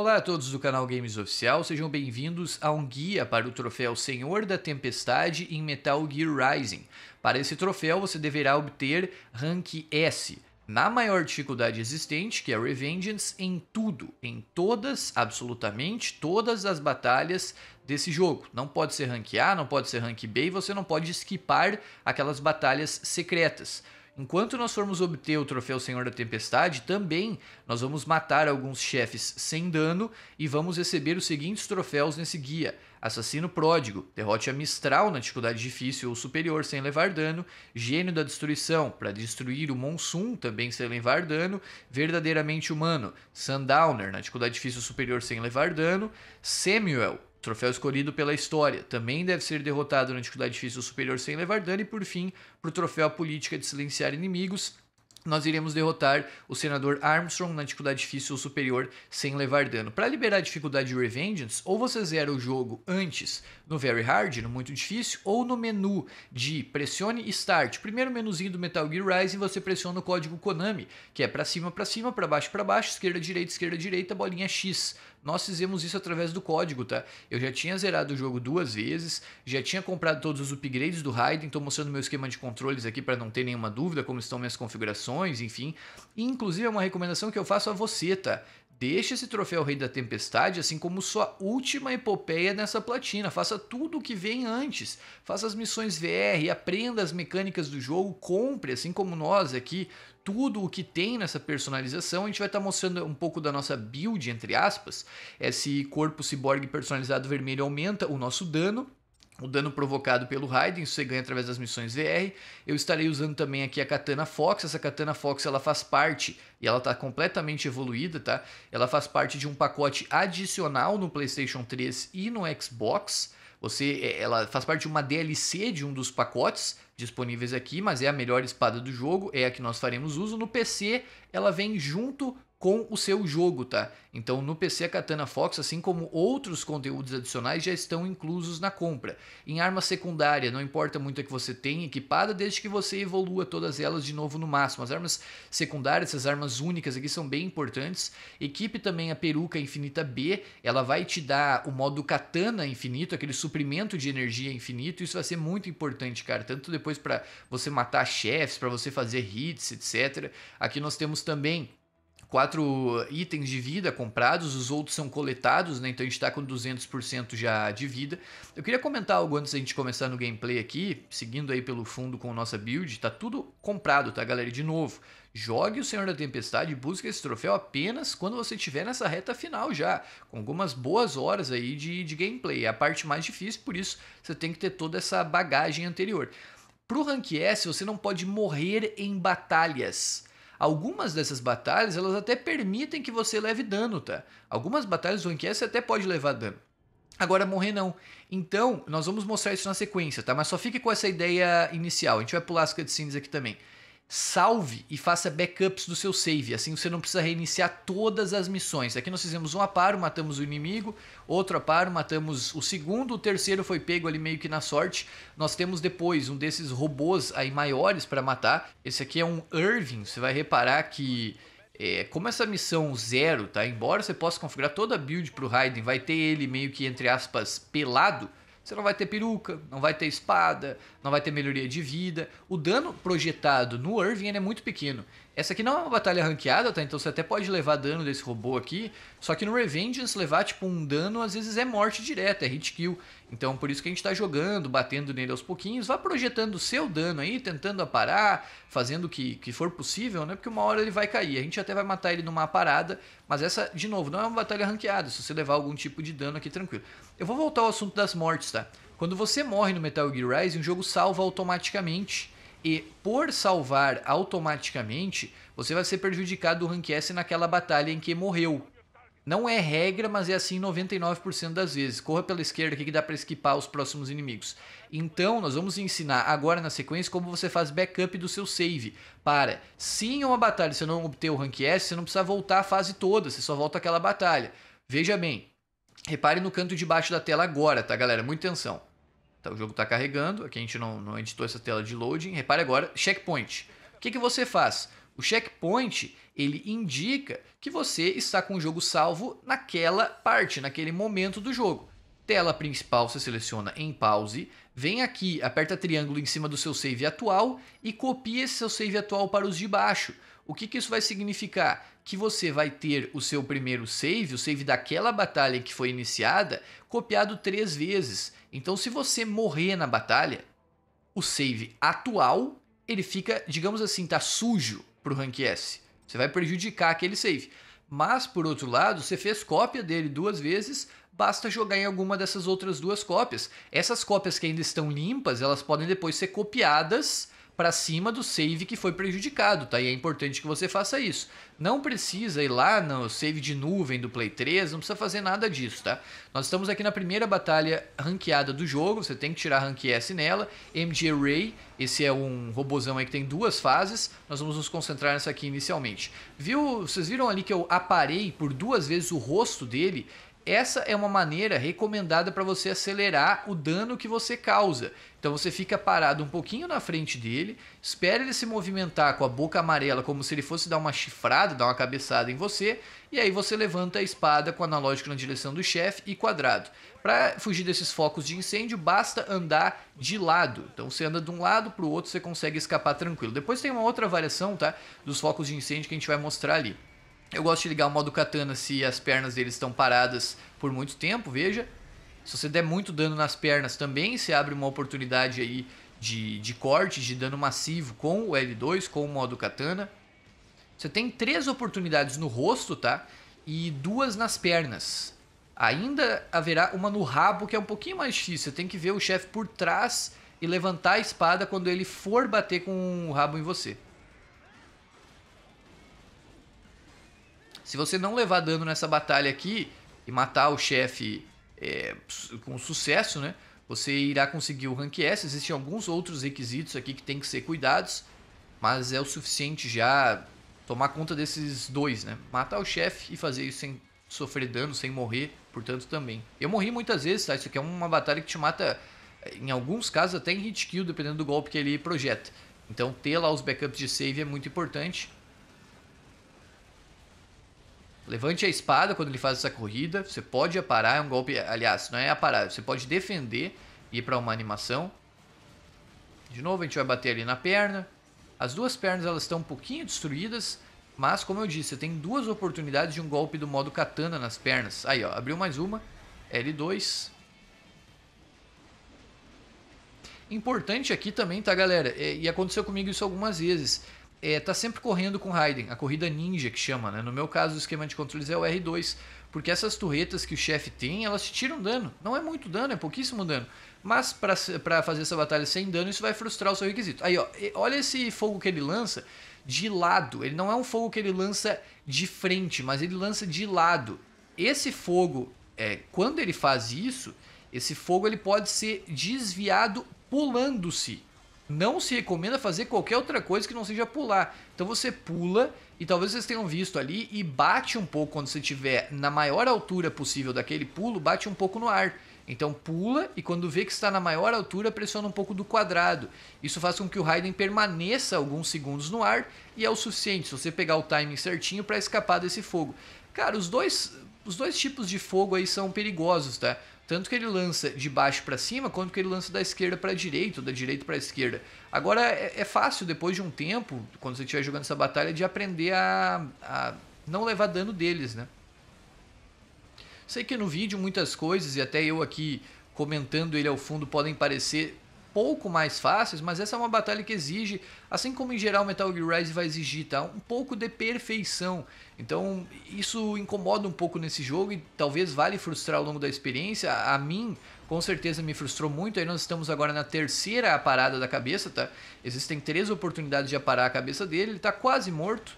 Olá a todos do canal Games Oficial, sejam bem-vindos a um guia para o troféu Senhor da Tempestade em Metal Gear Rising. Para esse troféu você deverá obter Rank S, na maior dificuldade existente, que é Revengeance, em tudo, em todas, absolutamente todas as batalhas desse jogo. Não pode ser rank A, não pode ser rank B e você não pode esquipar aquelas batalhas secretas. Enquanto nós formos obter o troféu Senhor da Tempestade, também nós vamos matar alguns chefes sem dano e vamos receber os seguintes troféus nesse guia: Assassino Pródigo, derrote a Mistral na dificuldade difícil ou superior sem levar dano, Gênio da Destruição, para destruir o Monsoon também sem levar dano, Verdadeiramente Humano, Sundowner na dificuldade difícil superior sem levar dano, Samuel, Troféu escolhido pela história também deve ser derrotado na dificuldade difícil superior sem levar dano e, por fim, para o troféu política de silenciar inimigos, nós iremos derrotar o senador Armstrong na dificuldade difícil superior sem levar dano. Para liberar a dificuldade de Revengeance, ou você zera o jogo antes no Very Hard, no Muito Difícil, ou no menu de pressione Start. Primeiro menuzinho do Metal Gear Rising você pressiona o código Konami, que é para cima, para cima, para baixo, para baixo, esquerda, direita, esquerda, direita, bolinha X. Nós fizemos isso através do código, tá? Eu já tinha zerado o jogo duas vezes, já tinha comprado todos os upgrades do Raiden, estou mostrando meu esquema de controles aqui para não ter nenhuma dúvida, como estão minhas configurações, enfim. E, inclusive é uma recomendação que eu faço a você, tá? Deixe esse troféu Rei da Tempestade, assim como sua última epopeia nessa platina. Faça tudo o que vem antes. Faça as missões VR, aprenda as mecânicas do jogo, compre, assim como nós aqui, tudo o que tem nessa personalização. A gente vai estar tá mostrando um pouco da nossa build, entre aspas. Esse é corpo ciborgue personalizado vermelho aumenta o nosso dano o dano provocado pelo Raiden, você ganha através das missões VR. Eu estarei usando também aqui a Katana Fox. Essa Katana Fox ela faz parte e ela está completamente evoluída, tá? Ela faz parte de um pacote adicional no PlayStation 3 e no Xbox. Você, é, ela faz parte de uma DLC de um dos pacotes disponíveis aqui, mas é a melhor espada do jogo, é a que nós faremos uso. No PC, ela vem junto com o seu jogo, tá? Então no PC a Katana Fox, assim como outros conteúdos adicionais, já estão inclusos na compra. Em arma secundária, não importa muito a que você tem equipada, desde que você evolua todas elas de novo no máximo. As armas secundárias, essas armas únicas aqui são bem importantes. Equipe também a peruca infinita B, ela vai te dar o modo Katana infinito, aquele suprimento de energia infinito. Isso vai ser muito importante, cara, tanto depois para você matar chefes, para você fazer hits, etc. Aqui nós temos também quatro itens de vida comprados, os outros são coletados, né? Então a gente está com 200% já de vida. Eu queria comentar algo antes da gente começar no gameplay aqui, seguindo aí pelo fundo com a nossa build, tá tudo comprado, tá galera? De novo, Jogue o Senhor da Tempestade e busque esse troféu apenas quando você estiver nessa reta final já, com algumas boas horas aí de, de gameplay. É a parte mais difícil, por isso você tem que ter toda essa bagagem anterior. Pro Rank S, você não pode morrer em batalhas. Algumas dessas batalhas, elas até permitem que você leve dano, tá? Algumas batalhas do você até pode levar dano. Agora morrer não. Então, nós vamos mostrar isso na sequência, tá? Mas só fique com essa ideia inicial. A gente vai pular as cutscenes aqui também salve e faça backups do seu save. Assim você não precisa reiniciar todas as missões. Aqui nós fizemos um aparo, matamos o inimigo, outro aparo, matamos o segundo, o terceiro foi pego ali meio que na sorte. Nós temos depois um desses robôs aí maiores para matar. Esse aqui é um Irving, você vai reparar que... É, como essa missão zero, tá? Embora você possa configurar toda a build para o Raiden, vai ter ele meio que, entre aspas, pelado, você não vai ter peruca, não vai ter espada, não vai ter melhoria de vida. O dano projetado no Irving é muito pequeno. Essa aqui não é uma batalha ranqueada, tá? Então você até pode levar dano desse robô aqui. Só que no Revengeance levar tipo um dano às vezes é morte direta, é hit kill. Então, por isso que a gente está jogando, batendo nele aos pouquinhos, vá projetando o seu dano aí, tentando aparar, fazendo o que, que for possível, né? Porque uma hora ele vai cair. A gente até vai matar ele numa parada, mas essa, de novo, não é uma batalha ranqueada, se você levar algum tipo de dano aqui, tranquilo. Eu vou voltar ao assunto das mortes, tá? Quando você morre no Metal Gear Rising, o jogo salva automaticamente. E por salvar automaticamente, você vai ser prejudicado do Rank S naquela batalha em que morreu. Não é regra, mas é assim 99% das vezes. Corra pela esquerda aqui que dá para esquipar os próximos inimigos. Então, nós vamos ensinar agora na sequência como você faz backup do seu save. Para, se em é uma batalha você não obter o rank S, você não precisa voltar a fase toda, você só volta aquela batalha. Veja bem, repare no canto de baixo da tela agora, tá galera? Muita atenção. Tá, o jogo está carregando, aqui a gente não, não editou essa tela de loading. Repare agora, checkpoint. O que, que você faz? O checkpoint ele indica que você está com o jogo salvo naquela parte, naquele momento do jogo. Tela principal, você seleciona em pause, vem aqui, aperta triângulo em cima do seu save atual e copia esse seu save atual para os de baixo. O que, que isso vai significar? Que você vai ter o seu primeiro save, o save daquela batalha que foi iniciada, copiado três vezes. Então, se você morrer na batalha, o save atual ele fica, digamos assim, tá sujo para o Rank S. Você vai prejudicar aquele save. Mas, por outro lado, você fez cópia dele duas vezes, basta jogar em alguma dessas outras duas cópias. Essas cópias que ainda estão limpas, elas podem depois ser copiadas para cima do save que foi prejudicado, tá? E é importante que você faça isso. Não precisa ir lá no save de nuvem do Play 3, não precisa fazer nada disso, tá? Nós estamos aqui na primeira batalha ranqueada do jogo, você tem que tirar rank S nela, MG Ray, esse é um robozão aí que tem duas fases, nós vamos nos concentrar nessa aqui inicialmente. Viu, vocês viram ali que eu aparei por duas vezes o rosto dele? Essa é uma maneira recomendada para você acelerar o dano que você causa. Então você fica parado um pouquinho na frente dele, espera ele se movimentar com a boca amarela, como se ele fosse dar uma chifrada, dar uma cabeçada em você, e aí você levanta a espada com analógico na direção do chefe e quadrado. Para fugir desses focos de incêndio, basta andar de lado. Então você anda de um lado para o outro, você consegue escapar tranquilo. Depois tem uma outra variação, tá? Dos focos de incêndio que a gente vai mostrar ali. Eu gosto de ligar o modo katana se as pernas dele estão paradas por muito tempo, veja. Se você der muito dano nas pernas também, você abre uma oportunidade aí de, de corte, de dano massivo com o L2, com o modo katana. Você tem três oportunidades no rosto, tá? E duas nas pernas. Ainda haverá uma no rabo, que é um pouquinho mais difícil. Você tem que ver o chefe por trás e levantar a espada quando ele for bater com o rabo em você. Se você não levar dano nessa batalha aqui e matar o chefe é, com sucesso, né? Você irá conseguir o rank S. Existem alguns outros requisitos aqui que tem que ser cuidados, mas é o suficiente já tomar conta desses dois, né? Matar o chefe e fazer isso sem sofrer dano, sem morrer, portanto também. Eu morri muitas vezes, tá? Isso aqui é uma batalha que te mata, eh, em alguns casos, até em hit kill, dependendo do golpe que ele projeta. Então ter lá os backups de save é muito importante. Levante a espada quando ele faz essa corrida. Você pode aparar, é um golpe. Aliás, não é aparar, você pode defender e ir para uma animação. De novo, a gente vai bater ali na perna. As duas pernas elas estão um pouquinho destruídas, mas como eu disse, você tem duas oportunidades de um golpe do modo katana nas pernas. Aí, ó, abriu mais uma. L2. Importante aqui também, tá, galera? É, e aconteceu comigo isso algumas vezes é, tá sempre correndo com Raiden, a corrida ninja que chama, né? No meu caso, o esquema de controles é o R2, porque essas torretas que o chefe tem, elas te tiram dano. Não é muito dano, é pouquíssimo dano. Mas para fazer essa batalha sem dano, isso vai frustrar o seu requisito. Aí, ó, olha esse fogo que ele lança de lado. Ele não é um fogo que ele lança de frente, mas ele lança de lado. Esse fogo, é, quando ele faz isso, esse fogo ele pode ser desviado pulando-se não se recomenda fazer qualquer outra coisa que não seja pular. Então você pula e talvez vocês tenham visto ali e bate um pouco quando você estiver na maior altura possível daquele pulo, bate um pouco no ar. Então pula e quando vê que está na maior altura, pressiona um pouco do quadrado. Isso faz com que o Raiden permaneça alguns segundos no ar e é o suficiente se você pegar o timing certinho para escapar desse fogo. Cara, os dois os dois tipos de fogo aí são perigosos, tá? Tanto que ele lança de baixo para cima, quanto que ele lança da esquerda para direita, ou da direita para esquerda. Agora é, é, fácil, depois de um tempo, quando você estiver jogando essa batalha, de aprender a, a não levar dano deles, né? Sei que no vídeo muitas coisas, e até eu aqui comentando ele ao fundo, podem parecer pouco mais fáceis, mas essa é uma batalha que exige, assim como em geral Metal Gear Rise vai exigir, tá? um pouco de perfeição. Então isso incomoda um pouco nesse jogo e talvez vale frustrar ao longo da experiência. A mim, com certeza me frustrou muito. Aí nós estamos agora na terceira parada da cabeça, tá? Existem três oportunidades de aparar a cabeça dele, ele tá quase morto.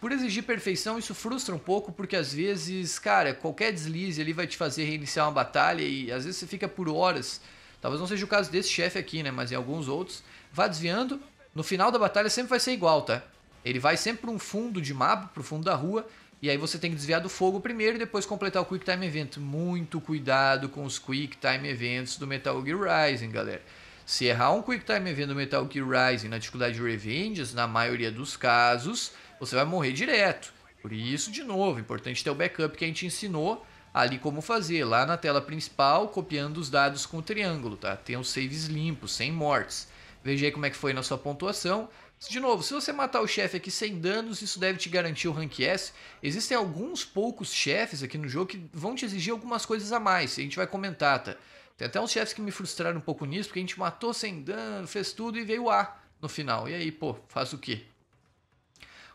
Por exigir perfeição, isso frustra um pouco, porque às vezes, cara, qualquer deslize ali vai te fazer reiniciar uma batalha e às vezes você fica por horas Talvez não seja o caso desse chefe aqui, né? Mas em alguns outros. Vá desviando. No final da batalha sempre vai ser igual, tá? Ele vai sempre para um fundo de mapa, para o fundo da rua. E aí você tem que desviar do fogo primeiro e depois completar o Quick Time Event. Muito cuidado com os Quick Time Events do Metal Gear Rising, galera. Se errar um Quick Time Event do Metal Gear Rising na dificuldade de Revenges, na maioria dos casos, você vai morrer direto. Por isso, de novo, importante ter o backup que a gente ensinou ali como fazer, lá na tela principal, copiando os dados com o triângulo, tá? Tem os saves limpos, sem mortes. Veja aí como é que foi na sua pontuação. De novo, se você matar o chefe aqui sem danos, isso deve te garantir o rank S. Existem alguns poucos chefes aqui no jogo que vão te exigir algumas coisas a mais, a gente vai comentar, tá? Tem até uns chefes que me frustraram um pouco nisso, porque a gente matou sem dano, fez tudo e veio A no final. E aí, pô, faz o quê?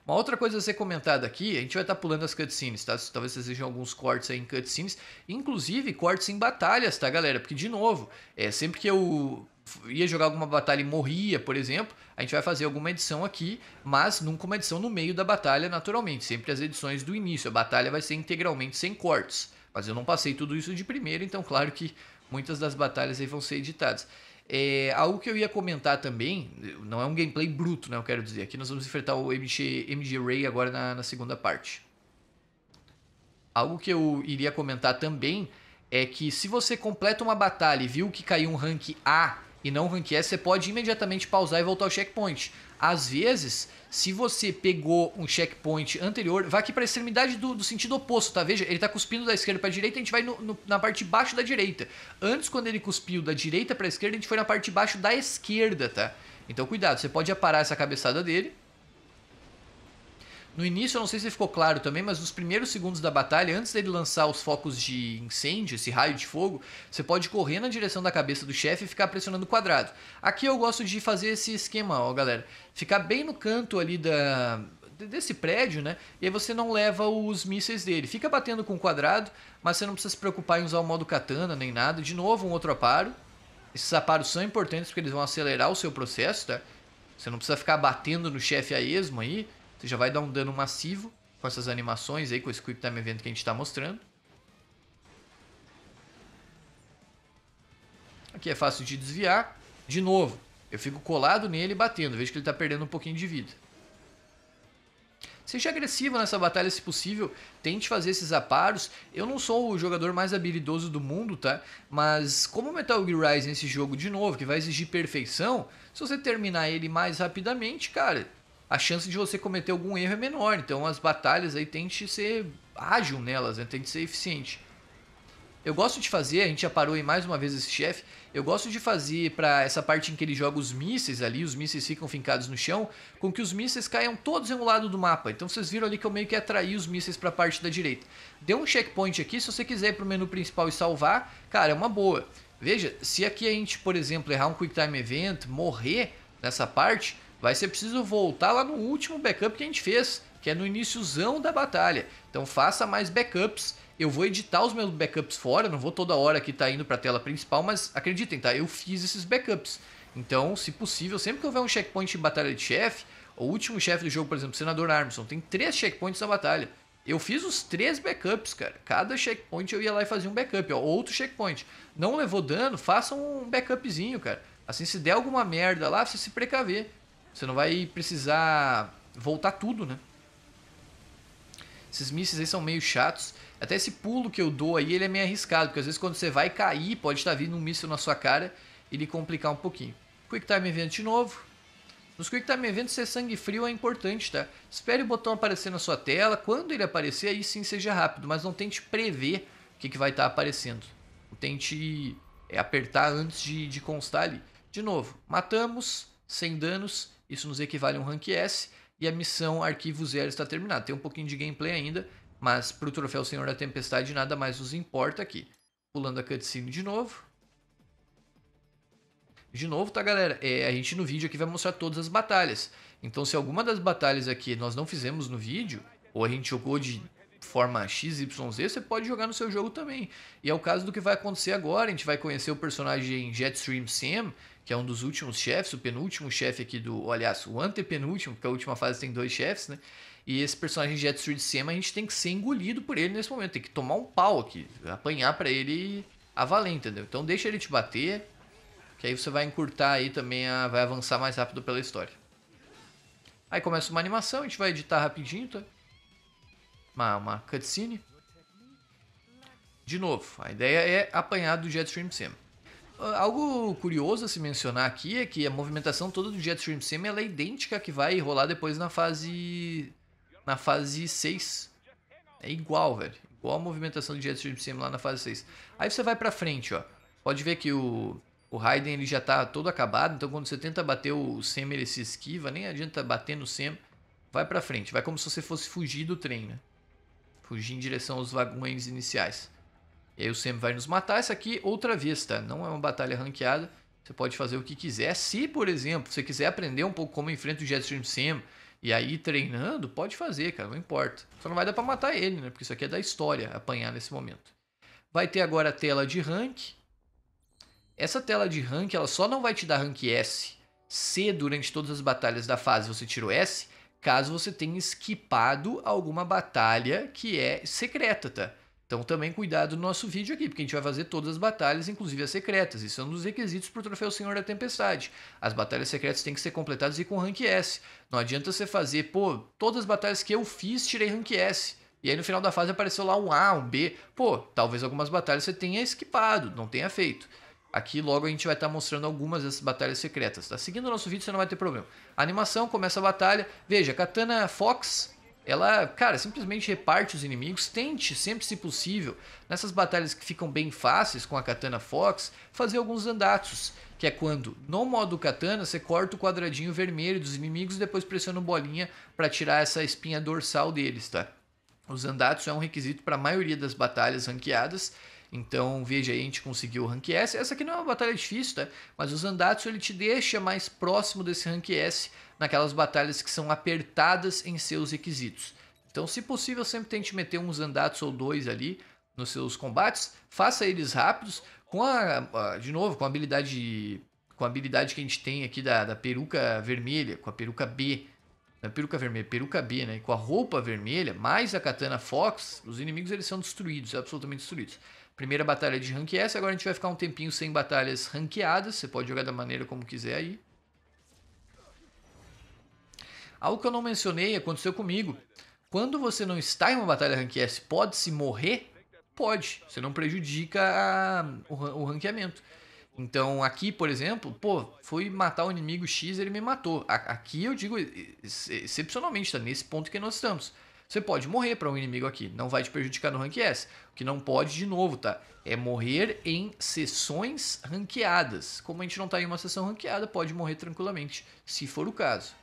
Uma outra coisa a ser comentada aqui, a gente vai estar tá pulando as cutscenes, tá? Talvez vejam alguns cortes aí em cutscenes, inclusive cortes em batalhas, tá, galera? Porque, de novo, é sempre que eu ia jogar alguma batalha e morria, por exemplo, a gente vai fazer alguma edição aqui, mas nunca uma edição no meio da batalha, naturalmente. Sempre as edições do início. A batalha vai ser integralmente sem cortes. Mas eu não passei tudo isso de primeiro, então, claro que muitas das batalhas aí vão ser editadas. É, algo que eu ia comentar também, não é um gameplay bruto, né? Eu quero dizer. Aqui nós vamos enfrentar o MG, MG Ray agora na, na segunda parte. Algo que eu iria comentar também é que se você completa uma batalha e viu que caiu um rank A e não um rank S, você pode imediatamente pausar e voltar ao checkpoint. Às vezes, se você pegou um checkpoint anterior, vai aqui para a extremidade do, do, sentido oposto, tá? Veja, ele está cuspindo da esquerda para a direita, a gente vai no, no, na parte de baixo da direita. Antes, quando ele cuspiu da direita para a esquerda, a gente foi na parte de baixo da esquerda, tá? Então, cuidado, você pode aparar essa cabeçada dele no início, eu não sei se ficou claro também, mas nos primeiros segundos da batalha, antes dele lançar os focos de incêndio, esse raio de fogo, você pode correr na direção da cabeça do chefe e ficar pressionando o quadrado. Aqui eu gosto de fazer esse esquema, ó, galera. Ficar bem no canto ali da, desse prédio, né? E aí você não leva os mísseis dele. Fica batendo com o quadrado, mas você não precisa se preocupar em usar o modo katana nem nada. De novo, um outro aparo. Esses aparos são importantes porque eles vão acelerar o seu processo, tá? Você não precisa ficar batendo no chefe a esmo aí. Você já vai dar um dano massivo com essas animações aí, com esse Quick Time Event que a gente está mostrando. Aqui é fácil de desviar. De novo, eu fico colado nele batendo. Vejo que ele está perdendo um pouquinho de vida. Seja agressivo nessa batalha se possível, tente fazer esses aparos. Eu não sou o jogador mais habilidoso do mundo, tá? Mas como Metal Gear Rise é esse jogo de novo, que vai exigir perfeição, se você terminar ele mais rapidamente, cara, a chance de você cometer algum erro é menor. Então as batalhas aí tente ser ágil nelas, né? tente ser eficiente. Eu gosto de fazer, a gente já parou aí mais uma vez esse chefe. Eu gosto de fazer para essa parte em que ele joga os mísseis ali, os mísseis ficam fincados no chão, com que os mísseis caiam todos em um lado do mapa. Então vocês viram ali que eu meio que atraí os mísseis para a parte da direita. Deu um checkpoint aqui, se você quiser ir pro menu principal e salvar, cara, é uma boa. Veja, se aqui a gente, por exemplo, errar um Quick Time Event, morrer nessa parte, vai ser preciso voltar lá no último backup que a gente fez, que é no iníciozão da batalha. Então faça mais backups. Eu vou editar os meus backups fora, não vou toda hora que tá indo para a tela principal, mas acreditem, tá? Eu fiz esses backups. Então, se possível, sempre que houver um checkpoint de batalha de chefe, o último chefe do jogo, por exemplo, Senador Armstrong, tem três checkpoints na batalha. Eu fiz os três backups, cara. Cada checkpoint eu ia lá e fazia um backup, ó, outro checkpoint. Não levou dano, faça um backupzinho, cara. Assim, se der alguma merda lá, você se precaver. Você não vai precisar voltar tudo, né? Esses mísseis aí são meio chatos. Até esse pulo que eu dou aí, ele é meio arriscado, porque às vezes quando você vai cair, pode estar vindo um míssil na sua cara e lhe complicar um pouquinho. Quick Time Event de novo. Nos Quick Time Event, ser sangue frio é importante, tá? Espere o botão aparecer na sua tela. Quando ele aparecer, aí sim seja rápido, mas não tente prever o que, que vai estar aparecendo. tente é, apertar antes de, de constar ali. De novo, matamos, sem danos, isso nos equivale a um rank S. E a missão Arquivo Zero está terminada. Tem um pouquinho de gameplay ainda, mas para o troféu Senhor da Tempestade nada mais nos importa aqui. Pulando a cutscene de novo. De novo, tá, galera? É, a gente no vídeo aqui vai mostrar todas as batalhas. Então, se alguma das batalhas aqui nós não fizemos no vídeo, ou a gente jogou de forma XYZ, você pode jogar no seu jogo também. E é o caso do que vai acontecer agora. A gente vai conhecer o personagem Jetstream Sam, que é um dos últimos chefes, o penúltimo chefe aqui do. Aliás, o antepenúltimo, porque a última fase tem dois chefes, né? E esse personagem de Jetstream de Sema, a gente tem que ser engolido por ele nesse momento, tem que tomar um pau aqui, apanhar para ele a valer, entendeu? Então deixa ele te bater, que aí você vai encurtar aí também, a, vai avançar mais rápido pela história. Aí começa uma animação, a gente vai editar rapidinho, tá? Uma, uma cutscene. De novo, a ideia é apanhar do Jetstream Sema algo curioso a se mencionar aqui é que a movimentação toda do Jetstream Semi é idêntica à que vai rolar depois na fase na fase 6. É igual, velho. Igual a movimentação do Jetstream Semi lá na fase 6. Aí você vai pra frente, ó. Pode ver que o, o Raiden ele já tá todo acabado, então quando você tenta bater o Sam ele se esquiva, nem adianta bater no Sam. Vai pra frente, vai como se você fosse fugir do trem, né? Fugir em direção aos vagões iniciais. E aí o Sam vai nos matar. Essa aqui, outra vez, tá? Não é uma batalha ranqueada. Você pode fazer o que quiser. Se, por exemplo, você quiser aprender um pouco como enfrenta o Jetstream Sam e aí treinando, pode fazer, cara, não importa. Só não vai dar para matar ele, né? Porque isso aqui é da história, apanhar nesse momento. Vai ter agora a tela de rank. Essa tela de rank, ela só não vai te dar rank S se durante todas as batalhas da fase você tirou S, caso você tenha esquipado alguma batalha que é secreta, tá? Então também cuidado no nosso vídeo aqui, porque a gente vai fazer todas as batalhas, inclusive as secretas. Isso é um dos requisitos para o troféu Senhor da Tempestade. As batalhas secretas têm que ser completadas e com rank S. Não adianta você fazer, pô, todas as batalhas que eu fiz tirei rank S. E aí no final da fase apareceu lá um A, um B. Pô, talvez algumas batalhas você tenha esquipado, não tenha feito. Aqui logo a gente vai estar tá mostrando algumas dessas batalhas secretas, tá? Seguindo o nosso vídeo você não vai ter problema. A animação, começa a batalha. Veja, Katana Fox ela, cara, simplesmente reparte os inimigos, tente sempre se possível, nessas batalhas que ficam bem fáceis com a Katana Fox, fazer alguns andatsos, que é quando no modo Katana você corta o quadradinho vermelho dos inimigos e depois pressiona bolinha para tirar essa espinha dorsal deles, tá? Os andatsos é um requisito para a maioria das batalhas ranqueadas, então veja aí, a gente conseguiu o rank S. Essa aqui não é uma batalha difícil, tá? Mas os andatsos ele te deixa mais próximo desse rank S naquelas batalhas que são apertadas em seus requisitos. Então, se possível, sempre tente meter uns andatos ou dois ali nos seus combates, faça eles rápidos, com a, de novo, com a habilidade com a habilidade que a gente tem aqui da, da peruca vermelha, com a peruca B, da peruca vermelha, peruca B, né? Com a roupa vermelha, mais a katana Fox, os inimigos eles são destruídos, absolutamente destruídos. Primeira batalha de rank S, agora a gente vai ficar um tempinho sem batalhas ranqueadas, você pode jogar da maneira como quiser aí. Algo que eu não mencionei aconteceu comigo. Quando você não está em uma batalha rank S, pode se morrer? Pode. Você não prejudica a, o, o ranqueamento. Então aqui, por exemplo, pô, fui matar o um inimigo X, e ele me matou. A, aqui eu digo ex excepcionalmente, tá nesse ponto que nós estamos. Você pode morrer para um inimigo aqui, não vai te prejudicar no rank S. O que não pode, de novo, tá? É morrer em sessões ranqueadas. Como a gente não tá em uma sessão ranqueada, pode morrer tranquilamente, se for o caso.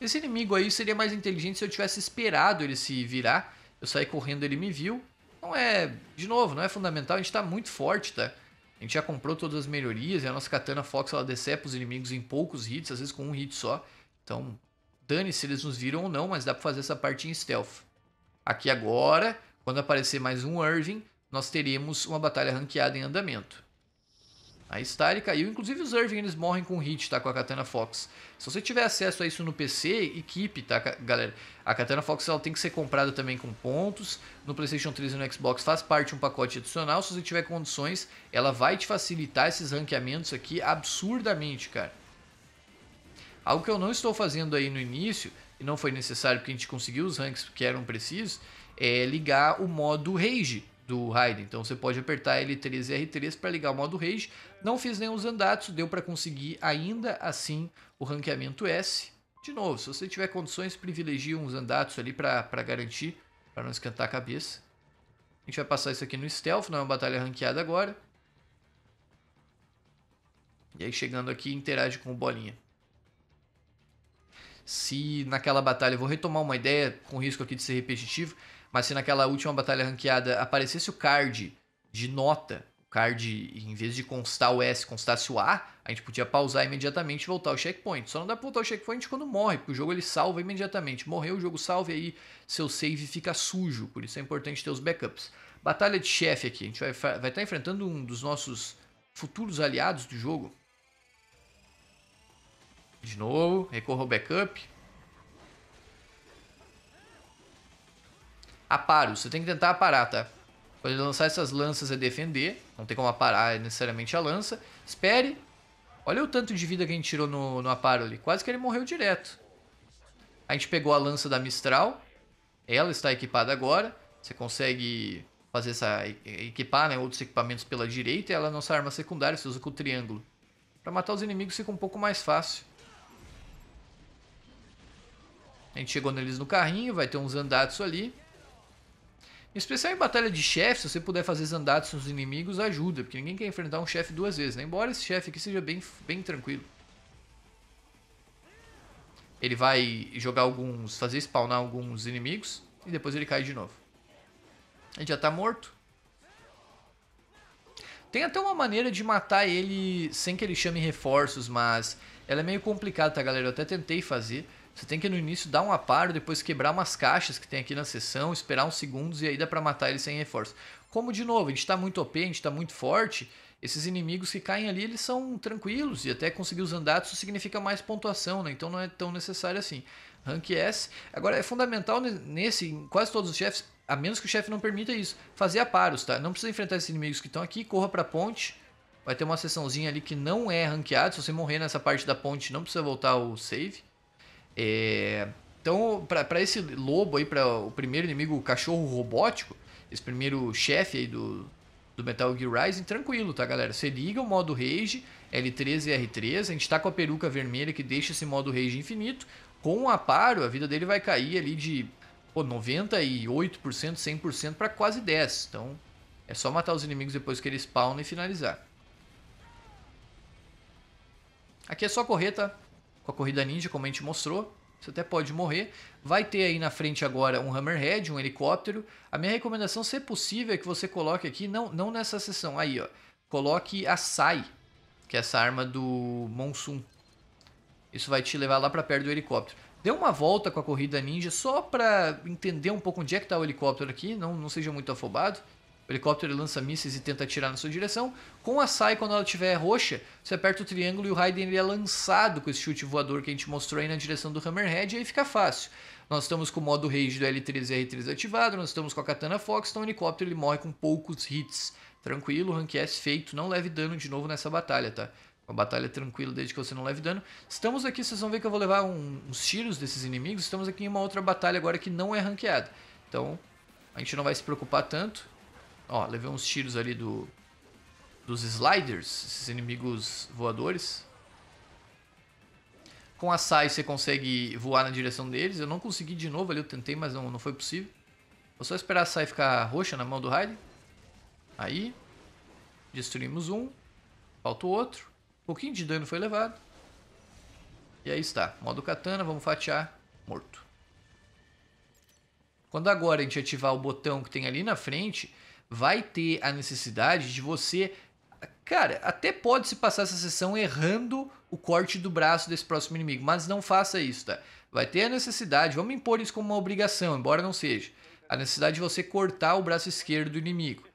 Esse inimigo aí seria mais inteligente se eu tivesse esperado ele se virar. Eu saí correndo, ele me viu. Não é, de novo, não é fundamental, a gente tá muito forte, tá? A gente já comprou todas as melhorias, e é a nossa Katana Fox ela decepa os inimigos em poucos hits, às vezes com um hit só. Então, dane-se eles nos viram ou não, mas dá pra fazer essa parte em stealth. Aqui agora, quando aparecer mais um Irving, nós teremos uma batalha ranqueada em andamento. A Style caiu, inclusive os Irving eles morrem com hit, tá? Com a Katana Fox. Se você tiver acesso a isso no PC, equipe, tá, galera? A Katana Fox ela tem que ser comprada também com pontos. No PlayStation 3 e no Xbox faz parte de um pacote adicional. Se você tiver condições, ela vai te facilitar esses ranqueamentos aqui absurdamente, cara. Algo que eu não estou fazendo aí no início, e não foi necessário porque a gente conseguiu os ranks que eram precisos, é ligar o modo Rage do Raiden. Então você pode apertar L3 e R3 para ligar o modo Rage. Não fiz nenhum Zandatsu, deu para conseguir ainda assim o ranqueamento S. De novo, se você tiver condições, privilegie um Zandatsu ali para garantir, para não esquentar a cabeça. A gente vai passar isso aqui no Stealth, não é uma batalha ranqueada agora. E aí chegando aqui, interage com o Bolinha. Se naquela batalha, vou retomar uma ideia com risco aqui de ser repetitivo, mas se naquela última batalha ranqueada aparecesse o card de nota card, em vez de constar o S, constasse o A, a gente podia pausar imediatamente e voltar ao checkpoint. Só não dá pra voltar ao checkpoint quando morre, porque o jogo ele salva imediatamente. Morreu, o jogo salve aí, seu save fica sujo, por isso é importante ter os backups. Batalha de chefe aqui, a gente vai estar vai tá enfrentando um dos nossos futuros aliados do jogo. De novo, recorra ao backup. Aparo, você tem que tentar aparar, tá? Pode lançar essas lanças e defender. Não tem como aparar necessariamente a lança. Espere. Olha o tanto de vida que a gente tirou no, no aparo ali. Quase que ele morreu direto. A gente pegou a lança da Mistral. Ela está equipada agora. Você consegue fazer essa. equipar né, outros equipamentos pela direita. E ela é a nossa arma secundária. Você usa com o triângulo. Para matar os inimigos fica um pouco mais fácil. A gente chegou neles no carrinho. Vai ter uns andatos ali. Em especial em batalha de chefe, se você puder fazer zandados nos inimigos, ajuda, porque ninguém quer enfrentar um chefe duas vezes, né? Embora esse chefe aqui seja bem, bem tranquilo. Ele vai jogar alguns, fazer spawnar alguns inimigos e depois ele cai de novo. Ele já tá morto. Tem até uma maneira de matar ele sem que ele chame reforços, mas ela é meio complicada, tá, galera? Eu até tentei fazer. Você tem que no início dar um aparo, depois quebrar umas caixas que tem aqui na sessão, esperar uns segundos e aí dá pra matar ele sem reforço. Como, de novo, a gente tá muito OP, a gente tá muito forte, esses inimigos que caem ali, eles são tranquilos e até conseguir os andados significa mais pontuação, né? Então não é tão necessário assim. Rank S. Agora é fundamental nesse, em quase todos os chefes, a menos que o chefe não permita isso, fazer aparos, tá? Não precisa enfrentar esses inimigos que estão aqui, corra pra ponte. Vai ter uma sessãozinha ali que não é ranqueada. Se você morrer nessa parte da ponte, não precisa voltar o save. É, então, para esse lobo aí, para o primeiro inimigo, o cachorro robótico, esse primeiro chefe aí do, do Metal Gear Rising, tranquilo, tá, galera? Você liga o modo Rage, L3 e R3, a gente tá com a peruca vermelha que deixa esse modo Rage infinito, com o aparo, a vida dele vai cair ali de pô, 98%, 100% para quase 10%. Então, é só matar os inimigos depois que eles spawnam e finalizar. Aqui é só correr, tá? com a corrida ninja, como a gente mostrou. Você até pode morrer. Vai ter aí na frente agora um Hammerhead, um helicóptero. A minha recomendação, se é possível, é que você coloque aqui, não, não nessa seção aí, ó. Coloque a Sai, que é essa arma do Monsoon. Isso vai te levar lá para perto do helicóptero. Dê uma volta com a corrida ninja só para entender um pouco onde é que tá o helicóptero aqui, não, não seja muito afobado. O helicóptero lança mísseis e tenta atirar na sua direção. Com a SAI, quando ela estiver roxa, você aperta o triângulo e o Raiden ele é lançado com esse chute voador que a gente mostrou aí na direção do Hammerhead e aí fica fácil. Nós estamos com o modo rage do L3 e R3 ativado, nós estamos com a Katana Fox, então o helicóptero ele morre com poucos hits. Tranquilo, rank S feito, não leve dano de novo nessa batalha, tá? Uma batalha tranquila desde que você não leve dano. Estamos aqui, vocês vão ver que eu vou levar um, uns tiros desses inimigos. Estamos aqui em uma outra batalha agora que não é ranqueada. Então, a gente não vai se preocupar tanto. Ó, levei uns tiros ali do dos sliders, esses inimigos voadores. Com a Sai você consegue voar na direção deles. Eu não consegui de novo ali, eu tentei, mas não, não foi possível. Vou só esperar a Sai ficar roxa na mão do Raiden. Aí. Destruímos um. Falta o outro. Um pouquinho de dano foi levado. E aí está. Modo katana, vamos fatiar. Morto. Quando agora a gente ativar o botão que tem ali na frente, vai ter a necessidade de você. Cara, até pode se passar essa sessão errando o corte do braço desse próximo inimigo, mas não faça isso, tá? Vai ter a necessidade, vamos impor isso como uma obrigação, embora não seja, a necessidade de você cortar o braço esquerdo do inimigo.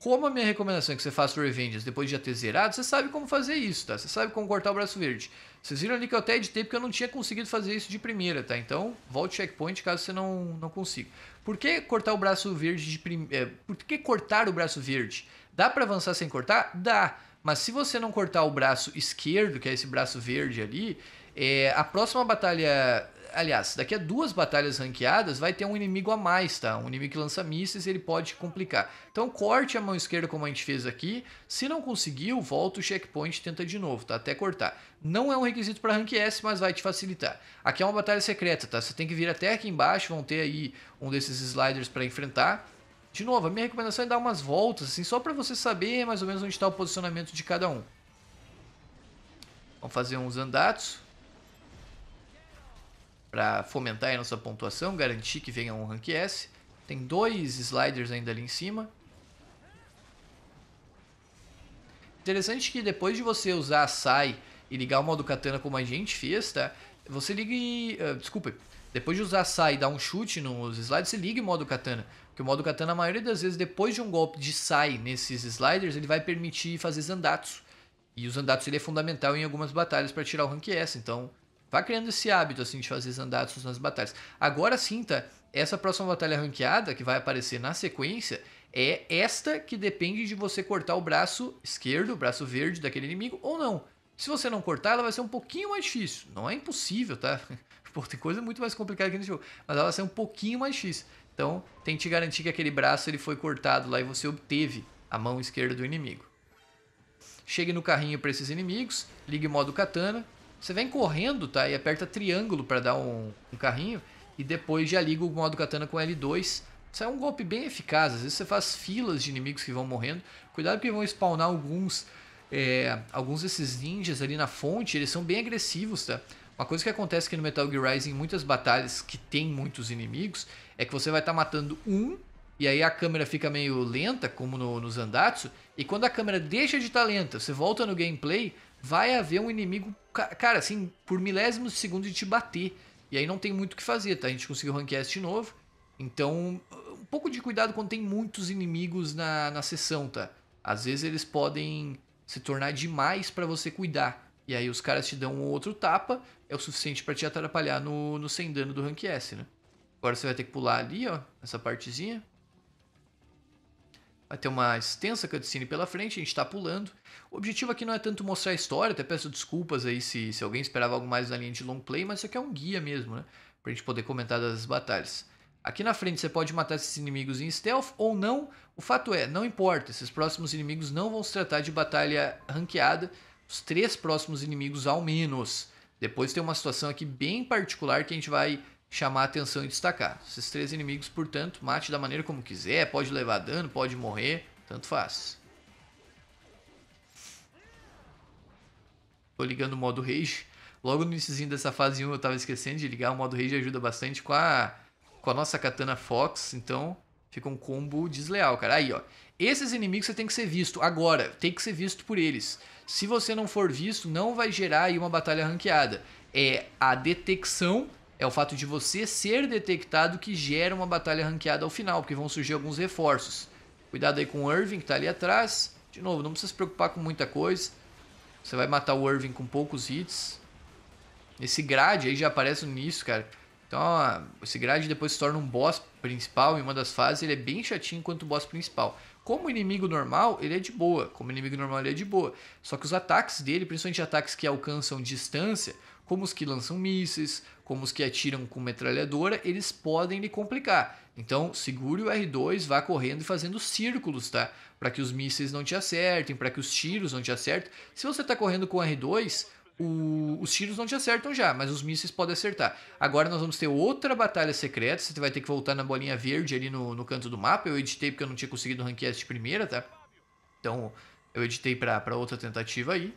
Como a minha recomendação é que você faça o depois de já ter zerado, você sabe como fazer isso, tá? Você sabe como cortar o braço verde. Vocês viram ali que eu até editei porque eu não tinha conseguido fazer isso de primeira, tá? Então, volte checkpoint caso você não, não consiga. Por que cortar o braço verde de primeira? É, por que cortar o braço verde? Dá para avançar sem cortar? Dá. Mas se você não cortar o braço esquerdo, que é esse braço verde ali, é, a próxima batalha aliás, daqui a duas batalhas ranqueadas vai ter um inimigo a mais, tá? Um inimigo que lança mísseis ele pode complicar. Então corte a mão esquerda como a gente fez aqui. Se não conseguiu, volta o checkpoint e tenta de novo, tá? Até cortar. Não é um requisito para rank S, mas vai te facilitar. Aqui é uma batalha secreta, tá? Você tem que vir até aqui embaixo, vão ter aí um desses sliders para enfrentar. De novo, a minha recomendação é dar umas voltas, assim, só para você saber mais ou menos onde está o posicionamento de cada um. Vamos fazer uns andatos para fomentar a nossa pontuação, garantir que venha um rank S. Tem dois sliders ainda ali em cima. Interessante que depois de você usar a Sai e ligar o modo katana como a gente fez, tá? Você liga e... Uh, ah, desculpa. Depois de usar a Sai e dar um chute nos sliders, você liga o modo katana. Porque o modo katana, a maioria das vezes, depois de um golpe de Sai nesses sliders, ele vai permitir fazer Zandatsu. E o Zandatsu ele é fundamental em algumas batalhas para tirar o rank S, então Vá criando esse hábito assim de fazer andados nas batalhas. Agora sinta, essa próxima batalha ranqueada que vai aparecer na sequência é esta que depende de você cortar o braço esquerdo, o braço verde daquele inimigo ou não. Se você não cortar, ela vai ser um pouquinho mais difícil. Não é impossível, tá? Pô, tem coisa muito mais complicada aqui no jogo, mas ela vai ser um pouquinho mais difícil. Então, tente garantir que aquele braço ele foi cortado lá e você obteve a mão esquerda do inimigo. Chegue no carrinho para esses inimigos, ligue modo katana, você vem correndo, tá? E aperta triângulo para dar um, um, carrinho. E depois já liga o modo katana com L2. Isso é um golpe bem eficaz. Às vezes você faz filas de inimigos que vão morrendo. Cuidado que vão spawnar alguns. É, alguns desses ninjas ali na fonte, eles são bem agressivos, tá? Uma coisa que acontece aqui no Metal Gear Rising, em muitas batalhas que tem muitos inimigos, é que você vai estar tá matando um, e aí a câmera fica meio lenta, como no, no Zandatsu, e quando a câmera deixa de estar tá lenta, você volta no gameplay, vai haver um inimigo, cara, assim, por milésimos de segundo de te bater. E aí não tem muito o que fazer, tá? A gente conseguiu ranquear de novo. Então, um pouco de cuidado quando tem muitos inimigos na, na sessão, tá? Às vezes eles podem se tornar demais para você cuidar. E aí os caras te dão um outro tapa, é o suficiente para te atrapalhar no, no sem dano do rank S, né? Agora você vai ter que pular ali, ó, essa partezinha. Vai ter uma extensa cutscene pela frente, a gente está pulando. O objetivo aqui não é tanto mostrar a história, até peço desculpas aí se, se alguém esperava algo mais na linha de long play, mas isso aqui é um guia mesmo, né? Pra gente poder comentar das batalhas. Aqui na frente você pode matar esses inimigos em stealth ou não. O fato é, não importa, esses próximos inimigos não vão se tratar de batalha ranqueada. Os três próximos inimigos ao menos. Depois tem uma situação aqui bem particular que a gente vai chamar atenção e destacar. Esses três inimigos, portanto, mate da maneira como quiser, pode levar dano, pode morrer, tanto faz. Tô ligando o modo Rage. Logo no iníciozinho dessa fase 1 eu tava esquecendo de ligar, o modo Rage ajuda bastante com a, com a nossa katana Fox, então fica um combo desleal, cara. Aí, ó. Esses inimigos você tem que ser visto agora, tem que ser visto por eles. Se você não for visto, não vai gerar aí uma batalha ranqueada. É a detecção é o fato de você ser detectado que gera uma batalha ranqueada ao final, porque vão surgir alguns reforços. Cuidado aí com o Irving que está ali atrás. De novo, não precisa se preocupar com muita coisa. Você vai matar o Irving com poucos hits. Esse grade aí já aparece no início, cara. Então, esse grade depois se torna um boss principal em uma das fases. Ele é bem chatinho quanto o boss principal. Como inimigo normal, ele é de boa. Como inimigo normal, ele é de boa. Só que os ataques dele, principalmente ataques que alcançam distância, como os que lançam mísseis, como os que atiram com metralhadora, eles podem lhe complicar. Então, segure o R2, vá correndo e fazendo círculos, tá? Para que os mísseis não te acertem, para que os tiros não te acertem. Se você está correndo com o R2, o, os tiros não te acertam já, mas os mísseis podem acertar. Agora nós vamos ter outra batalha secreta. Você vai ter que voltar na bolinha verde ali no, no canto do mapa. Eu editei porque eu não tinha conseguido ranquear de primeira, tá? Então eu editei para outra tentativa aí.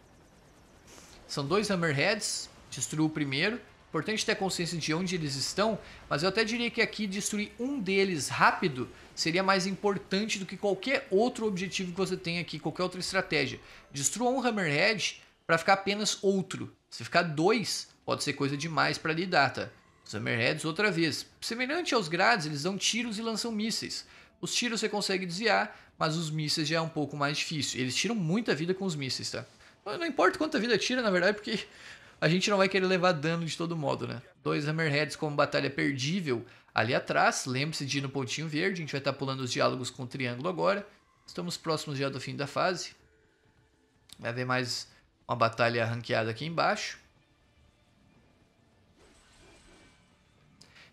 São dois Hammerheads destruiu o primeiro. Importante ter consciência de onde eles estão, mas eu até diria que aqui destruir um deles rápido seria mais importante do que qualquer outro objetivo que você tem aqui, qualquer outra estratégia. Destrua um Hammerhead para ficar apenas outro. Se ficar dois, pode ser coisa demais para lidar, tá? Os Hammerheads, outra vez. Semelhante aos grades, eles dão tiros e lançam mísseis. Os tiros você consegue desviar, mas os mísseis já é um pouco mais difícil. Eles tiram muita vida com os mísseis, tá? Não importa quanta vida tira, na verdade, porque a gente não vai querer levar dano de todo modo, né? Dois Hammerheads como batalha perdível ali atrás. Lembre-se de ir no pontinho verde. A gente vai estar tá pulando os diálogos com o triângulo agora. Estamos próximos já do fim da fase. Vai haver mais uma batalha ranqueada aqui embaixo.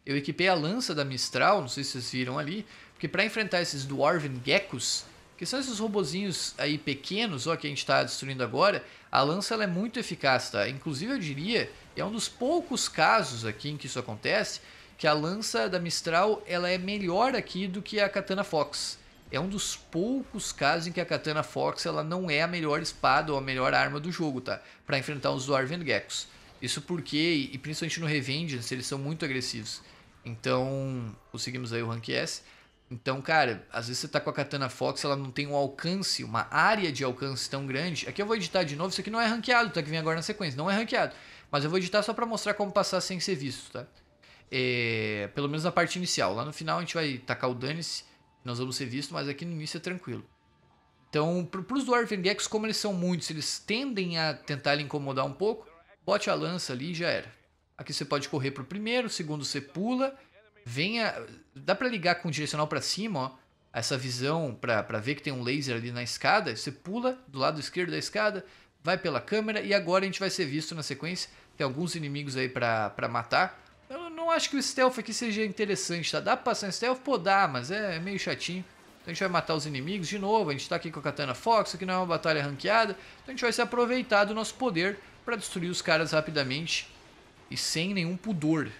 Eu equipei a lança da Mistral, não sei se vocês viram ali, porque para enfrentar esses Dwarven Geckos, que são esses robozinhos aí pequenos, ó, que a gente está destruindo agora, a lança é muito eficaz, tá? Inclusive eu diria, é um dos poucos casos aqui em que isso acontece, que a lança da Mistral ela é melhor aqui do que a Katana Fox. É um dos poucos casos em que a Katana Fox ela não é a melhor espada ou a melhor arma do jogo, tá? Para enfrentar os Dwarven Geckos. Isso porque, e principalmente no Revengeance, eles são muito agressivos. Então, conseguimos aí o Rank S. Então, cara, às vezes você tá com a Katana Fox, ela não tem um alcance, uma área de alcance tão grande. Aqui eu vou editar de novo, isso aqui não é ranqueado, tá? Que vem agora na sequência, não é ranqueado. Mas eu vou editar só para mostrar como passar sem ser visto, tá? É, pelo menos na parte inicial. Lá no final a gente vai tacar o dane-se, nós vamos ser vistos, mas aqui no início é tranquilo. Então, pro, pros Dwarven Geeks, como eles são muitos, eles tendem a tentar lhe incomodar um pouco, bote a lança ali e já era. Aqui você pode correr pro primeiro, o segundo você pula, venha. Dá para ligar com o direcional para cima, ó. Essa visão para ver que tem um laser ali na escada. Você pula do lado esquerdo da escada, vai pela câmera e agora a gente vai ser visto na sequência. Tem alguns inimigos aí para matar. Eu não acho que o stealth aqui seja interessante, tá? Dá pra passar em stealth? Pô, dá, mas é, é meio chatinho. Então a gente vai matar os inimigos de novo. A gente tá aqui com a Katana Fox, aqui não é uma batalha ranqueada. Então a gente vai se aproveitar do nosso poder para destruir os caras rapidamente e sem nenhum pudor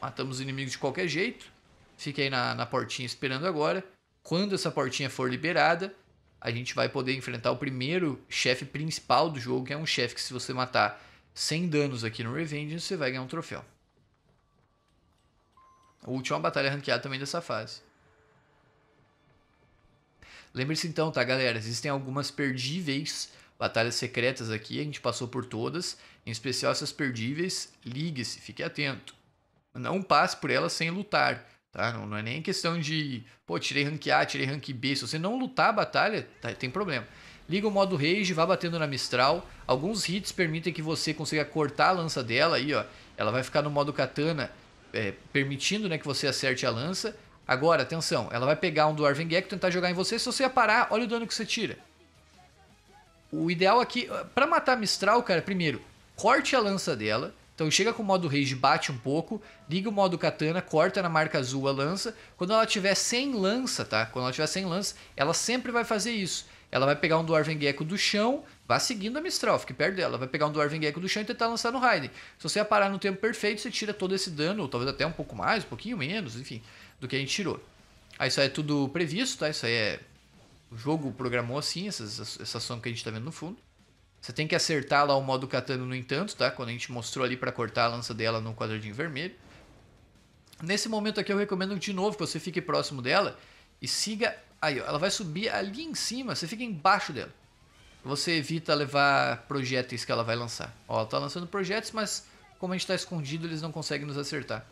matamos os inimigos de qualquer jeito. Fique aí na, na portinha esperando agora. Quando essa portinha for liberada, a gente vai poder enfrentar o primeiro chefe principal do jogo, que é um chefe que se você matar sem danos aqui no Revenge, você vai ganhar um troféu. A última batalha ranqueada também dessa fase. Lembre-se então, tá, galera? Existem algumas perdíveis batalhas secretas aqui, a gente passou por todas, em especial essas perdíveis. Ligue-se, fique atento. Não passe por ela sem lutar. Tá? Não, não é nem questão de, pô, tirei rank A, tirei rank B. Se você não lutar a batalha, tá, tem problema. Liga o modo Rage, vá batendo na Mistral. Alguns hits permitem que você consiga cortar a lança dela aí, ó. Ela vai ficar no modo Katana, é, permitindo né, que você acerte a lança. Agora, atenção, ela vai pegar um do e tentar jogar em você. Se você parar, olha o dano que você tira. O ideal aqui, para matar a Mistral, cara, primeiro, corte a lança dela. Então chega com o modo rage, bate um pouco, liga o modo katana, corta na marca azul a lança. Quando ela tiver sem lança, tá? Quando ela tiver sem lança, ela sempre vai fazer isso. Ela vai pegar um Dwarven Gecko do chão, vai seguindo a Mistral, fique perto dela. Vai pegar um Dwarven Gecko do chão e tentar lançar no Raiden. Se você parar no tempo perfeito, você tira todo esse dano, ou talvez até um pouco mais, um pouquinho menos, enfim, do que a gente tirou. Aí ah, isso aí é tudo previsto, tá? Isso aí é. O jogo programou assim, essa, essa ação que a gente tá vendo no fundo. Você tem que acertar lá o modo katana no entanto, tá? Quando a gente mostrou ali para cortar a lança dela no quadradinho vermelho. Nesse momento aqui eu recomendo de novo que você fique próximo dela e siga... Aí, ó, ela vai subir ali em cima, você fica embaixo dela. Você evita levar projéteis que ela vai lançar. Ó, ela tá lançando projéteis, mas como a gente está escondido, eles não conseguem nos acertar.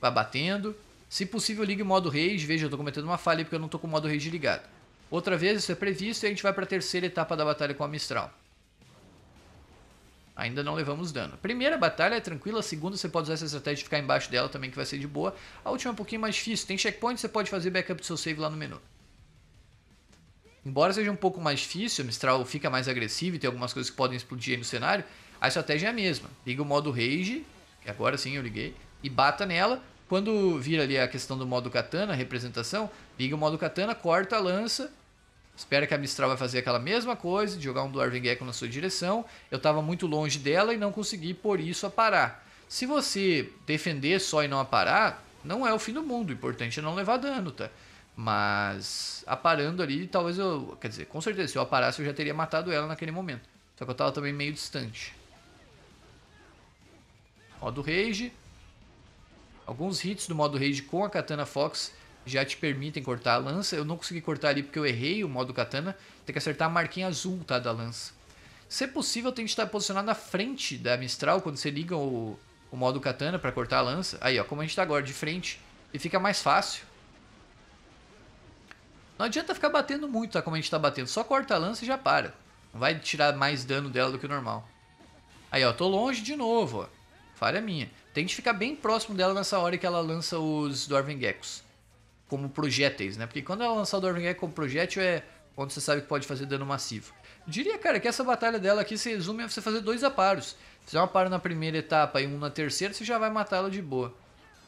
Vai batendo. Se possível, ligue o modo rage. Veja, eu tô cometendo uma falha porque eu não estou com o modo rage ligado. Outra vez, isso é previsto e a gente vai para a terceira etapa da batalha com a Mistral. Ainda não levamos dano. Primeira batalha é tranquila, a segunda você pode usar essa estratégia de ficar embaixo dela também, que vai ser de boa. A última é um pouquinho mais difícil. Tem checkpoint, você pode fazer backup do seu save lá no menu. Embora seja um pouco mais difícil, o Mistral fica mais agressivo e tem algumas coisas que podem explodir aí no cenário, a estratégia é a mesma. Liga o modo Rage, que agora sim eu liguei, e bata nela. Quando vira ali a questão do modo katana, a representação, liga o modo katana, corta a lança Espero que a Mistral vai fazer aquela mesma coisa, de jogar um Dwarven Gecko na sua direção. Eu estava muito longe dela e não consegui, por isso, aparar. Se você defender só e não aparar, não é o fim do mundo. O importante é não levar dano, tá? Mas aparando ali, talvez eu... Quer dizer, com certeza, se eu aparasse, eu já teria matado ela naquele momento. Só que eu estava também meio distante. Modo Rage. Alguns hits do modo Rage com a Katana Fox já te permitem cortar a lança. Eu não consegui cortar ali porque eu errei o modo katana. Tem que acertar a marquinha azul, tá, da lança. Se é possível, tem que estar posicionado na frente da Mistral quando você liga o, o modo katana para cortar a lança. Aí, ó, como a gente está agora de frente, e fica mais fácil. Não adianta ficar batendo muito, tá, como a gente tá batendo. Só corta a lança e já para. Não vai tirar mais dano dela do que o normal. Aí, ó, tô longe de novo, ó. Falha minha. Tente ficar bem próximo dela nessa hora que ela lança os Dwarven Geckos como projéteis, né? Porque quando ela o Dorming Armagnac como projétil é quando você sabe que pode fazer dano massivo. diria, cara, que essa batalha dela aqui se resume a você fazer dois aparos. Se fizer um aparo na primeira etapa e um na terceira, você já vai matá-la de boa.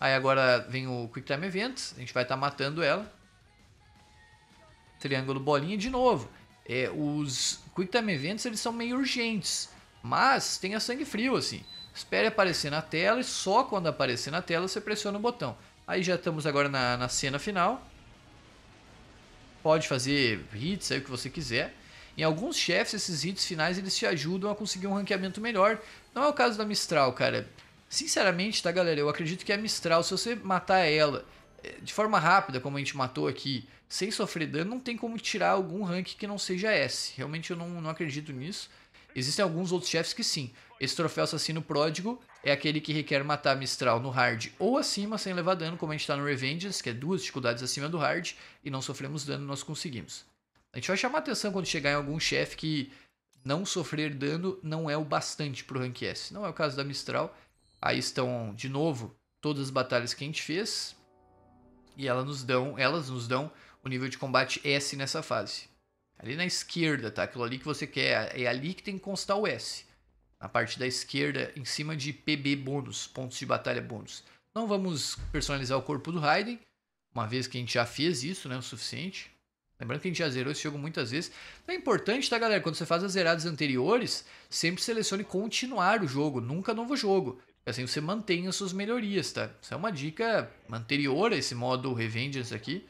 Aí agora vem o Quick Time Event, a gente vai estar tá matando ela. Triângulo bolinha de novo. É, os Quick Time Events eles são meio urgentes, mas tenha sangue frio assim. Espere aparecer na tela e só quando aparecer na tela você pressiona o botão. Aí já estamos agora na, na cena final. Pode fazer hits, aí o que você quiser. Em alguns chefes, esses hits finais, eles te ajudam a conseguir um ranqueamento melhor. Não é o caso da Mistral, cara. Sinceramente, tá, galera? Eu acredito que a Mistral, se você matar ela eh, de forma rápida, como a gente matou aqui, sem sofrer dano, não tem como tirar algum rank que não seja S. Realmente eu não, não acredito nisso. Existem alguns outros chefes que sim. Esse troféu assassino pródigo é aquele que requer matar Mistral no hard ou acima sem levar dano, como a gente está no Revengeance, que é duas dificuldades acima do hard, e não sofremos dano, nós conseguimos. A gente vai chamar atenção quando chegar em algum chefe que não sofrer dano não é o bastante para o Rank S. Não é o caso da Mistral. Aí estão, de novo, todas as batalhas que a gente fez. E elas nos dão, elas nos dão o nível de combate S nessa fase. Ali na esquerda, tá? Aquilo ali que você quer, é ali que tem que constar o S na parte da esquerda, em cima de PB bônus, pontos de batalha bônus. Não vamos personalizar o corpo do Raiden, uma vez que a gente já fez isso, né, o suficiente. Lembrando que a gente já zerou esse jogo muitas vezes. Então, é importante, tá, galera? Quando você faz as zeradas anteriores, sempre selecione continuar o jogo, nunca novo jogo. Assim você mantém as suas melhorias, tá? Isso é uma dica anterior a esse modo Revengeance aqui.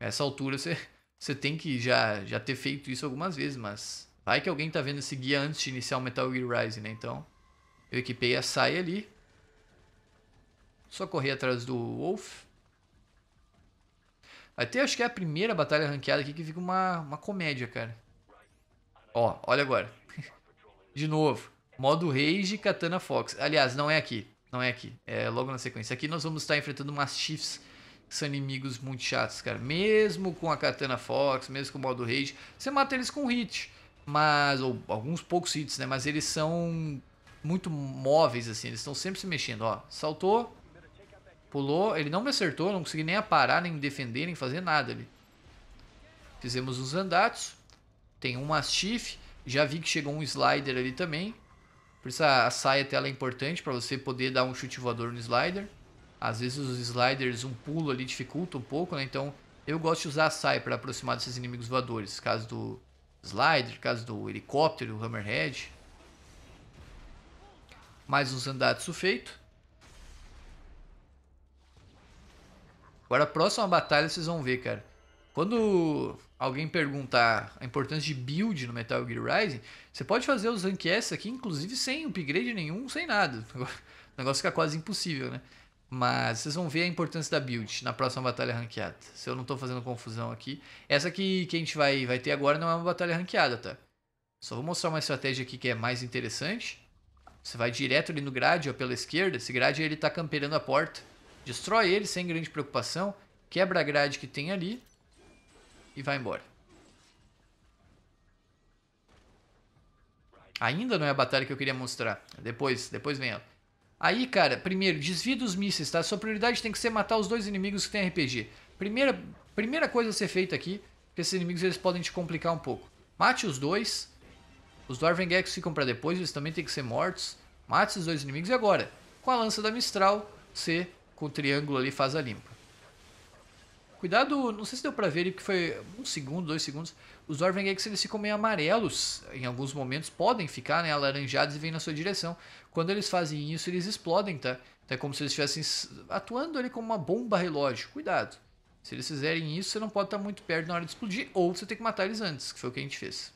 Essa altura você, você tem que já, já ter feito isso algumas vezes, mas Vai que alguém tá vendo esse guia antes de iniciar o Metal Gear Rising, né? Então, eu equipei a saia ali. Só corri atrás do Wolf. Até acho que é a primeira batalha ranqueada aqui que fica uma, uma comédia, cara. Ó, olha agora. de novo. Modo Rage Katana Fox. Aliás, não é aqui. Não é aqui. É logo na sequência. Aqui nós vamos estar enfrentando umas Chiefs que são inimigos muito chatos, cara. Mesmo com a Katana Fox, mesmo com o modo Rage, você mata eles com hit mas ou alguns poucos hits, né? Mas eles são muito móveis assim, eles estão sempre se mexendo, ó. Saltou, pulou, ele não me acertou, não consegui nem aparar, nem defender, nem fazer nada ali. Fizemos uns andatos, tem um Mastiff, já vi que chegou um slider ali também. Por isso a, a saia tela é importante para você poder dar um chute voador no slider. Às vezes os sliders, um pulo ali dificulta um pouco, né? Então eu gosto de usar a saia para aproximar desses inimigos voadores, caso do slider, caso do helicóptero, do Hammerhead. Mais uns Zandatsu feito. Agora a próxima batalha vocês vão ver, cara. Quando alguém perguntar a importância de build no Metal Gear Rising, você pode fazer os Rank S aqui, inclusive sem upgrade nenhum, sem nada. O negócio fica quase impossível, né? Mas vocês vão ver a importância da build na próxima batalha ranqueada. Se eu não estou fazendo confusão aqui. Essa que, que a gente vai, vai ter agora não é uma batalha ranqueada, tá? Só vou mostrar uma estratégia aqui que é mais interessante. Você vai direto ali no grade, ó, pela esquerda. Esse grade ele tá camperando a porta. Destrói ele sem grande preocupação. Quebra a grade que tem ali. E vai embora. Ainda não é a batalha que eu queria mostrar. Depois, depois vem ela. Aí, cara, primeiro, desvia dos mísseis, tá? Sua prioridade tem que ser matar os dois inimigos que tem RPG. Primeira, primeira coisa a ser feita aqui, porque esses inimigos eles podem te complicar um pouco. Mate os dois. Os dwarven gex ficam para depois, eles também têm que ser mortos. Mate esses dois inimigos e agora, com a lança da Mistral, você, com o triângulo ali, faz a limpa. Cuidado, não sei se deu pra ver, porque foi um segundo, dois segundos. Os Orven Eggs eles ficam meio amarelos em alguns momentos, podem ficar né, alaranjados e vêm na sua direção. Quando eles fazem isso, eles explodem, tá? Então é como se eles estivessem atuando ali como uma bomba relógio. Cuidado. Se eles fizerem isso, você não pode estar muito perto na hora de explodir, ou você tem que matar eles antes, que foi o que a gente fez.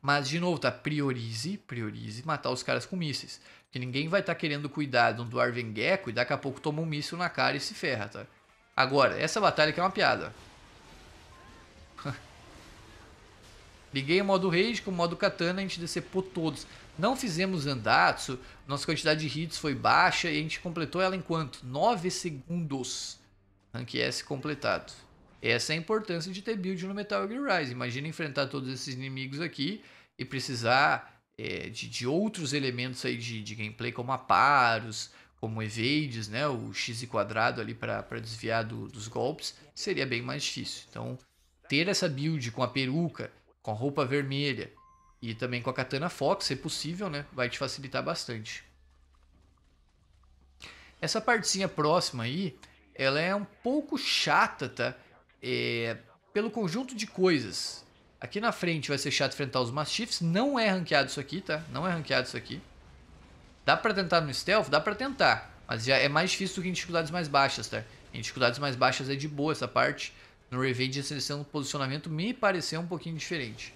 Mas, de novo, tá? Priorize, priorize matar os caras com mísseis. Porque ninguém vai estar tá querendo cuidar de um Dwarven Gecko e daqui a pouco toma um míssil na cara e se ferra, tá? Agora, essa batalha aqui é uma piada. Liguei o modo Rage com o modo Katana, a gente decepou todos. Não fizemos Andatsu, nossa quantidade de hits foi baixa e a gente completou ela em quanto? 9 segundos. Rank S completado. Essa é a importância de ter build no Metal Gear Rise. Imagina enfrentar todos esses inimigos aqui e precisar é, de, de, outros elementos aí de, de, gameplay, como aparos, como evades, né? o X quadrado ali para desviar do, dos golpes, seria bem mais difícil. Então, ter essa build com a peruca com a roupa vermelha e também com a katana fox, se possível, né? Vai te facilitar bastante. Essa partezinha próxima aí, ela é um pouco chata, tá? É, pelo conjunto de coisas. Aqui na frente vai ser chato enfrentar os Mastiffs. Não é ranqueado isso aqui, tá? Não é ranqueado isso aqui. Dá pra tentar no stealth? Dá pra tentar. Mas já é mais difícil do que em dificuldades mais baixas, tá? Em dificuldades mais baixas é de boa essa parte. No Revenge, a seleção do posicionamento me pareceu um pouquinho diferente.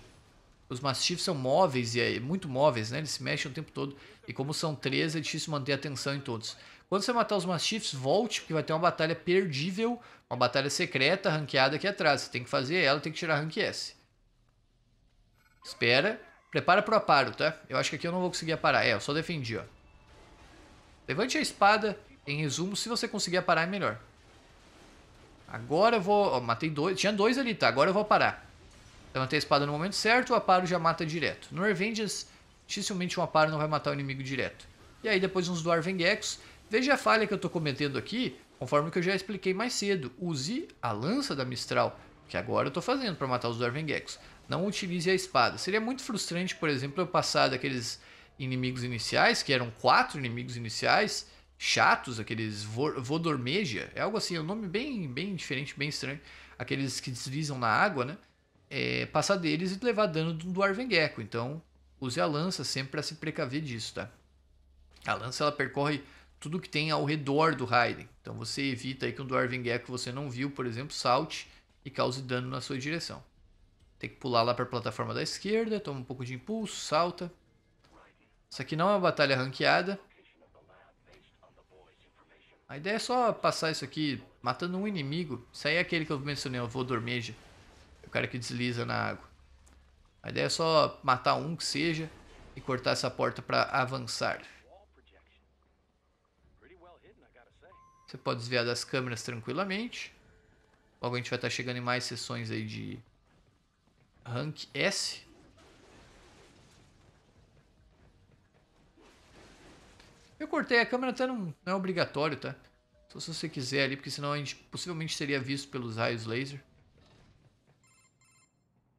Os Mastiffs são móveis, e é muito móveis, né? Eles se mexem o tempo todo. E como são três, é difícil manter a atenção em todos. Quando você matar os Mastiffs, volte, porque vai ter uma batalha perdível, uma batalha secreta, ranqueada aqui atrás. Você tem que fazer ela, tem que tirar rank S. Espera. Prepara pro aparo, tá? Eu acho que aqui eu não vou conseguir aparar. É, eu só defendi, ó. Levante a espada. Em resumo, se você conseguir aparar, é melhor. Agora eu vou. Ó, matei dois. Tinha dois ali, tá? Agora eu vou parar. Eu matei a espada no momento certo, o aparo já mata direto. No Ervendias, dificilmente um aparo não vai matar o inimigo direto. E aí depois uns do Arvengex. Veja a falha que eu estou cometendo aqui, conforme que eu já expliquei mais cedo. Use a lança da Mistral, que agora eu estou fazendo para matar os do Arvengex. Não utilize a espada. Seria muito frustrante, por exemplo, eu passar daqueles inimigos iniciais, que eram quatro inimigos iniciais, chatos, aqueles vodormeja, é algo assim, é um nome bem, bem diferente, bem estranho, aqueles que deslizam na água, né? É, passar deles e levar dano do Arvengeco. Então, use a lança sempre para se precaver disso, tá? A lança ela percorre tudo que tem ao redor do Raiden. Então você evita aí que um Dwarven Gecko você não viu, por exemplo, salte e cause dano na sua direção. Tem que pular lá para a plataforma da esquerda, toma um pouco de impulso, salta. Isso aqui não é uma batalha ranqueada, a ideia é só passar isso aqui matando um inimigo. Isso aí é aquele que eu mencionei, o Vodormeja. É o cara que desliza na água. A ideia é só matar um que seja e cortar essa porta para avançar. Você pode desviar das câmeras tranquilamente. Logo a gente vai estar tá chegando em mais sessões aí de Rank S. Eu cortei a câmera, até não, não é obrigatório, tá? Só se você quiser ali, porque senão a gente possivelmente seria visto pelos raios laser.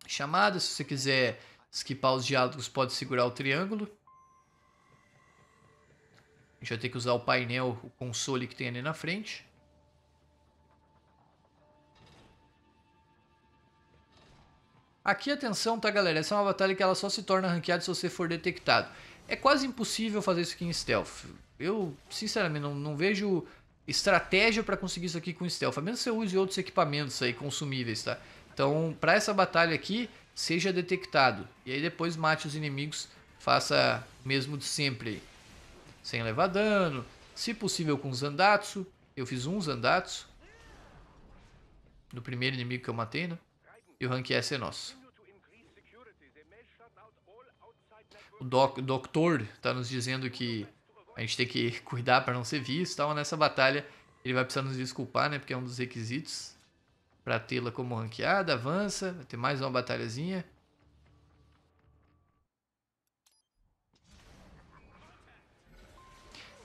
Chamada, se você quiser skipar os diálogos, pode segurar o triângulo. A gente vai ter que usar o painel, o console que tem ali na frente. Aqui, atenção, tá, galera? Essa é uma batalha que ela só se torna ranqueada se você for detectado é quase impossível fazer isso aqui em stealth. Eu, sinceramente, não, não vejo estratégia para conseguir isso aqui com stealth. A menos que você use outros equipamentos aí consumíveis, tá? Então, para essa batalha aqui, seja detectado. E aí depois mate os inimigos, faça mesmo de sempre Sem levar dano, se possível com Zandatsu. Eu fiz um Zandatsu. No primeiro inimigo que eu matei, né? E o rank S é nosso. o doc, Doctor está nos dizendo que a gente tem que cuidar para não ser visto, tal. Nessa batalha ele vai precisar nos desculpar, né? Porque é um dos requisitos para tê-la como ranqueada. Avança, vai ter mais uma batalhazinha.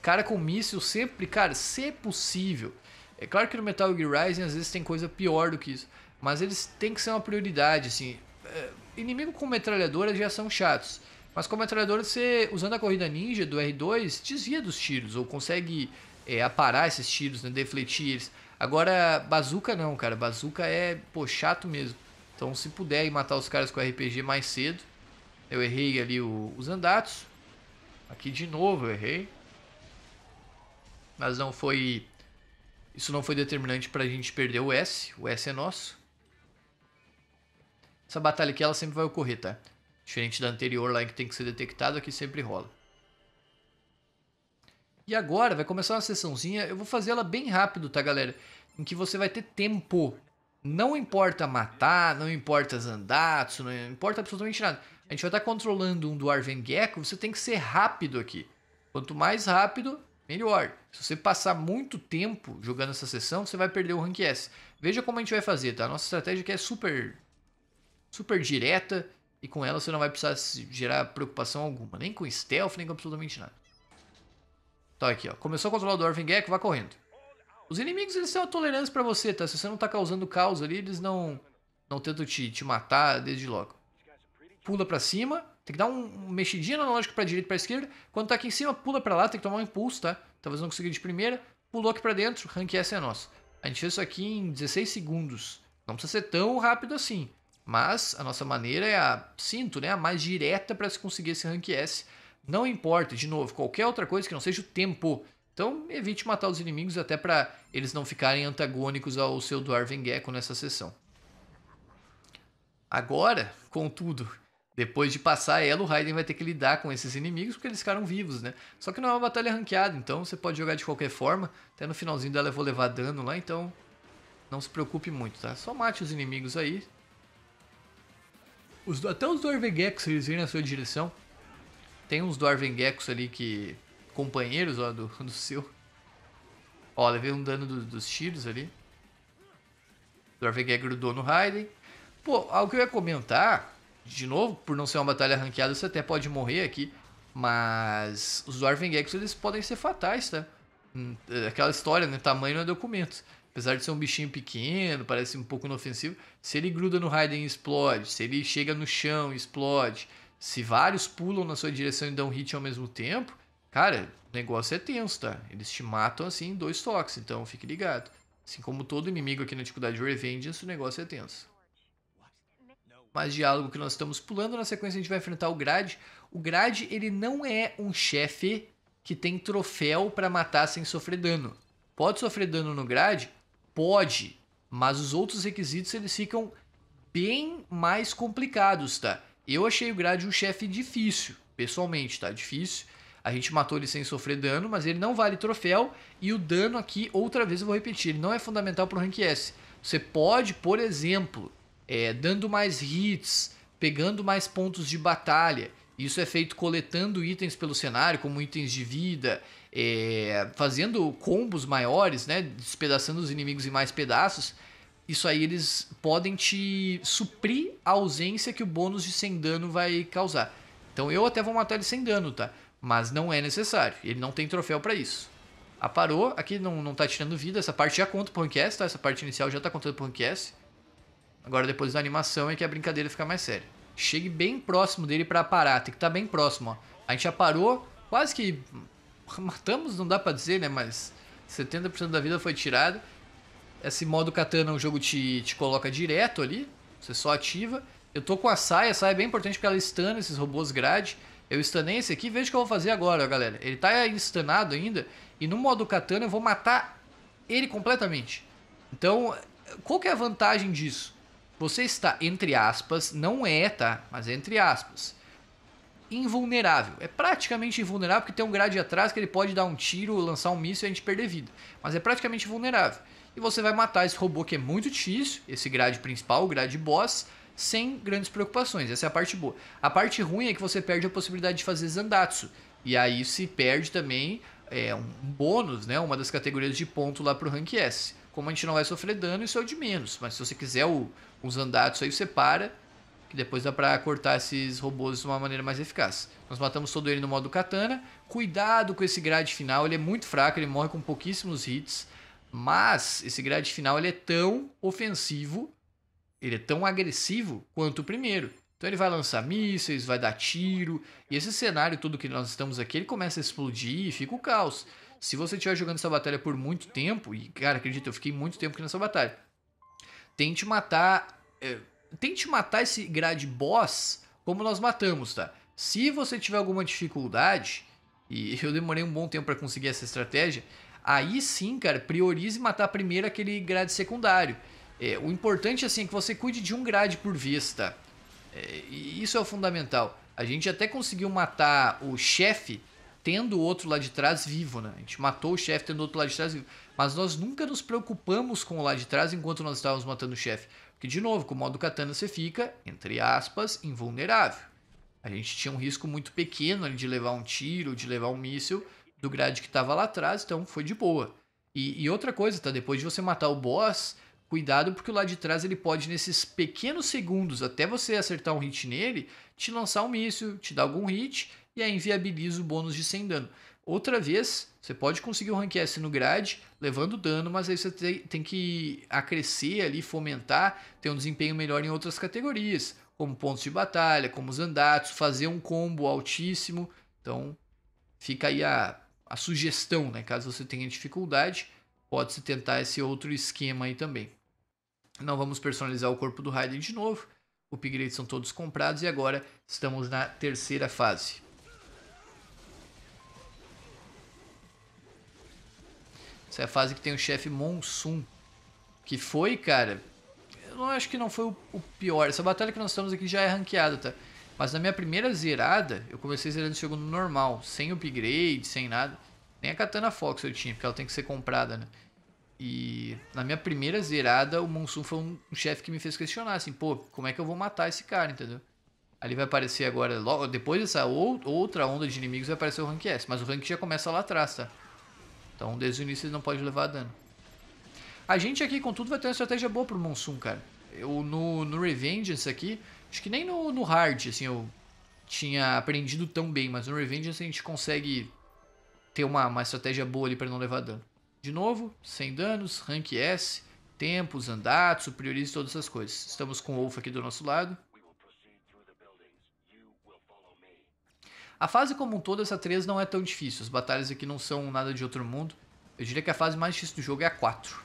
Cara com míssil sempre, cara, se é possível. É claro que no Metal Gear Rising às vezes tem coisa pior do que isso, mas eles têm que ser uma prioridade, assim. É, inimigo com metralhadora já são chatos. Mas com a metralhadora, você, usando a corrida ninja do R2, desvia dos tiros, ou consegue é, aparar esses tiros, né? defletir eles. Agora, bazuca não, cara. Bazuca é, pô, chato mesmo. Então, se puder ir matar os caras com RPG mais cedo. Eu errei ali o, os andatos. Aqui de novo eu errei. Mas não foi... Isso não foi determinante pra gente perder o S. O S é nosso. Essa batalha aqui, ela sempre vai ocorrer, tá? Diferente da anterior lá que tem que ser detectado, aqui sempre rola. E agora vai começar uma sessãozinha, eu vou fazer ela bem rápido, tá galera? Em que você vai ter tempo. Não importa matar, não importa zandatsu, não importa absolutamente nada. A gente vai estar tá controlando um do Arven Gecko, você tem que ser rápido aqui. Quanto mais rápido, melhor. Se você passar muito tempo jogando essa sessão, você vai perder o Rank S. Veja como a gente vai fazer, tá? A nossa estratégia aqui é super, super direta, e com ela você não vai precisar gerar preocupação alguma, nem com stealth, nem com absolutamente nada. Tá aqui, ó. Começou a controlar o Dwarven Gecko, vai correndo. Os inimigos, eles têm uma tolerância para você, tá? Se você não tá causando caos ali, eles não não tentam te, te matar desde logo. Pula para cima, tem que dar um, um mexidinho analógico para direita e para esquerda. Quando tá aqui em cima, pula para lá, tem que tomar um impulso, tá? Talvez não consiga de primeira. Pulou aqui para dentro, rank S é nosso. A gente fez isso aqui em 16 segundos. Não precisa ser tão rápido assim. Mas a nossa maneira é a, sinto, né, a mais direta para se conseguir esse rank S. Não importa, de novo, qualquer outra coisa que não seja o tempo. Então evite matar os inimigos até para eles não ficarem antagônicos ao seu Dwarven Gecko nessa sessão. Agora, contudo, depois de passar ela, o Raiden vai ter que lidar com esses inimigos porque eles ficaram vivos, né? Só que não é uma batalha ranqueada, então você pode jogar de qualquer forma. Até no finalzinho dela eu vou levar dano lá, então não se preocupe muito, tá? Só mate os inimigos aí, os, até os Dwarvengex, eles vêm na sua direção. Tem uns Dwarvengex ali que... Companheiros, ó, do, do seu. Ó, levei um dano do, dos tiros ali. Dwarvengex grudou no Raiden. Pô, algo que eu ia comentar... De novo, por não ser uma batalha ranqueada, você até pode morrer aqui. Mas os Dwarven Gex, eles podem ser fatais, tá? Hum, é aquela história, né? Tamanho não é documento apesar de ser um bichinho pequeno, parece um pouco inofensivo, se ele gruda no Raiden explode, se ele chega no chão explode, se vários pulam na sua direção e dão hit ao mesmo tempo, cara, o negócio é tenso, tá? Eles te matam assim em dois toques, então fique ligado. Assim como todo inimigo aqui na dificuldade de Revengeance, o negócio é tenso. Mas diálogo que nós estamos pulando, na sequência a gente vai enfrentar o grad O grad ele não é um chefe que tem troféu para matar sem sofrer dano. Pode sofrer dano no grad Pode, mas os outros requisitos eles ficam bem mais complicados, tá? Eu achei o grade um chefe difícil, pessoalmente, tá? Difícil. A gente matou ele sem sofrer dano, mas ele não vale troféu. E o dano aqui, outra vez eu vou repetir, ele não é fundamental para o Rank S. Você pode, por exemplo, é, dando mais hits, pegando mais pontos de batalha. Isso é feito coletando itens pelo cenário, como itens de vida, é, fazendo combos maiores, né? Despedaçando os inimigos em mais pedaços. Isso aí eles podem te suprir a ausência que o bônus de 100 dano vai causar. Então eu até vou matar ele sem dano, tá? Mas não é necessário. Ele não tem troféu para isso. Aparou, ah, aqui não, não tá tirando vida. Essa parte já conta pro Rancast, tá? Essa parte inicial já tá contando pro Rancast. Agora depois da animação é que a brincadeira fica mais séria. Chegue bem próximo dele para parar, tem que estar tá bem próximo, ó. A gente já parou quase que matamos, não dá para dizer, né? Mas 70% da vida foi tirada. Esse modo katana, o jogo te, te coloca direto ali, você só ativa. Eu tô com a saia, a saia é bem importante porque ela estana esses robôs grade. Eu estanei esse aqui, veja o que eu vou fazer agora, galera. Ele tá estanado ainda, e no modo katana eu vou matar ele completamente. Então, qual que é a vantagem disso? Você está, entre aspas, não é, tá? Mas é entre aspas invulnerável. É praticamente invulnerável porque tem um grade atrás que ele pode dar um tiro, lançar um míssil e a gente perder vida. Mas é praticamente invulnerável. E você vai matar esse robô que é muito difícil, esse grade principal, o grade boss, sem grandes preocupações. Essa é a parte boa. A parte ruim é que você perde a possibilidade de fazer Zandatsu. E aí se perde também é, um bônus, né? Uma das categorias de ponto lá pro Rank S. Como a gente não vai sofrer dano, isso é o de menos. Mas se você quiser o, o Zandatsu aí, você para depois dá para cortar esses robôs de uma maneira mais eficaz. Nós matamos todo ele no modo katana. Cuidado com esse grade final, ele é muito fraco, ele morre com pouquíssimos hits. Mas esse grade final ele é tão ofensivo, ele é tão agressivo quanto o primeiro. Então ele vai lançar mísseis, vai dar tiro, e esse cenário todo que nós estamos aqui, ele começa a explodir e fica o caos. Se você estiver jogando essa batalha por muito tempo, e cara, acredita, eu fiquei muito tempo aqui nessa batalha, tente matar é, tente matar esse grade boss como nós matamos, tá? Se você tiver alguma dificuldade, e eu demorei um bom tempo para conseguir essa estratégia, aí sim, cara, priorize matar primeiro aquele grade secundário. É, o importante assim, é que você cuide de um grade por vez, tá? É, isso é o fundamental. A gente até conseguiu matar o chefe tendo o outro lá de trás vivo, né? A gente matou o chefe tendo o outro lá de trás vivo. Mas nós nunca nos preocupamos com o lá de trás enquanto nós estávamos matando o chefe. E de novo, com o modo katana você fica, entre aspas, invulnerável. A gente tinha um risco muito pequeno de levar um tiro, de levar um míssil do grade que estava lá atrás, então foi de boa. E, e, outra coisa, tá? Depois de você matar o boss, cuidado porque o lado de trás ele pode, nesses pequenos segundos, até você acertar um hit nele, te lançar um míssil, te dar algum hit e aí inviabiliza o bônus de 100 dano. Outra vez, você pode conseguir o rank S no grade, levando dano, mas aí você tem que acrescer ali, fomentar, ter um desempenho melhor em outras categorias, como pontos de batalha, como os andatos, fazer um combo altíssimo. Então, fica aí a, a sugestão, né? Caso você tenha dificuldade, pode-se tentar esse outro esquema aí também. Não vamos personalizar o corpo do Raiden de novo. Upgrades são todos comprados e agora estamos na terceira fase. Essa é a fase que tem o chefe Monsoon, Que foi, cara. Eu não acho que não foi o, o pior. Essa batalha que nós estamos aqui já é ranqueada, tá? Mas na minha primeira zerada, eu comecei zerando o segundo normal, sem upgrade, sem nada. Nem a Katana Fox eu tinha, porque ela tem que ser comprada, né? E na minha primeira zerada, o Monsoon foi um, um chefe que me fez questionar, assim, pô, como é que eu vou matar esse cara, entendeu? Ali vai aparecer agora, logo depois dessa ou, outra onda de inimigos, vai aparecer o Rank S, mas o Rank já começa lá atrás, tá? Então, desde o início ele não pode levar dano. A gente aqui, contudo, vai ter uma estratégia boa pro Monsoon, cara. Eu, no, no Revengeance aqui, acho que nem no, no Hard, assim, eu tinha aprendido tão bem, mas no Revengeance a gente consegue ter uma, uma estratégia boa ali para não levar dano. De novo, sem danos, rank S, tempos, andatos, priorize todas essas coisas. Estamos com o Wolf aqui do nosso lado. A fase como um todo, essa 3 não é tão difícil. As batalhas aqui não são nada de outro mundo. Eu diria que a fase mais difícil do jogo é a 4.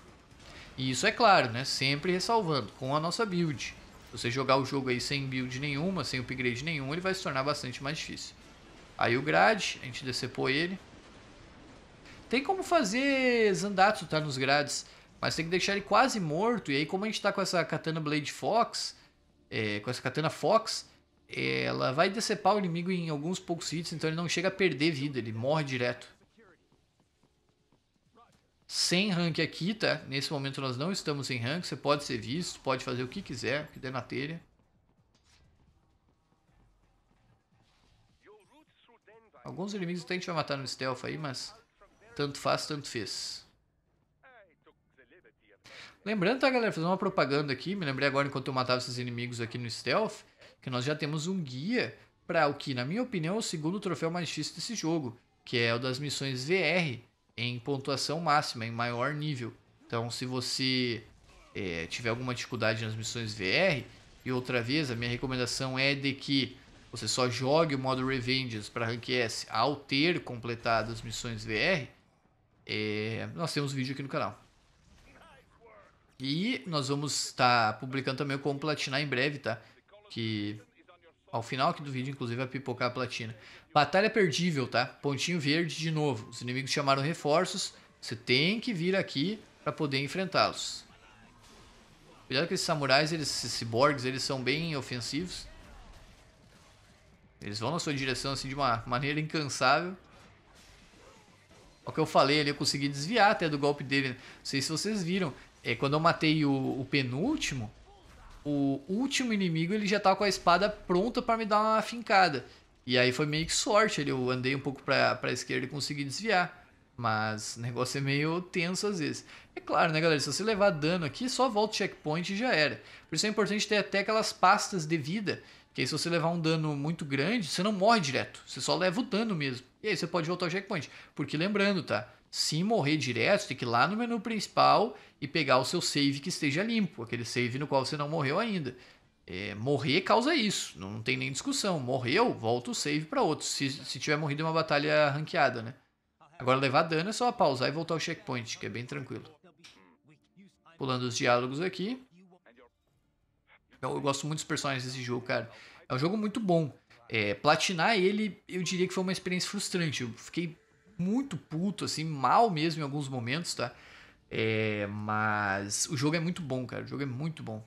E isso é claro, né? Sempre ressalvando, com a nossa build. Se você jogar o jogo aí sem build nenhuma, sem upgrade nenhum, ele vai se tornar bastante mais difícil. Aí o grade, a gente decepou ele. Tem como fazer Zandatsu tá nos grades, mas tem que deixar ele quase morto. E aí como a gente tá com essa Katana Blade Fox, é, com essa Katana Fox, ela vai decepar o inimigo em alguns poucos hits, então ele não chega a perder vida, ele morre direto. Sem rank aqui, tá? Nesse momento nós não estamos sem rank, você pode ser visto, pode fazer o que quiser, o que der na telha. Alguns inimigos até a gente vai matar no stealth aí, mas tanto faz, tanto fez. Lembrando, tá galera, fazer uma propaganda aqui, me lembrei agora enquanto eu matava esses inimigos aqui no stealth, que nós já temos um guia para o que, na minha opinião, é o segundo troféu mais difícil desse jogo, que é o das missões VR em pontuação máxima, em maior nível. Então, se você é, tiver alguma dificuldade nas missões VR, e outra vez, a minha recomendação é de que você só jogue o modo Revengeance para Rank S ao ter completado as missões VR. É, nós temos vídeo aqui no canal. E nós vamos estar tá publicando também o como platinar em breve, tá? Que ao final aqui do vídeo, inclusive, vai pipocar a platina. Batalha perdível, tá? Pontinho verde de novo. Os inimigos chamaram reforços. Você tem que vir aqui para poder enfrentá-los. Cuidado que esses samurais, eles, esses ciborgues, eles são bem ofensivos. Eles vão na sua direção assim de uma maneira incansável. O que eu falei ali, eu consegui desviar até do golpe dele. Não sei se vocês viram. É, quando eu matei o, o penúltimo, o último inimigo ele já tava tá com a espada pronta para me dar uma fincada. E aí foi meio que sorte, eu andei um pouco pra, pra esquerda e consegui desviar. Mas o negócio é meio tenso às vezes. É claro, né, galera? Se você levar dano aqui, só volta o checkpoint e já era. Por isso é importante ter até aquelas pastas de vida. Que aí se você levar um dano muito grande, você não morre direto. Você só leva o dano mesmo. E aí você pode voltar ao checkpoint. Porque lembrando, tá? Se morrer direto, tem que ir lá no menu principal e pegar o seu save que esteja limpo, aquele save no qual você não morreu ainda. É, morrer causa isso, não tem nem discussão. Morreu, volta o save para outro, se, se tiver morrido em é uma batalha ranqueada, né? Agora levar dano é só pausar e voltar ao checkpoint, que é bem tranquilo. Pulando os diálogos aqui. Eu, eu gosto muito dos personagens desse jogo, cara. É um jogo muito bom. É, platinar ele, eu diria que foi uma experiência frustrante. Eu fiquei muito puto, assim, mal mesmo em alguns momentos, tá? É, mas o jogo é muito bom, cara. O jogo é muito bom.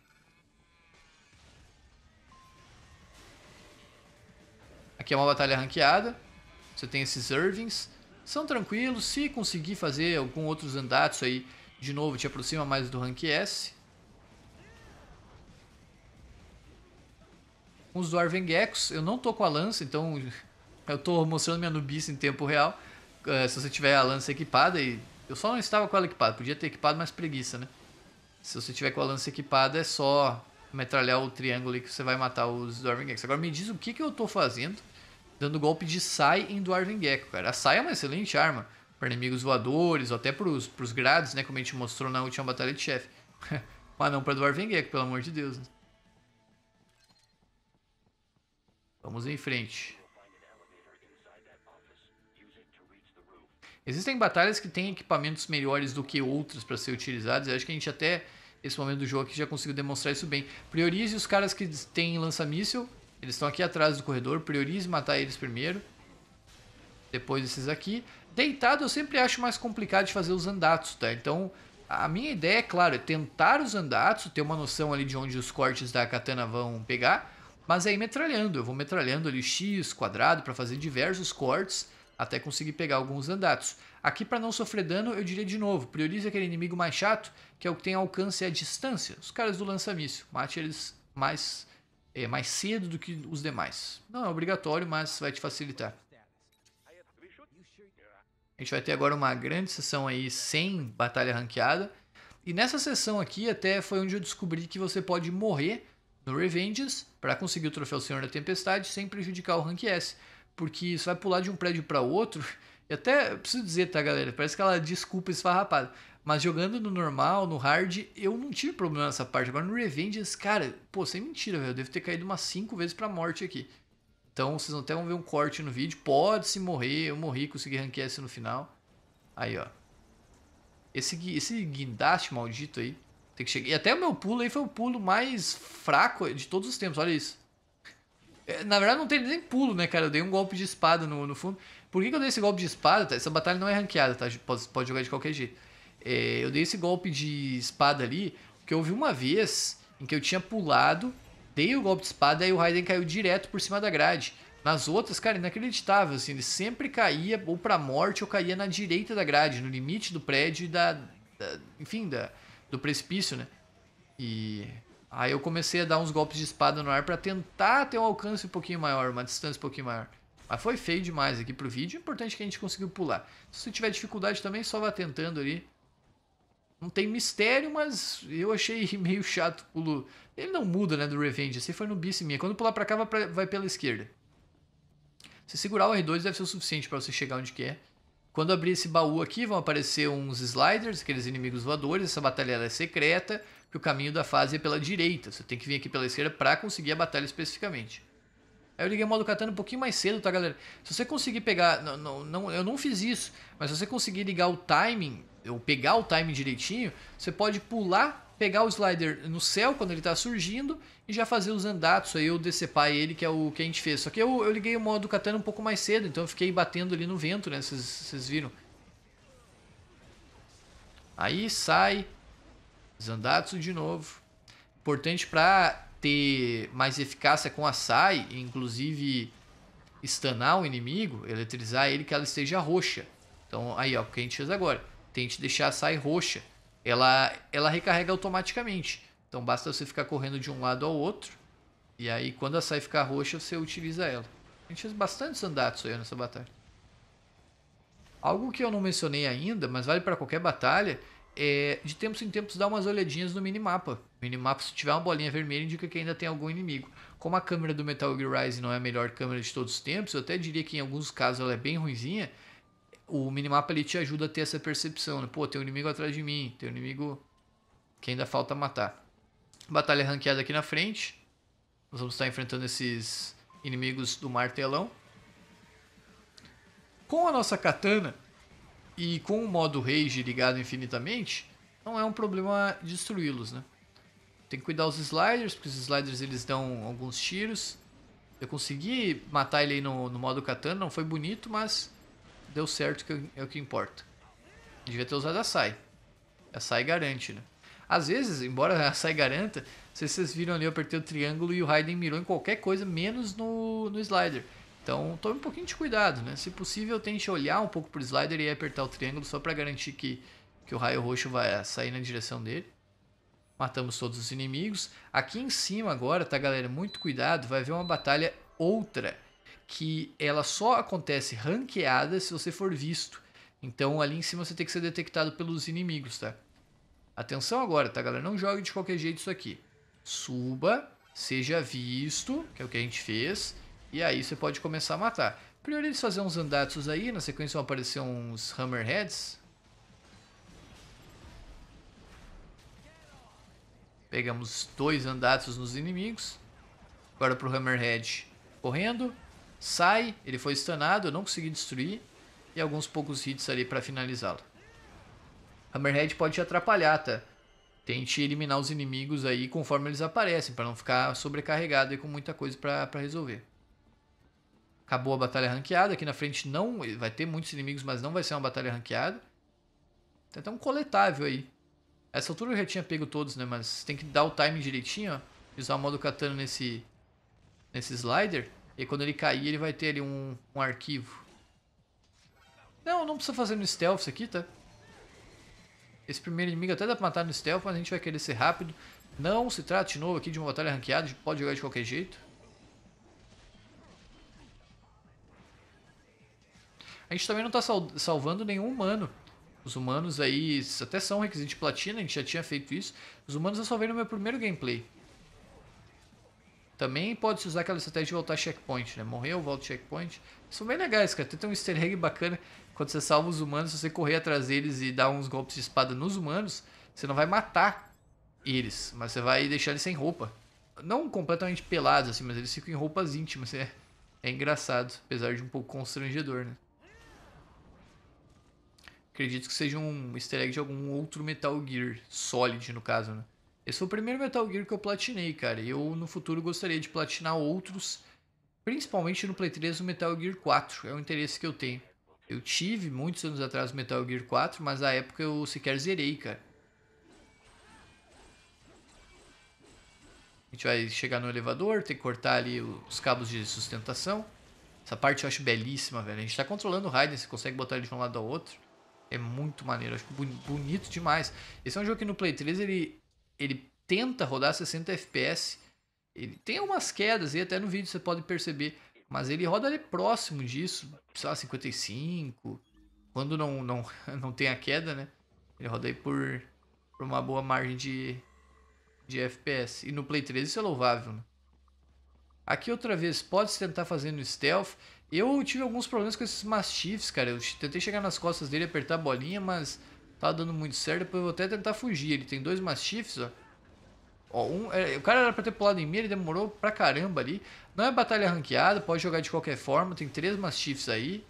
Aqui é uma batalha ranqueada. Você tem esses Irvings. São tranquilos. Se conseguir fazer algum outros andatos aí, de novo, te aproxima mais do Rank S. Os Dwarven Geckos. Eu não tô com a lança, então eu tô mostrando minha nubice em tempo real. É, se você tiver a lança equipada, e eu só não estava com ela equipada, podia ter equipado, mas preguiça, né? Se você tiver com a lança equipada, é só metralhar o triângulo que você vai matar os Dwarven Geckos. Agora me diz o que, que eu tô fazendo dando golpe de Sai em Dwarven Gecko, cara. A Sai é uma excelente arma para inimigos voadores ou até pros, pros grades, né? Como a gente mostrou na última batalha de chefe. Mas não pra Dwarven Gecko, pelo amor de Deus. Né? Vamos em frente. Existem batalhas que têm equipamentos melhores do que outros para ser utilizados. Eu acho que a gente até esse momento do jogo aqui já conseguiu demonstrar isso bem. Priorize os caras que têm lança-míssel. Eles estão aqui atrás do corredor. Priorize matar eles primeiro. Depois esses aqui. Deitado eu sempre acho mais complicado de fazer os andatos, tá? Então a minha ideia, é claro, é tentar os andatos, ter uma noção ali de onde os cortes da katana vão pegar, mas aí é metralhando, eu vou metralhando ali x quadrado para fazer diversos cortes até conseguir pegar alguns andatos. Aqui, para não sofrer dano, eu diria de novo: priorize aquele inimigo mais chato, que é o que tem alcance à distância. Os caras do lança-míssil. Mate eles mais, é, mais cedo do que os demais. Não é obrigatório, mas vai te facilitar. A gente vai ter agora uma grande sessão aí sem batalha ranqueada. E nessa sessão aqui até foi onde eu descobri que você pode morrer no Revenges para conseguir o troféu Senhor da Tempestade sem prejudicar o Rank S porque você vai pular de um prédio para outro. E até preciso dizer, tá, galera? Parece que ela desculpa esfarrapada. Mas jogando no normal, no hard, eu não tive problema nessa parte. Agora no Revengeance, cara, pô, sem mentira, velho. Eu devo ter caído umas 5 vezes pra morte aqui. Então vocês até vão ver um corte no vídeo. Pode se morrer, eu morri, consegui ranquear esse no final. Aí, ó. Esse, esse guindaste maldito aí. Tem que chegar. E até o meu pulo aí foi o pulo mais fraco de todos os tempos, olha isso. É, na verdade, não tem nem pulo, né, cara? Eu dei um golpe de espada no, no fundo. Por que, que eu dei esse golpe de espada? Tá? Essa batalha não é ranqueada, tá? Pode, pode jogar de qualquer jeito. É, eu dei esse golpe de espada ali, porque eu vi uma vez em que eu tinha pulado, dei o golpe de espada e o Raiden caiu direto por cima da grade. Nas outras, cara, inacreditável, assim, ele sempre caía ou pra morte ou caía na direita da grade, no limite do prédio e da, da enfim, da, do precipício, né? E Aí eu comecei a dar uns golpes de espada no ar para tentar ter um alcance um pouquinho maior, uma distância um pouquinho maior. Mas foi feio demais aqui pro vídeo, o é importante é que a gente conseguiu pular. Então, se você tiver dificuldade também, só vá tentando ali. Não tem mistério, mas eu achei meio chato o pulo. Ele não muda, né, do Revenge. Esse foi no bice minha. Quando pular pra cá, vai, pra, vai pela esquerda. Se segurar o R2 deve ser o suficiente para você chegar onde quer. Quando abrir esse baú aqui, vão aparecer uns sliders, aqueles inimigos voadores. Essa batalha é secreta que o caminho da fase é pela direita. Você tem que vir aqui pela esquerda para conseguir a batalha especificamente. Aí eu liguei o modo katana um pouquinho mais cedo, tá, galera? Se você conseguir pegar... Não, não, não, eu não fiz isso, mas se você conseguir ligar o timing, ou pegar o timing direitinho, você pode pular, pegar o slider no céu quando ele tá surgindo e já fazer os andatos aí, ou decepar ele, que é o que a gente fez. Só que eu, eu liguei o modo katana um pouco mais cedo, então eu fiquei batendo ali no vento, né? Vocês viram? Aí sai, Zandatsu de novo. Importante para ter mais eficácia com a Sai, inclusive estanar o inimigo, eletrizar ele que ela esteja roxa. Então aí, ó, o que a gente fez agora. Tente deixar a Sai roxa. Ela, ela recarrega automaticamente. Então basta você ficar correndo de um lado ao outro. E aí quando a Sai ficar roxa, você utiliza ela. A gente fez bastante Zandatsu aí nessa batalha. Algo que eu não mencionei ainda, mas vale para qualquer batalha, é, de tempos em tempos dá umas olhadinhas no minimapa. Minimapa, se tiver uma bolinha vermelha, indica que ainda tem algum inimigo. Como a câmera do Metal Gear Rising não é a melhor câmera de todos os tempos, eu até diria que em alguns casos ela é bem ruinzinha. O minimapa ele te ajuda a ter essa percepção, né? Pô, tem um inimigo atrás de mim, tem um inimigo que ainda falta matar. Batalha ranqueada aqui na frente. Nós vamos estar enfrentando esses inimigos do martelão. Com a nossa katana, e com o modo rage ligado infinitamente, não é um problema destruí-los, né? Tem que cuidar os sliders, porque os sliders eles dão alguns tiros. Eu consegui matar ele aí no, no modo katana, não foi bonito, mas deu certo, que é o que importa. Devia ter usado a Sai. A Sai garante, né? Às vezes, embora a Sai garanta, se vocês viram ali, eu apertei o triângulo e o Raiden mirou em qualquer coisa, menos no, no slider. Então tome um pouquinho de cuidado, né? Se possível, tente olhar um pouco pro slider e apertar o triângulo só para garantir que, que o raio roxo vai eh, sair na direção dele. Matamos todos os inimigos. Aqui em cima agora, tá galera? Muito cuidado, vai haver uma batalha outra que ela só acontece ranqueada se você for visto. Então ali em cima você tem que ser detectado pelos inimigos, tá? Atenção agora, tá galera? Não jogue de qualquer jeito isso aqui. Suba, seja visto, que é o que a gente fez e aí você pode começar a matar. Primeiro eles fazer uns andatsos aí, na sequência vão aparecer uns hammerheads. Pegamos dois andatsos nos inimigos. Agora pro hammerhead correndo. Sai, ele foi stunado, eu não consegui destruir. E alguns poucos hits ali para finalizá-lo. Hammerhead pode te atrapalhar, tá? Tente eliminar os inimigos aí conforme eles aparecem, para não ficar sobrecarregado e com muita coisa para resolver. Acabou a batalha ranqueada. Aqui na frente não vai ter muitos inimigos, mas não vai ser uma batalha ranqueada. Tem até um coletável aí. Essa altura eu já tinha pego todos, né? Mas tem que dar o time direitinho, ó. usar o modo katana nesse, nesse slider. E quando ele cair, ele vai ter ali um, um arquivo. Não, não precisa fazer no stealth isso aqui, tá? Esse primeiro inimigo até dá pra matar no stealth, mas a gente vai querer ser rápido. Não se trata de novo aqui de uma batalha ranqueada, a gente pode jogar de qualquer jeito. a gente também não está sal salvando nenhum humano. Os humanos aí até são requisito de platina, a gente já tinha feito isso. Os humanos eu salvei no meu primeiro gameplay. Também pode-se usar aquela estratégia de voltar checkpoint, né? Morreu, volta checkpoint. São bem legais, cara. Tem um easter egg bacana. Quando você salva os humanos, se você correr atrás deles e dar uns golpes de espada nos humanos, você não vai matar eles, mas você vai deixar eles sem roupa. Não completamente pelados, assim, mas eles ficam em roupas íntimas. É, é engraçado, apesar de um pouco constrangedor, né? Acredito que seja um easter egg de algum outro Metal Gear. Solid, no caso, né? Esse foi o primeiro Metal Gear que eu platinei, cara. E eu, no futuro, gostaria de platinar outros. Principalmente no Play 3, o Metal Gear 4. É o interesse que eu tenho. Eu tive, muitos anos atrás, o Metal Gear 4, mas na época eu sequer zerei, cara. A gente vai chegar no elevador, tem que cortar ali os cabos de sustentação. Essa parte eu acho belíssima, velho. A gente tá controlando o Raiden, né? você consegue botar ele de um lado ao outro. É muito maneiro, acho bonito demais. Esse é um jogo que no Play 3 ele, ele tenta rodar 60 FPS. Ele tem umas quedas e até no vídeo você pode perceber, mas ele roda ali próximo disso, sei lá, 55. Quando não, não, não tem a queda, né? Ele roda aí por, por uma boa margem de, de FPS. E no Play 3 isso é louvável, né? Aqui outra vez, pode tentar fazer no stealth. Eu tive alguns problemas com esses mastifs, cara. Eu tentei chegar nas costas dele, apertar a bolinha, mas tá dando muito certo. Depois eu vou até tentar fugir. Ele tem dois mastifs, ó. Ó, um, é, o cara era pra ter pulado em mim, ele demorou pra caramba ali. Não é batalha ranqueada, pode jogar de qualquer forma. Tem três mastifs aí.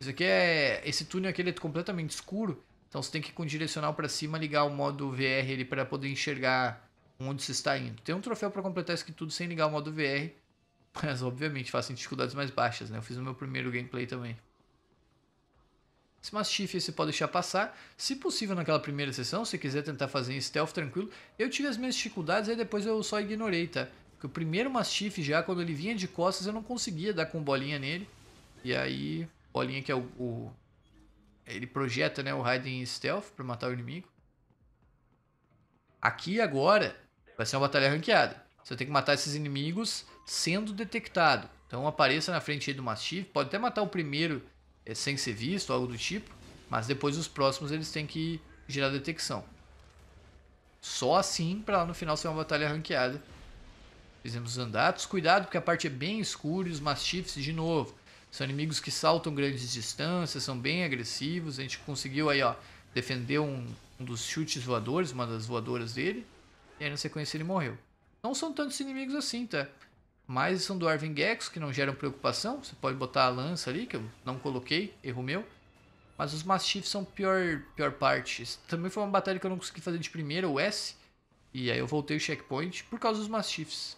Isso aqui é... Esse túnel aqui é completamente escuro. Então você tem que ir com o direcional pra cima, ligar o modo VR ali pra poder enxergar onde você está indo. Tem um troféu pra completar isso aqui tudo sem ligar o modo VR. Mas obviamente faço em dificuldades mais baixas, né? Eu fiz o meu primeiro gameplay também. Esse Mastiff você pode deixar passar. Se possível naquela primeira sessão, se quiser tentar fazer em stealth tranquilo. Eu tive as minhas dificuldades e depois eu só ignorei, tá? Porque o primeiro Mastiff já, quando ele vinha de costas, eu não conseguia dar com bolinha nele. E aí, bolinha que é o... o ele projeta né, o Raiden em stealth para matar o inimigo. Aqui agora vai ser uma batalha ranqueada. Você tem que matar esses inimigos sendo detectado. Então apareça na frente do Mastiff, pode até matar o primeiro é, sem ser visto, algo do tipo, mas depois os próximos eles têm que gerar detecção. Só assim para lá no final ser uma batalha ranqueada. Fizemos os andatos, cuidado porque a parte é bem escura e os Mastiffs de novo. São inimigos que saltam grandes distâncias, são bem agressivos. A gente conseguiu aí, ó, defender um, um dos chutes voadores, uma das voadoras dele. E aí na sequência ele morreu. Não são tantos inimigos assim, tá? mais são do Arvin Gecko que não geram preocupação. Você pode botar a lança ali, que eu não coloquei, erro meu. Mas os Mastiffs são pior, pior parte. também foi uma batalha que eu não consegui fazer de primeira, o S. E aí eu voltei o checkpoint por causa dos Mastiffs.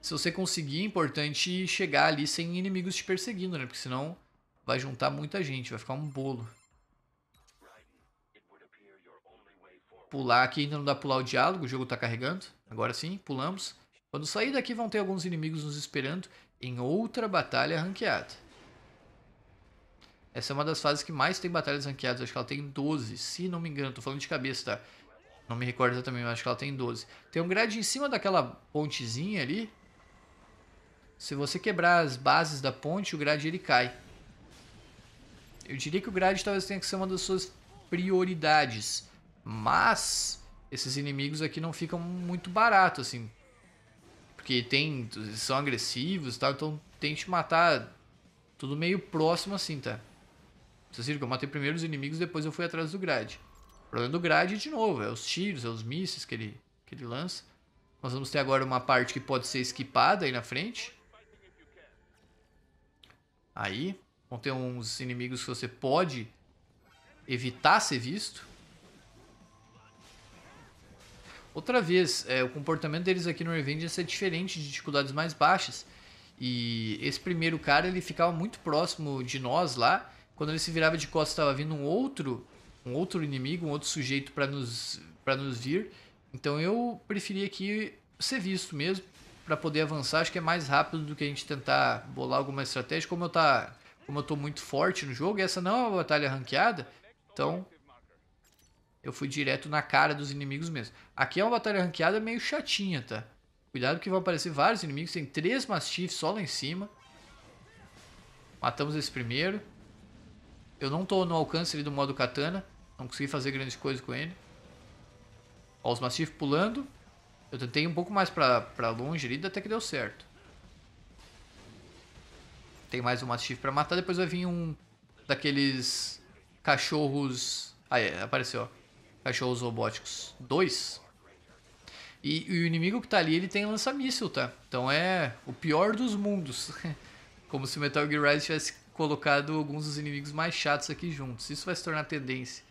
Se você conseguir, é importante chegar ali sem inimigos te perseguindo, né? Porque senão vai juntar muita gente, vai ficar um bolo. Pular aqui, ainda não dá pra pular o diálogo, o jogo tá carregando. Agora sim, pulamos. Quando sair daqui vão ter alguns inimigos nos esperando em outra batalha ranqueada. Essa é uma das fases que mais tem batalhas ranqueadas, acho que ela tem 12, se não me engano, tô falando de cabeça, tá? Não me recordo exatamente, mas acho que ela tem 12. Tem um grade em cima daquela pontezinha ali. Se você quebrar as bases da ponte, o grade ele cai. Eu diria que o grade talvez tenha que ser uma das suas prioridades. Mas esses inimigos aqui não ficam muito baratos, assim porque tem, são agressivos e tal, então tente te matar tudo meio próximo assim, tá? Ou então, seja, assim, eu matei primeiro os inimigos, depois eu fui atrás do grade. O problema do grade, de novo, é os tiros, é os mísseis que ele, que ele lança. Nós vamos ter agora uma parte que pode ser esquipada aí na frente. Aí, vão ter uns inimigos que você pode evitar ser visto. Outra vez, é, o comportamento deles aqui no Revenge é diferente de dificuldades mais baixas. E esse primeiro cara, ele ficava muito próximo de nós lá. Quando ele se virava de costas, estava vindo um outro, um outro inimigo, um outro sujeito para nos, para nos vir. Então eu preferia aqui ser visto mesmo para poder avançar. Acho que é mais rápido do que a gente tentar bolar alguma estratégia. Como eu tá, como eu tô muito forte no jogo, essa não é uma batalha ranqueada. Então eu fui direto na cara dos inimigos mesmo. Aqui é uma batalha ranqueada meio chatinha, tá? Cuidado que vão aparecer vários inimigos. Tem três Mastiffs só lá em cima. Matamos esse primeiro. Eu não tô no alcance ali do modo katana. Não consegui fazer grande coisa com ele. Ó, os Mastiffs pulando. Eu tentei um pouco mais pra, pra longe ali, até que deu certo. Tem mais um Mastiff pra matar. Depois vai vir um daqueles cachorros... Ah, é, apareceu. Cachorros Robóticos 2. E, e o inimigo que tá ali, ele tem lança-míssil, tá? Então é o pior dos mundos. Como se o Metal Gear Rise tivesse colocado alguns dos inimigos mais chatos aqui juntos. Isso vai se tornar tendência.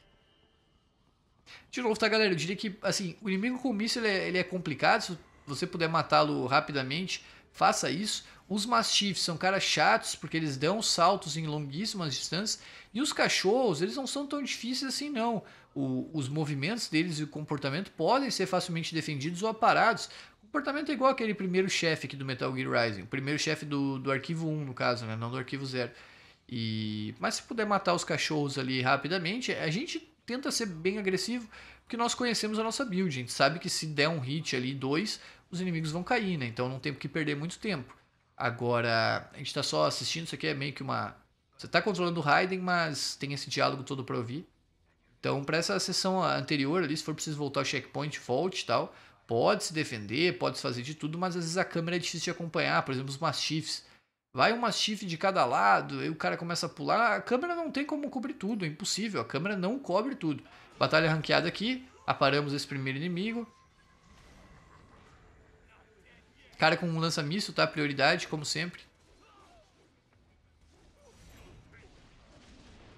De novo, tá, galera? Eu diria que, assim, o inimigo com míssil ele é, ele é complicado. Se você puder matá-lo rapidamente, faça isso. Os Mastiffs são caras chatos porque eles dão saltos em longuíssimas distâncias. E os cachorros, eles não são tão difíceis assim, não o, os movimentos deles e o comportamento podem ser facilmente defendidos ou aparados. O comportamento é igual aquele primeiro chefe aqui do Metal Gear Rising, o primeiro chefe do, do arquivo 1, no caso, né? não do arquivo 0. E, mas se puder matar os cachorros ali rapidamente, a gente tenta ser bem agressivo, porque nós conhecemos a nossa build, a gente sabe que se der um hit ali, dois, os inimigos vão cair, né? Então não tem que perder muito tempo. Agora, a gente tá só assistindo, isso aqui é meio que uma. Você tá controlando o Raiden, mas tem esse diálogo todo pra ouvir. Então, para essa sessão anterior ali, se for preciso voltar ao checkpoint, volte e tal. Pode se defender, pode se fazer de tudo, mas às vezes a câmera é difícil de acompanhar. Por exemplo, os Mastiffs. Vai um Mastiff de cada lado, e o cara começa a pular. A câmera não tem como cobrir tudo, é impossível. A câmera não cobre tudo. Batalha ranqueada aqui, aparamos esse primeiro inimigo. Cara com um lança-míssil, tá? Prioridade, como sempre.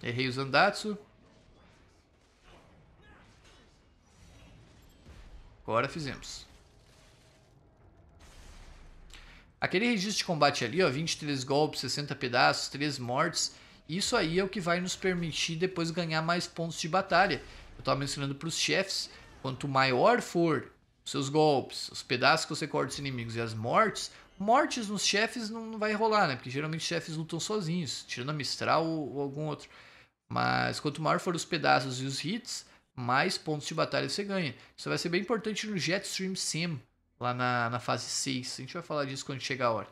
Errei o Zandatsu. Agora fizemos. Aquele registro de combate ali, ó, 23 golpes, 60 pedaços, 3 mortes. Isso aí é o que vai nos permitir depois ganhar mais pontos de batalha. Eu estava mencionando para os chefes, quanto maior for os seus golpes, os pedaços que você corta os inimigos e as mortes, mortes nos chefes não, vai rolar, né? Porque geralmente os chefes lutam sozinhos, tirando a Mistral ou, ou algum outro. Mas quanto maior for os pedaços e os hits, mais pontos de batalha você ganha. Isso vai ser bem importante no Jetstream Sim, lá na, na fase 6. A gente vai falar disso quando chegar a hora.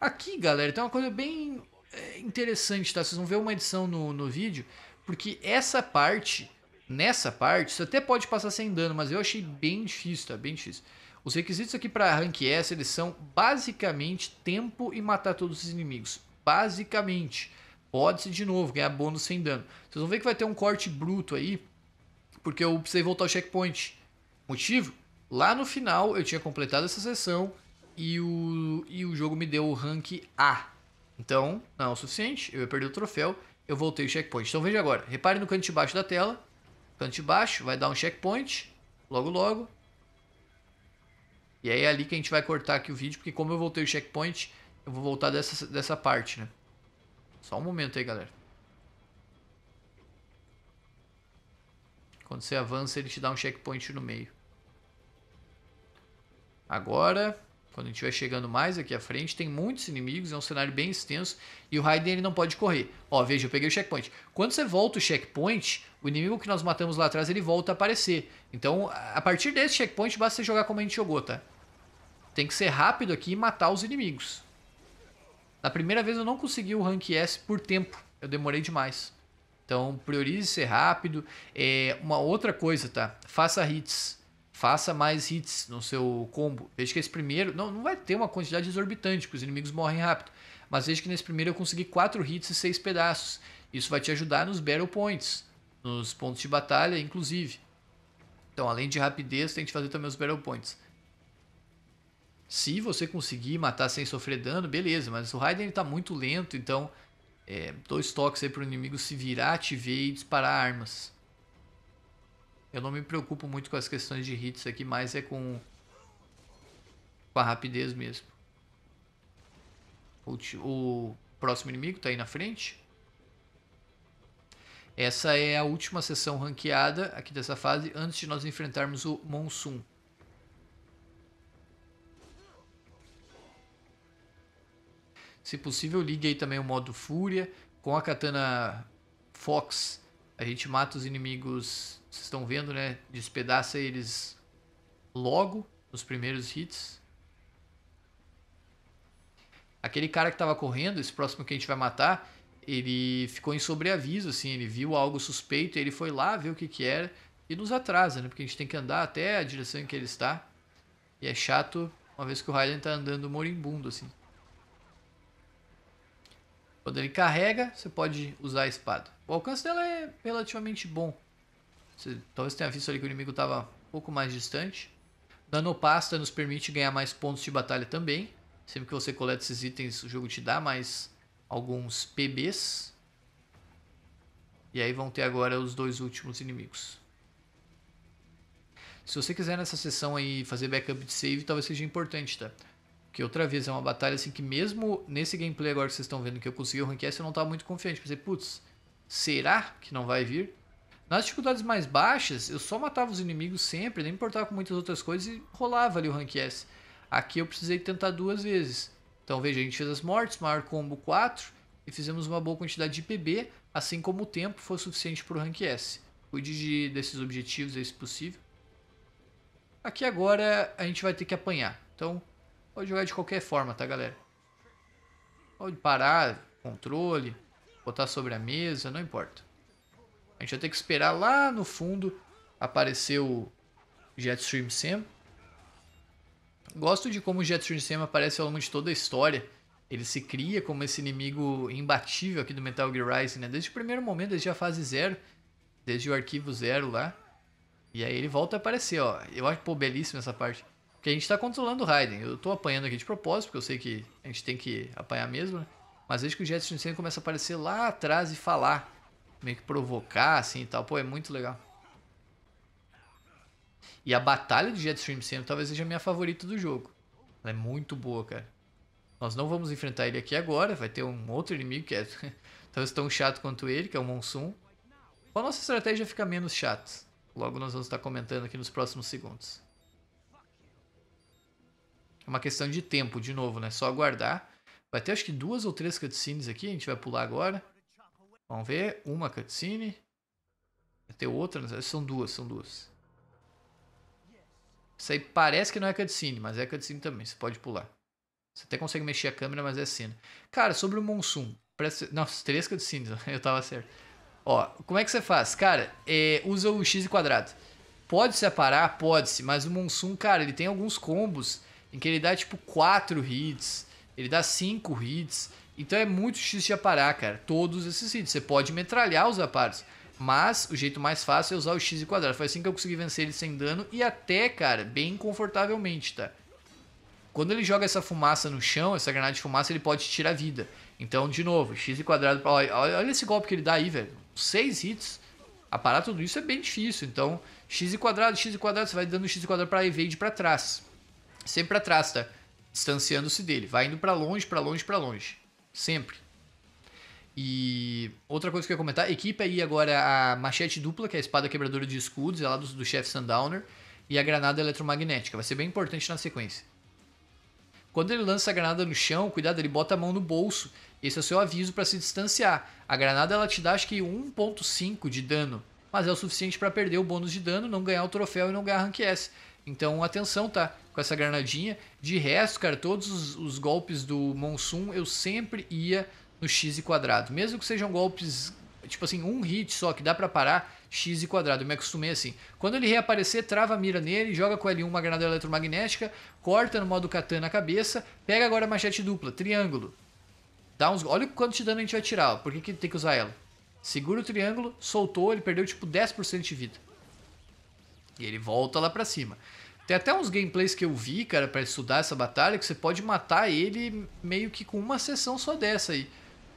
Aqui, galera, tem uma coisa bem é, interessante, tá? Vocês vão ver uma edição no, no vídeo, porque essa parte, nessa parte, você até pode passar sem dano, mas eu achei bem difícil, tá? Bem difícil. Os requisitos aqui para rank S, eles são basicamente tempo e matar todos os inimigos. Basicamente. Pode-se de novo ganhar bônus sem dano. Vocês vão ver que vai ter um corte bruto aí porque eu precisei voltar ao checkpoint. Motivo? Lá no final eu tinha completado essa sessão e o, e o jogo me deu o rank A. Então, não é o suficiente, eu ia perder o troféu, eu voltei o checkpoint. Então veja agora, repare no canto de baixo da tela. Canto de baixo vai dar um checkpoint, logo logo. E aí é ali que a gente vai cortar aqui o vídeo, porque como eu voltei o checkpoint, eu vou voltar dessa, dessa parte, né? Só um momento aí, galera. Quando você avança, ele te dá um checkpoint no meio. Agora, quando a gente vai chegando mais aqui à frente, tem muitos inimigos, é um cenário bem extenso e o Raiden ele não pode correr. Ó, veja, eu peguei o checkpoint. Quando você volta o checkpoint, o inimigo que nós matamos lá atrás, ele volta a aparecer. Então, a partir desse checkpoint, basta você jogar como a gente jogou, tá? Tem que ser rápido aqui e matar os inimigos. Na primeira vez eu não consegui o Rank S por tempo, eu demorei demais. Então, priorize ser rápido. É, uma outra coisa, tá? Faça hits. Faça mais hits no seu combo. Veja que esse primeiro. Não, não vai ter uma quantidade exorbitante, porque os inimigos morrem rápido. Mas veja que nesse primeiro eu consegui 4 hits e 6 pedaços. Isso vai te ajudar nos Battle Points, nos pontos de batalha, inclusive. Então, além de rapidez, tem que fazer também os Battle Points. Se você conseguir matar sem sofrer dano, beleza, mas o Raiden está muito lento, então é, dois toques aí o inimigo se virar, ativar e disparar armas. Eu não me preocupo muito com as questões de hits aqui, mas é com, com a rapidez mesmo. O, o próximo inimigo está aí na frente. Essa é a última sessão ranqueada aqui dessa fase, antes de nós enfrentarmos o Monsoon. Se possível, ligue aí também o modo Fúria. Com a katana Fox, a gente mata os inimigos. Vocês estão vendo, né? Despedaça eles logo nos primeiros hits. Aquele cara que estava correndo, esse próximo que a gente vai matar, ele ficou em sobreaviso, assim, ele viu algo suspeito, ele foi lá ver o que que era e nos atrasa, né? Porque a gente tem que andar até a direção em que ele está. E é chato uma vez que o Raiden tá andando moribundo, assim. Quando ele carrega, você pode usar a espada. O alcance dela é relativamente bom. Você talvez tenha visto ali que o inimigo estava um pouco mais distante. Nanopasta nos permite ganhar mais pontos de batalha também. Sempre que você coleta esses itens, o jogo te dá mais alguns PBs. E aí vão ter agora os dois últimos inimigos. Se você quiser nessa sessão aí fazer backup de save, talvez seja importante, tá? Porque outra vez é uma batalha assim que mesmo nesse gameplay agora que vocês estão vendo que eu consegui o S, eu não estava tá muito confiante. Pensei, putz, será que não vai vir? Nas dificuldades mais baixas, eu só matava os inimigos sempre, nem importava com muitas outras coisas e rolava ali o Rank S. Aqui eu precisei tentar duas vezes. Então veja, a gente fez as mortes, maior combo 4 e fizemos uma boa quantidade de PB, assim como o tempo foi suficiente para o Rank S. Cuide de, desses objetivos aí se possível. Aqui agora a gente vai ter que apanhar. Então Pode jogar de qualquer forma, tá, galera? Pode parar, controle, botar sobre a mesa, não importa. A gente vai ter que esperar lá no fundo aparecer o Jetstream Sam. Gosto de como o Jetstream Sam aparece ao longo de toda a história. Ele se cria como esse inimigo imbatível aqui do Metal Gear Rising, né? Desde o primeiro momento, desde a fase zero, desde o arquivo zero lá. E aí ele volta a aparecer, ó. Eu acho, pô, belíssima essa parte. Porque a gente tá controlando o Raiden. Eu tô apanhando aqui de propósito, porque eu sei que a gente tem que apanhar mesmo, né? Mas vejo que o Jetson Sensen começa a aparecer lá atrás e falar. Meio que provocar, assim e tal. Pô, é muito legal. E a batalha de Jetstream Sam talvez seja a minha favorita do jogo. Ela é muito boa, cara. Nós não vamos enfrentar ele aqui agora. Vai ter um outro inimigo que é talvez tão chato quanto ele, que é o Monsoon. Então a nossa estratégia fica menos chata. Logo nós vamos estar comentando aqui nos próximos segundos. É uma questão de tempo, de novo, né? Só aguardar. Vai ter acho que duas ou três cutscenes aqui, a gente vai pular agora. Vamos ver, uma cutscene. Vai ter outra, né? são duas, são duas. Isso aí parece que não é cutscene, mas é cutscene também, você pode pular. Você até consegue mexer a câmera, mas é cena. Cara, sobre o Monsoon. Parece... Nossa, três cutscenes, eu tava certo. Ó, como é que você faz? Cara, é, usa o X quadrado. Pode-se aparar? Pode-se, mas o Monsoon, cara, ele tem alguns combos em que ele dá tipo 4 hits, ele dá 5 hits. Então é muito difícil de aparar, cara. Todos esses hits. Você pode metralhar os aparos. Mas o jeito mais fácil é usar o X quadrado. Foi assim que eu consegui vencer ele sem dano e até, cara, bem confortavelmente, tá? Quando ele joga essa fumaça no chão, essa granada de fumaça, ele pode tirar vida. Então, de novo, X quadrado. Olha, olha esse golpe que ele dá aí, velho. Seis hits. Aparar tudo isso é bem difícil. Então, X quadrado, X quadrado, você vai dando X quadrado pra evade para trás. Sempre atrás, tá? Distanciando-se dele. Vai indo para longe, para longe, para longe. Sempre. E outra coisa que eu ia comentar, equipa aí agora a machete dupla, que é a espada quebradora de escudos, é lá do, do chefe Sundowner, e a granada eletromagnética. Vai ser bem importante na sequência. Quando ele lança a granada no chão, cuidado, ele bota a mão no bolso. Esse é o seu aviso para se distanciar. A granada ela te dá acho que 1.5 de dano, mas é o suficiente para perder o bônus de dano, não ganhar o troféu e não ganhar rank S. Então, atenção, tá? Com essa granadinha. De resto, cara, todos os, os golpes do Monsoon eu sempre ia no X quadrado. Mesmo que sejam golpes, tipo assim, um hit só que dá para parar, X quadrado. Eu me acostumei assim. Quando ele reaparecer, trava a mira nele, joga com L1 uma granada eletromagnética, corta no modo katana a cabeça, pega agora a machete dupla, triângulo. Dá uns... Olha quanto de dano a gente vai tirar, ó. Por que, que tem que usar ela? Segura o triângulo, soltou, ele perdeu tipo 10% de vida. E ele volta lá pra cima. Tem até uns gameplays que eu vi, cara, para estudar essa batalha, que você pode matar ele meio que com uma sessão só dessa aí.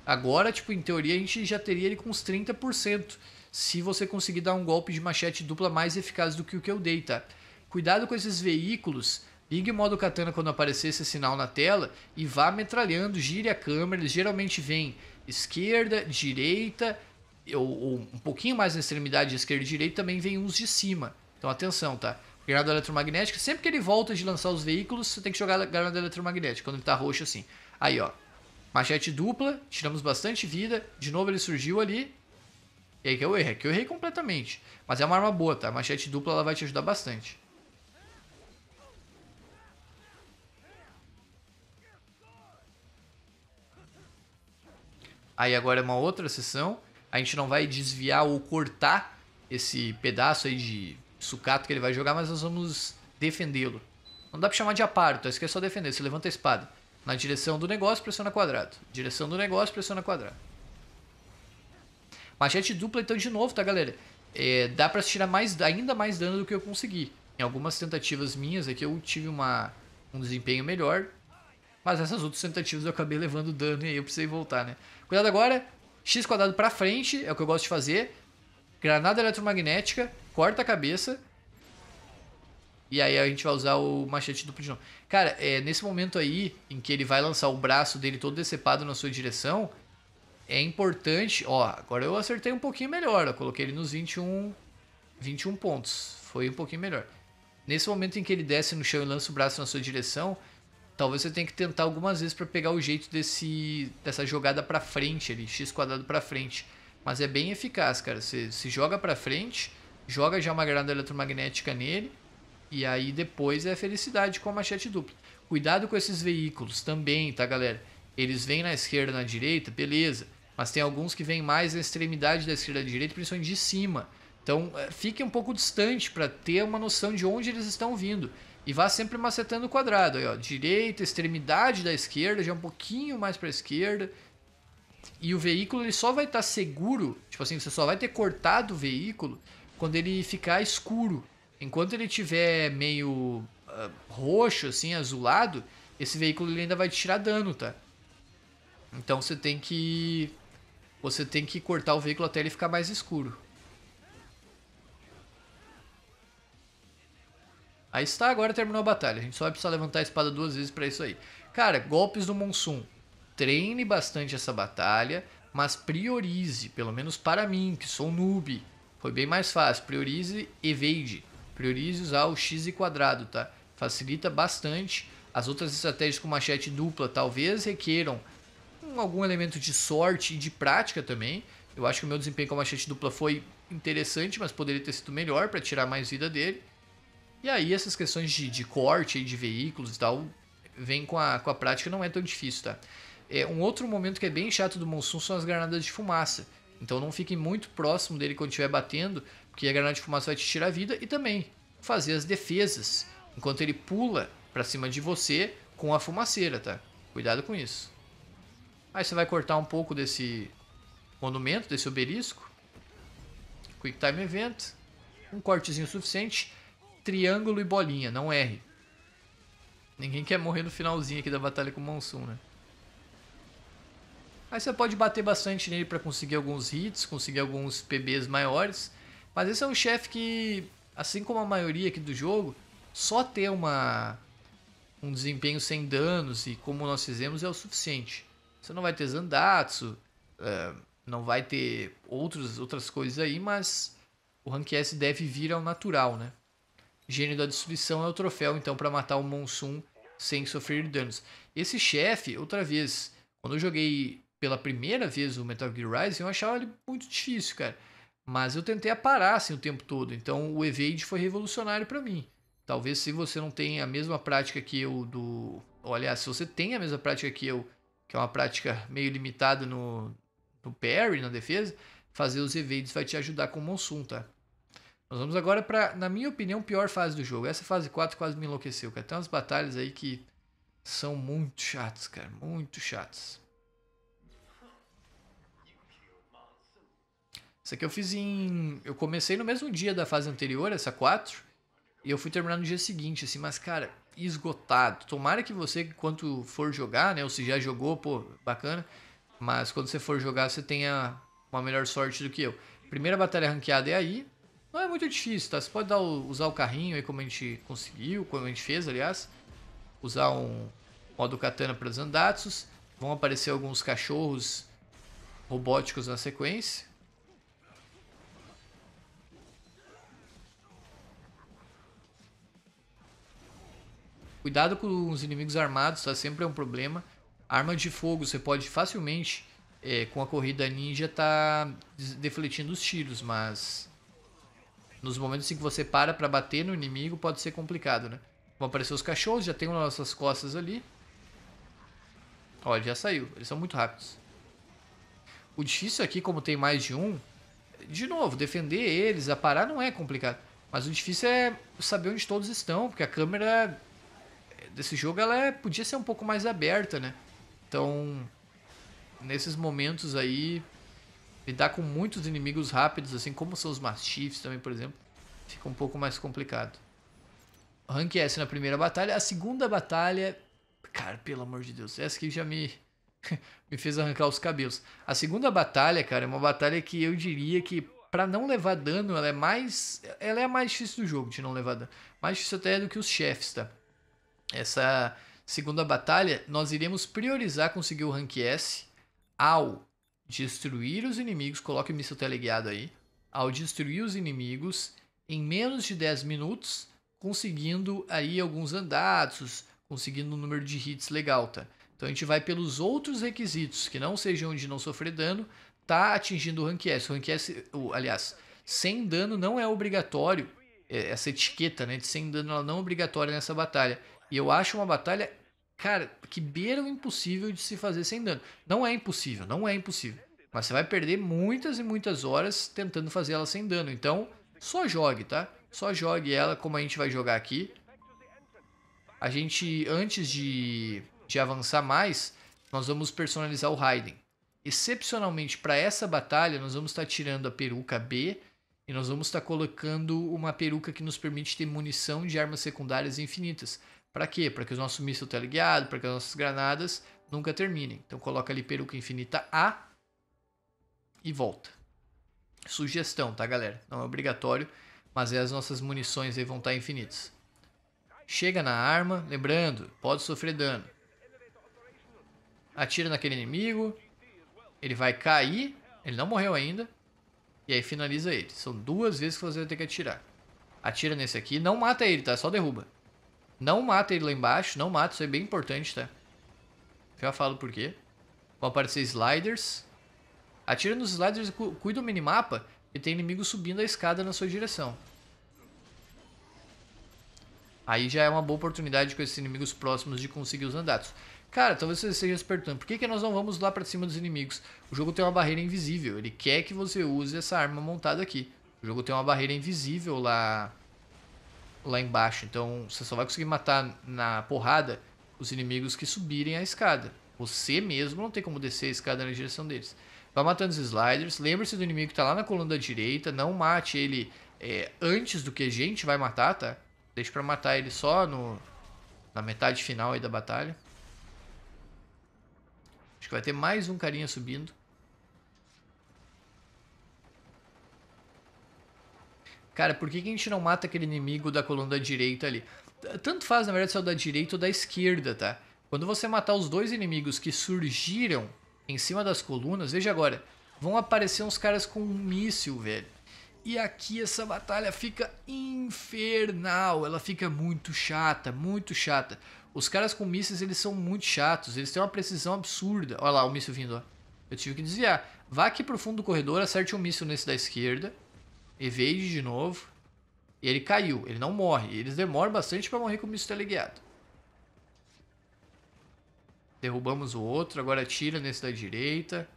Agora, tipo, em teoria a gente já teria ele com uns 30%, se você conseguir dar um golpe de machete dupla mais eficaz do que o que eu dei, tá? Cuidado com esses veículos, ligue o modo katana quando aparecer esse sinal na tela e vá metralhando, gire a câmera, eles geralmente vêm esquerda, direita, ou, ou um pouquinho mais na extremidade esquerda e direita também vem uns de cima. Então atenção, tá? granada eletromagnética, sempre que ele volta de lançar os veículos, você tem que jogar granada eletromagnética, quando ele tá roxo assim. Aí, ó. Machete dupla, tiramos bastante vida. De novo ele surgiu ali. E aí que eu errei, que eu errei completamente. Mas é uma arma boa, tá? A machete dupla ela vai te ajudar bastante. Aí agora é uma outra sessão. A gente não vai desviar ou cortar esse pedaço aí de sucato que ele vai jogar, mas nós vamos defendê-lo. Não dá pra chamar de aparto, Isso aqui é só defender. Você levanta a espada. Na direção do negócio, pressiona quadrado. Direção do negócio, pressiona quadrado. Machete dupla, então, de novo, tá, galera? É, dá pra tirar mais, ainda mais dano do que eu consegui. Em algumas tentativas minhas aqui, eu tive uma, um desempenho melhor. Mas essas outras tentativas eu acabei levando dano e aí eu precisei voltar, né? Cuidado agora. X quadrado pra frente, é o que eu gosto de fazer. Granada eletromagnética, corta a cabeça. E aí a gente vai usar o machete duplo de novo. Cara, é nesse momento aí em que ele vai lançar o braço dele todo decepado na sua direção, é importante. Ó, agora eu acertei um pouquinho melhor. Eu coloquei ele nos 21, 21 pontos. Foi um pouquinho melhor. Nesse momento em que ele desce no chão e lança o braço na sua direção, talvez você tenha que tentar algumas vezes para pegar o jeito desse dessa jogada para frente ali, x quadrado para frente. Mas é bem eficaz, cara. Você se joga para frente, joga já uma granada eletromagnética nele e aí depois é felicidade com a machete dupla. Cuidado com esses veículos também, tá, galera? Eles vêm na esquerda, na direita, beleza. Mas tem alguns que vêm mais na extremidade da esquerda e da direita, principalmente de cima. Então, eh, fique um pouco distante para ter uma noção de onde eles estão vindo. E vá sempre macetando o quadrado. Aí, ó, direita, extremidade da esquerda, já um pouquinho mais para a esquerda e o veículo ele só vai estar tá seguro, tipo assim, você só vai ter cortado o veículo quando ele ficar escuro. Enquanto ele tiver meio uh, roxo, assim, azulado, esse veículo ele ainda vai te tirar dano, tá? Então você tem que você tem que cortar o veículo até ele ficar mais escuro. Aí está, agora terminou a batalha. A gente só vai precisar levantar a espada duas vezes para isso aí. Cara, golpes do Monsoon treine bastante essa batalha, mas priorize, pelo menos para mim, que sou noob, foi bem mais fácil. Priorize evade, priorize usar o X e quadrado, tá? Facilita bastante. As outras estratégias com machete dupla talvez requeram algum elemento de sorte e de prática também. Eu acho que o meu desempenho com a machete dupla foi interessante, mas poderia ter sido melhor para tirar mais vida dele. E aí essas questões de, de corte de veículos e tal, vem com a, com a prática, não é tão difícil, tá? É, um outro momento que é bem chato do monsun são as granadas de fumaça. Então não fiquem muito próximo dele quando estiver batendo, porque a granada de fumaça vai te tirar a vida e também fazer as defesas enquanto ele pula para cima de você com a fumaceira, tá? Cuidado com isso. Aí você vai cortar um pouco desse monumento, desse obelisco. Quick Time Event. Um cortezinho suficiente. Triângulo e bolinha, não erre. Ninguém quer morrer no finalzinho aqui da batalha com o Monsoon, né? Aí você pode bater bastante nele para conseguir alguns hits, conseguir alguns PBs maiores. Mas esse é um chefe que, assim como a maioria aqui do jogo, só ter uma um desempenho sem danos e como nós fizemos é o suficiente. Você não vai ter Zandatsu, é, não vai ter outros, outras coisas aí, mas o Rank S deve vir ao natural, né? Gênio da Destruição é o troféu, então, para matar o Monsoon sem sofrer danos. Esse chefe, outra vez, quando eu joguei pela primeira vez o Metal Gear Rising, eu achava ele muito difícil, cara. Mas eu tentei aparar assim, o tempo todo. Então o Evade foi revolucionário para mim. Talvez se você não tem a mesma prática que eu do. Olha, se você tem a mesma prática que eu, que é uma prática meio limitada no, no parry, na defesa, fazer os evades vai te ajudar com o Monsoon, tá? Nós vamos agora para, na minha opinião, pior fase do jogo. Essa fase 4 quase me enlouqueceu, cara. Tem umas batalhas aí que são muito chatas, cara. Muito chatas. essa aqui eu fiz em. Eu comecei no mesmo dia da fase anterior, essa 4. E eu fui terminar no dia seguinte, assim, mas, cara, esgotado. Tomara que você, quando for jogar, né? Ou se já jogou, pô, bacana. Mas quando você for jogar, você tenha uma melhor sorte do que eu. Primeira batalha ranqueada é aí. Não é muito difícil, tá? Você pode o, usar o carrinho aí como a gente conseguiu, como a gente fez, aliás. Usar um modo katana para os andatsus. Vão aparecer alguns cachorros robóticos na sequência. Cuidado com os inimigos armados, tá? Sempre é um problema. Arma de fogo, você pode facilmente, é, com a corrida ninja, tá defletindo os tiros, mas nos momentos em que você para para bater no inimigo pode ser complicado, né? Vão aparecer os cachorros, já tem um nas nossas costas ali. Ó, ele já saiu, eles são muito rápidos. O difícil aqui, como tem mais de um, de novo, defender eles, a parar não é complicado. Mas o difícil é saber onde todos estão, porque a câmera desse jogo ela é, podia ser um pouco mais aberta, né? Então, nesses momentos aí, lidar com muitos inimigos rápidos, assim como são os Mastiffs também, por exemplo, fica um pouco mais complicado. Rank S na primeira batalha. A segunda batalha, cara, pelo amor de Deus, essa aqui já me, me fez arrancar os cabelos. A segunda batalha, cara, é uma batalha que eu diria que para não levar dano, ela é mais ela é a mais difícil do jogo de não levar dano. Mais difícil até do que os chefes, tá? Essa segunda batalha, nós iremos priorizar conseguir o rank S ao destruir os inimigos, coloque o míssil teleguiado aí, ao destruir os inimigos em menos de 10 minutos, conseguindo aí alguns andados, conseguindo um número de hits legal, tá? Então a gente vai pelos outros requisitos, que não sejam de não sofrer dano, tá atingindo o rank S. O rank S, aliás, sem dano não é obrigatório, é, essa etiqueta né, de sem dano ela não é obrigatória nessa batalha. E eu acho uma batalha, cara, que beira o impossível de se fazer sem dano. Não é impossível, não é impossível. Mas você vai perder muitas e muitas horas tentando fazer ela sem dano. Então, só jogue, tá? Só jogue ela como a gente vai jogar aqui. A gente, antes de, de avançar mais, nós vamos personalizar o Raiden. Excepcionalmente para essa batalha, nós vamos estar tá tirando a peruca B e nós vamos estar tá colocando uma peruca que nos permite ter munição de armas secundárias infinitas. Para quê? Para que o nosso míssil ligado, para que as nossas granadas nunca terminem. Então coloca ali peruca infinita A e volta. Sugestão, tá galera? Não é obrigatório, mas é as nossas munições aí vão estar tá infinitas. Chega na arma, lembrando, pode sofrer dano. Atira naquele inimigo, ele vai cair, ele não morreu ainda, e aí finaliza ele. São duas vezes que você vai ter que atirar. Atira nesse aqui, não mata ele, tá? Só derruba. Não mata ele lá embaixo, não mata, isso é bem importante, tá? Já falo por quê. Vão aparecer sliders. Atira nos sliders e cu cuida do minimapa, E tem inimigo subindo a escada na sua direção. Aí já é uma boa oportunidade com esses inimigos próximos de conseguir os andatos. Cara, talvez você esteja se perguntando, por que, que nós não vamos lá para cima dos inimigos? O jogo tem uma barreira invisível, ele quer que você use essa arma montada aqui. O jogo tem uma barreira invisível lá lá embaixo. Então você só vai conseguir matar na porrada os inimigos que subirem a escada. Você mesmo não tem como descer a escada na direção deles. Vai matando os sliders. Lembre-se do inimigo que está lá na coluna da direita. Não mate ele é, antes do que a gente vai matar, tá? Deixa pra matar ele só no, na metade final aí da batalha. Acho que vai ter mais um carinha subindo. Cara, por que, a gente não mata aquele inimigo da coluna da direita ali? Tanto faz, na verdade, se é o da direita ou da esquerda, tá? Quando você matar os dois inimigos que surgiram em cima das colunas, veja agora, vão aparecer uns caras com um míssil, velho. E aqui essa batalha fica infernal, ela fica muito chata, muito chata. Os caras com mísseis, eles são muito chatos, eles têm uma precisão absurda. Olha lá o míssil vindo, ó. Eu tive que desviar. Vá aqui pro fundo do corredor, acerte um míssil nesse da esquerda evade de novo. E ele caiu, ele não morre. Eles demoram bastante para morrer com o míssil teleguiado. Derrubamos o outro, agora tira nesse da direita.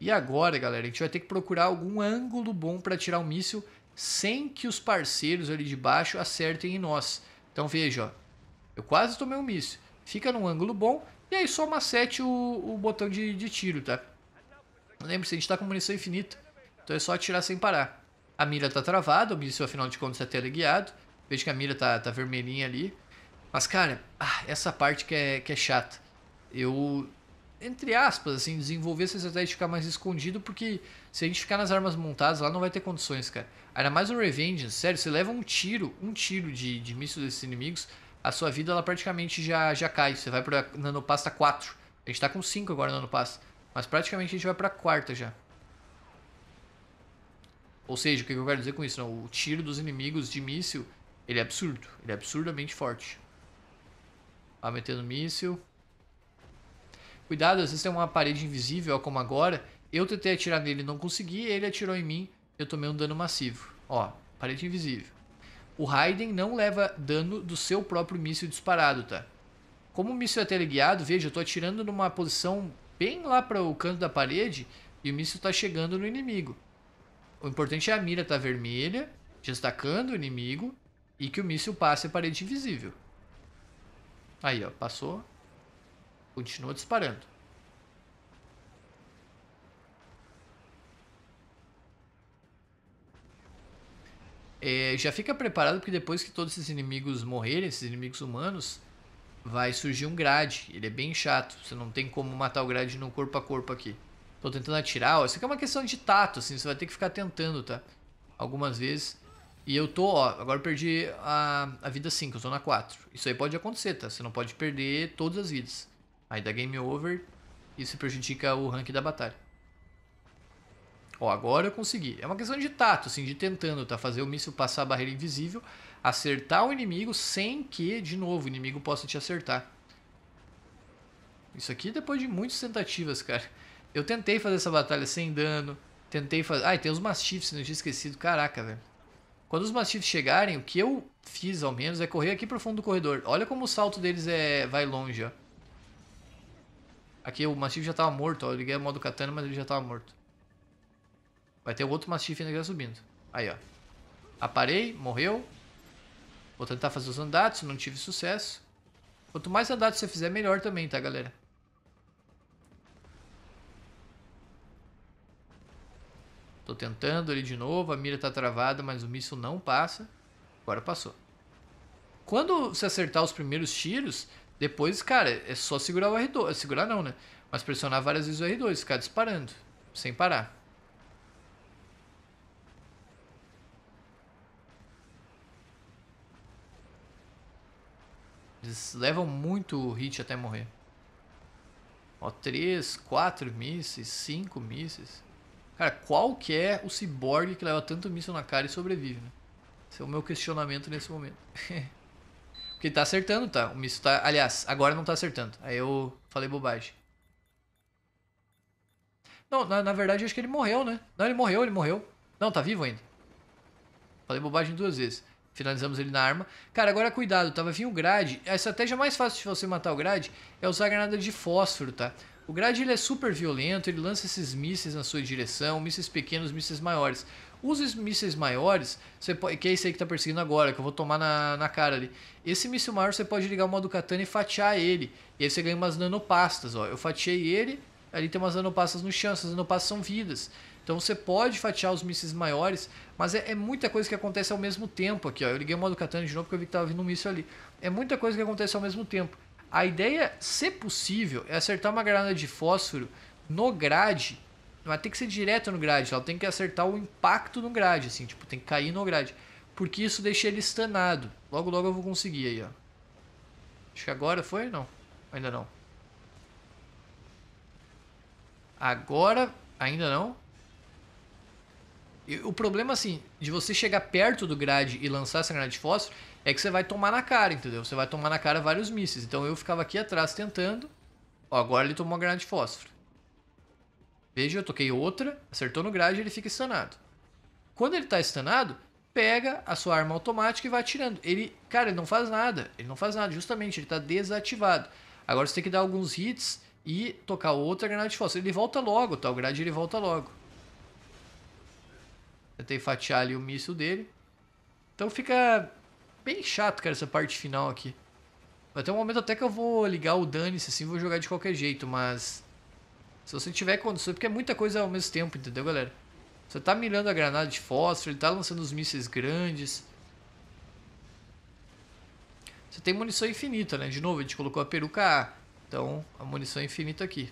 E agora, galera, a gente vai ter que procurar algum ângulo bom para tirar o míssil sem que os parceiros ali de baixo acertem em nós. Então veja, ó, eu quase tomei um míssil. Fica num ângulo bom e aí só macete o, o botão de, de tiro, tá? Lembre-se, a gente está com munição infinita. Então é só atirar sem parar. A mira tá travada, o míssil afinal de contas é teleguiado. Veja que a mira tá, tá vermelhinha ali. Mas, cara, ah, essa parte que é, que é chata. Eu, entre aspas, assim, desenvolver essa estratégia de ficar mais escondido, porque se a gente ficar nas armas montadas lá não vai ter condições, cara. Ainda mais o revenge, sério, você leva um tiro, um tiro de, de míssil desses inimigos, a sua vida ela praticamente já, já cai. Você vai pra nanopasta 4. A gente tá com 5 agora na nanopasta. Mas praticamente a gente vai pra quarta já. Ou seja, o que eu quero dizer com isso? Não, né? o tiro dos inimigos de míssil, ele é absurdo. Ele é absurdamente forte. Vai metendo míssil. Cuidado, às vezes tem uma parede invisível, ó, como agora. Eu tentei atirar nele não consegui, ele atirou em mim, eu tomei um dano massivo. Ó, parede invisível. O Raiden não leva dano do seu próprio míssil disparado, tá? Como o míssil é teleguiado, veja, eu tô atirando numa posição bem lá para o canto da parede e o míssil tá chegando no inimigo. O importante é a mira estar tá vermelha, destacando o inimigo, e que o míssil passe a parede invisível. Aí, ó, passou. Continua disparando. É, já fica preparado porque depois que todos esses inimigos morrerem, esses inimigos humanos, vai surgir um grade. Ele é bem chato. Você não tem como matar o grade no corpo a corpo aqui tô tentando atirar, ó, isso aqui é uma questão de tato, assim, você vai ter que ficar tentando, tá? Algumas vezes. E eu tô, ó, agora eu perdi a, a vida 5, eu tô na 4. Isso aí pode acontecer, tá? Você não pode perder todas as vidas. Aí dá game over, isso prejudica o rank da batalha. Ó, agora eu consegui. É uma questão de tato, assim, de tentando, tá? Fazer o míssil passar a barreira invisível, acertar o inimigo sem que, de novo, o inimigo possa te acertar. Isso aqui depois de muitas tentativas, cara. Eu tentei fazer essa batalha sem dano. Tentei fazer. Ai, tem os Mastiffs, não tinha esquecido. Caraca, velho. Quando os Mastiffs chegarem, o que eu fiz ao menos é correr aqui pro fundo do corredor. Olha como o salto deles é vai longe, ó. Aqui o Mastiff já tava morto, ó. Eu liguei o modo katana, mas ele já tava morto. Vai ter outro Mastiff ainda que tá subindo. Aí, ó. Aparei, morreu. Vou tentar fazer os andatos, não tive sucesso. Quanto mais andatos você fizer, melhor também, tá, galera? Tô tentando ali de novo, a mira tá travada, mas o míssil não passa. Agora passou. Quando você acertar os primeiros tiros, depois, cara, é só segurar o R2. É, segurar não, né? Mas pressionar várias vezes o R2, ficar disparando, sem parar. Eles levam muito hit até morrer. Ó, 3, 4 mísseis, 5 mísseis. Cara, qual que é o ciborgue que leva tanto míssil na cara e sobrevive, né? Esse é o meu questionamento nesse momento. Porque tá acertando, tá? O míssil tá... Aliás, agora não tá acertando. Aí eu falei bobagem. Não, na, na verdade, acho que ele morreu, né? Não, ele morreu, ele morreu. Não, tá vivo ainda. Falei bobagem duas vezes. Finalizamos ele na arma. Cara, agora cuidado, tá? Vai vir o grade. A estratégia mais fácil de você matar o grade é usar a granada de fósforo, tá? O Grad ele é super violento, ele lança esses mísseis na sua direção, mísseis pequenos, mísseis maiores. Os mísseis maiores, você pode, que é esse aí que tá perseguindo agora, que eu vou tomar na, na cara ali. Esse míssil maior você pode ligar o modo katana e fatiar ele. E aí você ganha umas nanopastas, ó. Eu fatiei ele, ali tem umas nanopastas no chão, essas nanopastas são vidas. Então você pode fatiar os mísseis maiores, mas é, é, muita coisa que acontece ao mesmo tempo aqui, ó. Eu liguei o modo katana de novo porque eu vi que tava vindo um míssil ali. É muita coisa que acontece ao mesmo tempo. A ideia, se possível, é acertar uma granada de fósforo no grade. Vai ter que ser direto no grade, ela tem que acertar o impacto no grade, assim, tipo, tem que cair no grade. Porque isso deixa ele estanado. Logo, logo eu vou conseguir aí, ó. Acho que agora foi? Não. Ainda não. Agora, ainda não. E o problema, assim, de você chegar perto do grade e lançar essa granada de fósforo é que você vai tomar na cara, entendeu? Você vai tomar na cara vários mísseis. Então eu ficava aqui atrás tentando. Ó, agora ele tomou uma granada de fósforo. Veja, eu toquei outra, acertou no grade e ele fica estanado. Quando ele tá estanado, pega a sua arma automática e vai atirando. Ele, cara, ele não faz nada. Ele não faz nada, justamente, ele tá desativado. Agora você tem que dar alguns hits e tocar outra granada de fósforo. Ele volta logo, tá? O grade ele volta logo. Tentei fatiar ali o míssil dele. Então fica bem chato, cara, essa parte final aqui. Vai ter um momento até que eu vou ligar o dane-se, assim, vou jogar de qualquer jeito, mas... Se você tiver condições, porque é muita coisa ao mesmo tempo, entendeu, galera? Você tá mirando a granada de fósforo, ele tá lançando os mísseis grandes. Você tem munição infinita, né? De novo, a gente colocou a peruca A. Então, a munição é infinita aqui.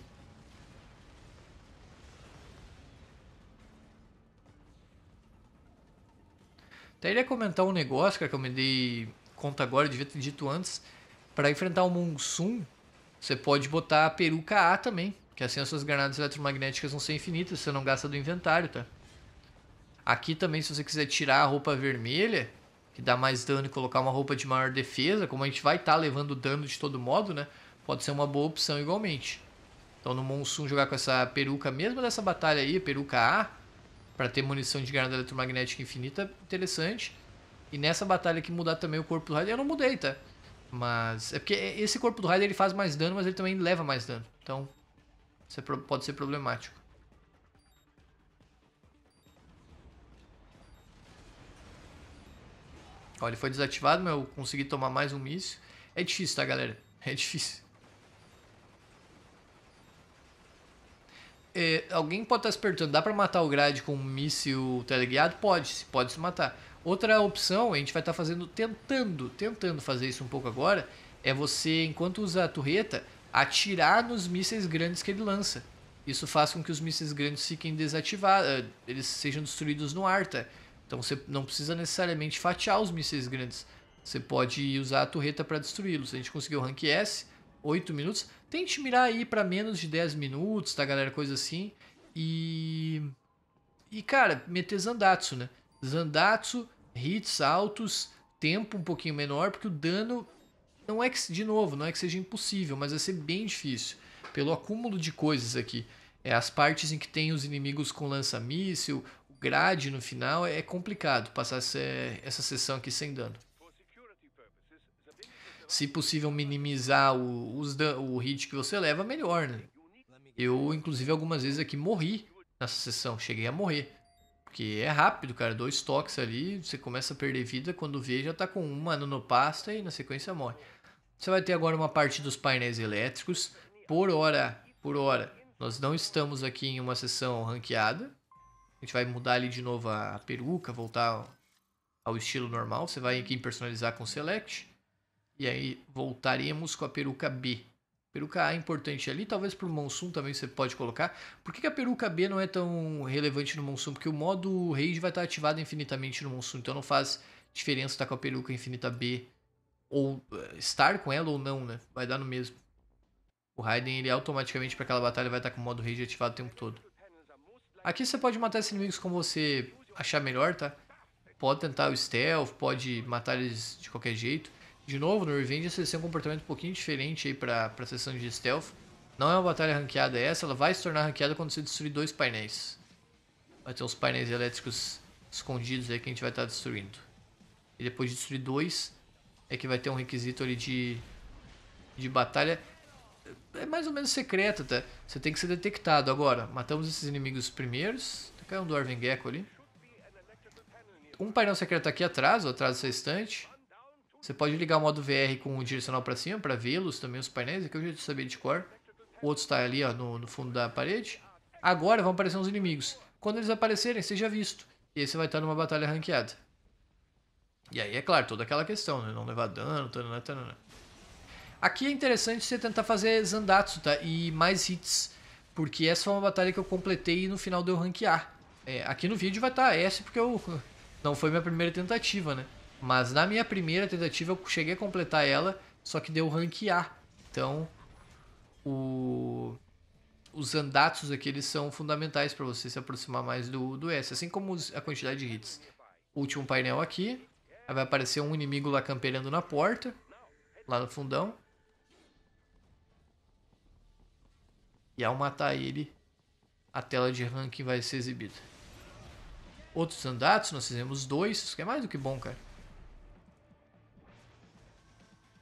Até ele ia comentar um negócio, cara, que eu me dei conta agora, eu devia ter dito antes. Para enfrentar o monsoon. você pode botar a peruca A também, que assim as suas granadas eletromagnéticas vão ser infinitas, você não gasta do inventário, tá? Aqui também, se você quiser tirar a roupa vermelha, que dá mais dano e colocar uma roupa de maior defesa, como a gente vai estar tá levando dano de todo modo, né? Pode ser uma boa opção igualmente. Então no Monsoon jogar com essa peruca, mesmo nessa batalha aí, peruca A, para ter munição de granada eletromagnética infinita, interessante. E nessa batalha que mudar também o corpo do Raider, eu não mudei, tá? Mas é porque esse corpo do Raider ele faz mais dano, mas ele também leva mais dano. Então, isso é, pode ser problemático. Olha, ele foi desativado, mas eu consegui tomar mais um míssil. É difícil, tá, galera? É difícil. É, alguém pode estar se perguntando, dá para matar o grade com um míssil teleguiado? Pode, pode se matar. Outra opção, a gente vai estar fazendo, tentando, tentando fazer isso um pouco agora, é você, enquanto usa a torreta, atirar nos mísseis grandes que ele lança. Isso faz com que os mísseis grandes fiquem desativados, eh, eles sejam destruídos no ar, tá? Então você não precisa necessariamente fatiar os mísseis grandes. Você pode usar a torreta para destruí-los. A gente conseguiu o rank S, 8 minutos tente mirar aí para menos de 10 minutos, tá, galera? Coisa assim. E. E, cara, meter Zandatsu, né? Zandatsu, hits altos, tempo um pouquinho menor, porque o dano não é que, de novo, não é que seja impossível, mas vai ser bem difícil. Pelo acúmulo de coisas aqui. É, as partes em que tem os inimigos com lança-míssil, grade no final, é complicado passar essa, essa sessão aqui sem dano se possível minimizar o, os, o hit que você leva, melhor, né? Eu, inclusive, algumas vezes aqui morri nessa sessão, cheguei a morrer. Porque é rápido, cara, dois toques ali, você começa a perder vida, quando vê já tá com uma nanopasta e na sequência morre. Você vai ter agora uma parte dos painéis elétricos, por hora, por hora. Nós não estamos aqui em uma sessão ranqueada. A gente vai mudar ali de novo a peruca, voltar ao estilo normal. Você vai aqui em personalizar com select. E aí voltaríamos com a peruca B. Peruca A é importante ali, talvez para o Monsum também você pode colocar. Por que, que, a peruca B não é tão relevante no Monsum? Porque o modo Rage vai estar ativado infinitamente no Monsum, então não faz diferença estar tá com a peruca infinita B ou eh, estar com ela ou não, né? Vai dar no mesmo. O Raiden, ele automaticamente para aquela batalha vai estar tá com o modo Rage ativado o tempo todo. Aqui você pode matar esses inimigos como você achar melhor, tá? Pode tentar o stealth, pode matar eles de qualquer jeito de novo, no Revenge a seleção é um comportamento um pouquinho diferente aí pra, pra sessão de stealth. Não é uma batalha ranqueada essa, ela vai se tornar ranqueada quando você destruir dois painéis. Vai ter uns painéis elétricos escondidos aí que a gente vai estar tá destruindo. E depois de destruir dois, é que vai ter um requisito ali de, de batalha. É mais ou menos secreto, tá? Você tem que ser detectado. Agora, matamos esses inimigos primeiros. Caiu um Dwarven Gecko ali. Um painel secreto aqui atrás, ou atrás dessa estante. Você pode ligar o modo VR com o direcional para cima para vê-los também, os painéis. Aqui eu já sabia de cor. O outro está ali ó, no, no fundo da parede. Agora vão aparecer uns inimigos. Quando eles aparecerem, seja visto. E aí você vai estar numa batalha ranqueada. E aí, é claro, toda aquela questão, né? Não levar dano, tanana, tanana. Aqui é interessante você tentar fazer Zandatsu, tá? E mais hits. Porque essa foi uma batalha que eu completei e no final deu ranquear. É, aqui no vídeo vai estar tá essa S porque eu... Não foi minha primeira tentativa, né? Mas na minha primeira tentativa eu cheguei a completar ela, só que deu rank A. Então, o... os andatos aqui eles são fundamentais para você se aproximar mais do, do S, assim como a quantidade de hits. Último painel aqui. Aí vai aparecer um inimigo lá campeirando na porta, lá no fundão. E ao matar ele, a tela de ranking vai ser exibida. Outros andatos, nós fizemos dois, isso que é mais do que bom, cara.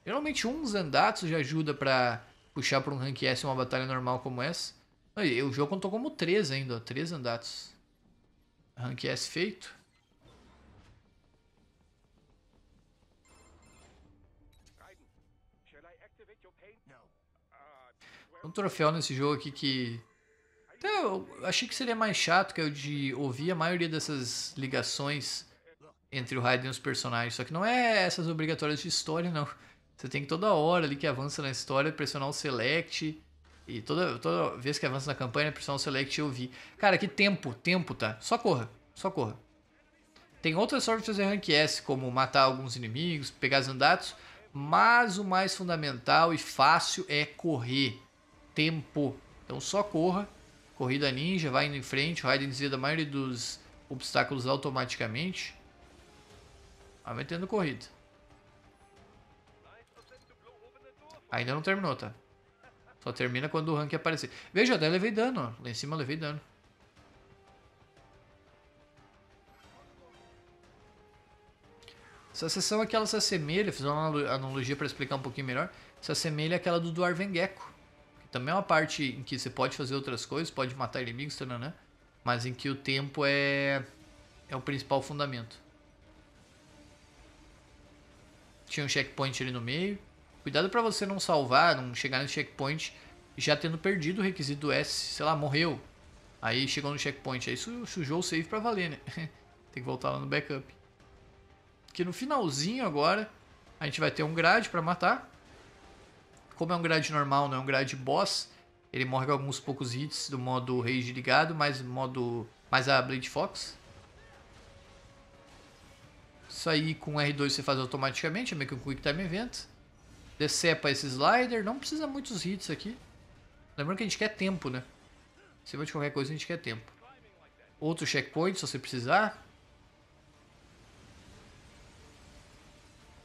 Geralmente um Zandatsu já ajuda para puxar pra um Rank S uma batalha normal como essa. Aí, o jogo contou como 3 ainda, 3 Zandatsus. Rank S feito. Um troféu nesse jogo aqui que até eu achei que seria mais chato, que é o de ouvir a maioria dessas ligações entre o Raiden e os personagens. Só que não é essas obrigatórias de história, não. Você tem que toda hora ali que avança na história pressionar o select. E toda, toda vez que avança na campanha, pressionar o select e ouvir. Cara, que tempo, tempo, tá? Só corra, só corra. Tem outras formas de fazer rank S, como matar alguns inimigos, pegar zandatos, mas o mais fundamental e fácil é correr. Tempo. Então só corra, corrida ninja, vai indo em frente, o Raiden desvia da maioria dos obstáculos automaticamente. Vai metendo corrida. Ainda não terminou, tá? Só termina quando o rank aparecer. Veja, até levei dano, ó. Lá em cima levei dano. Essa sessão é aqui ela se assemelha, fiz uma analogia para explicar um pouquinho melhor, se assemelha àquela é do Dwarven Gecko. Que também é uma parte em que você pode fazer outras coisas, pode matar inimigos, né? mas em que o tempo é, é o principal fundamento. Tinha um checkpoint ali no meio. Cuidado para você não salvar, não chegar no checkpoint já tendo perdido o requisito S, sei lá, morreu. Aí chegou no checkpoint, aí su sujou o save para valer, né? Tem que voltar lá no backup. Que no finalzinho agora, a gente vai ter um grade para matar. Como é um grade normal, não é um grade boss, ele morre com alguns poucos hits do modo rage ligado, mas modo mais a Blade Fox. Isso aí com R2 você faz automaticamente, é meio que um Quick Time Event. Decepa esse slider. Não precisa muitos hits aqui. Lembrando que a gente quer tempo, né? Acima de qualquer coisa, a gente quer tempo. Outro checkpoint, se você precisar.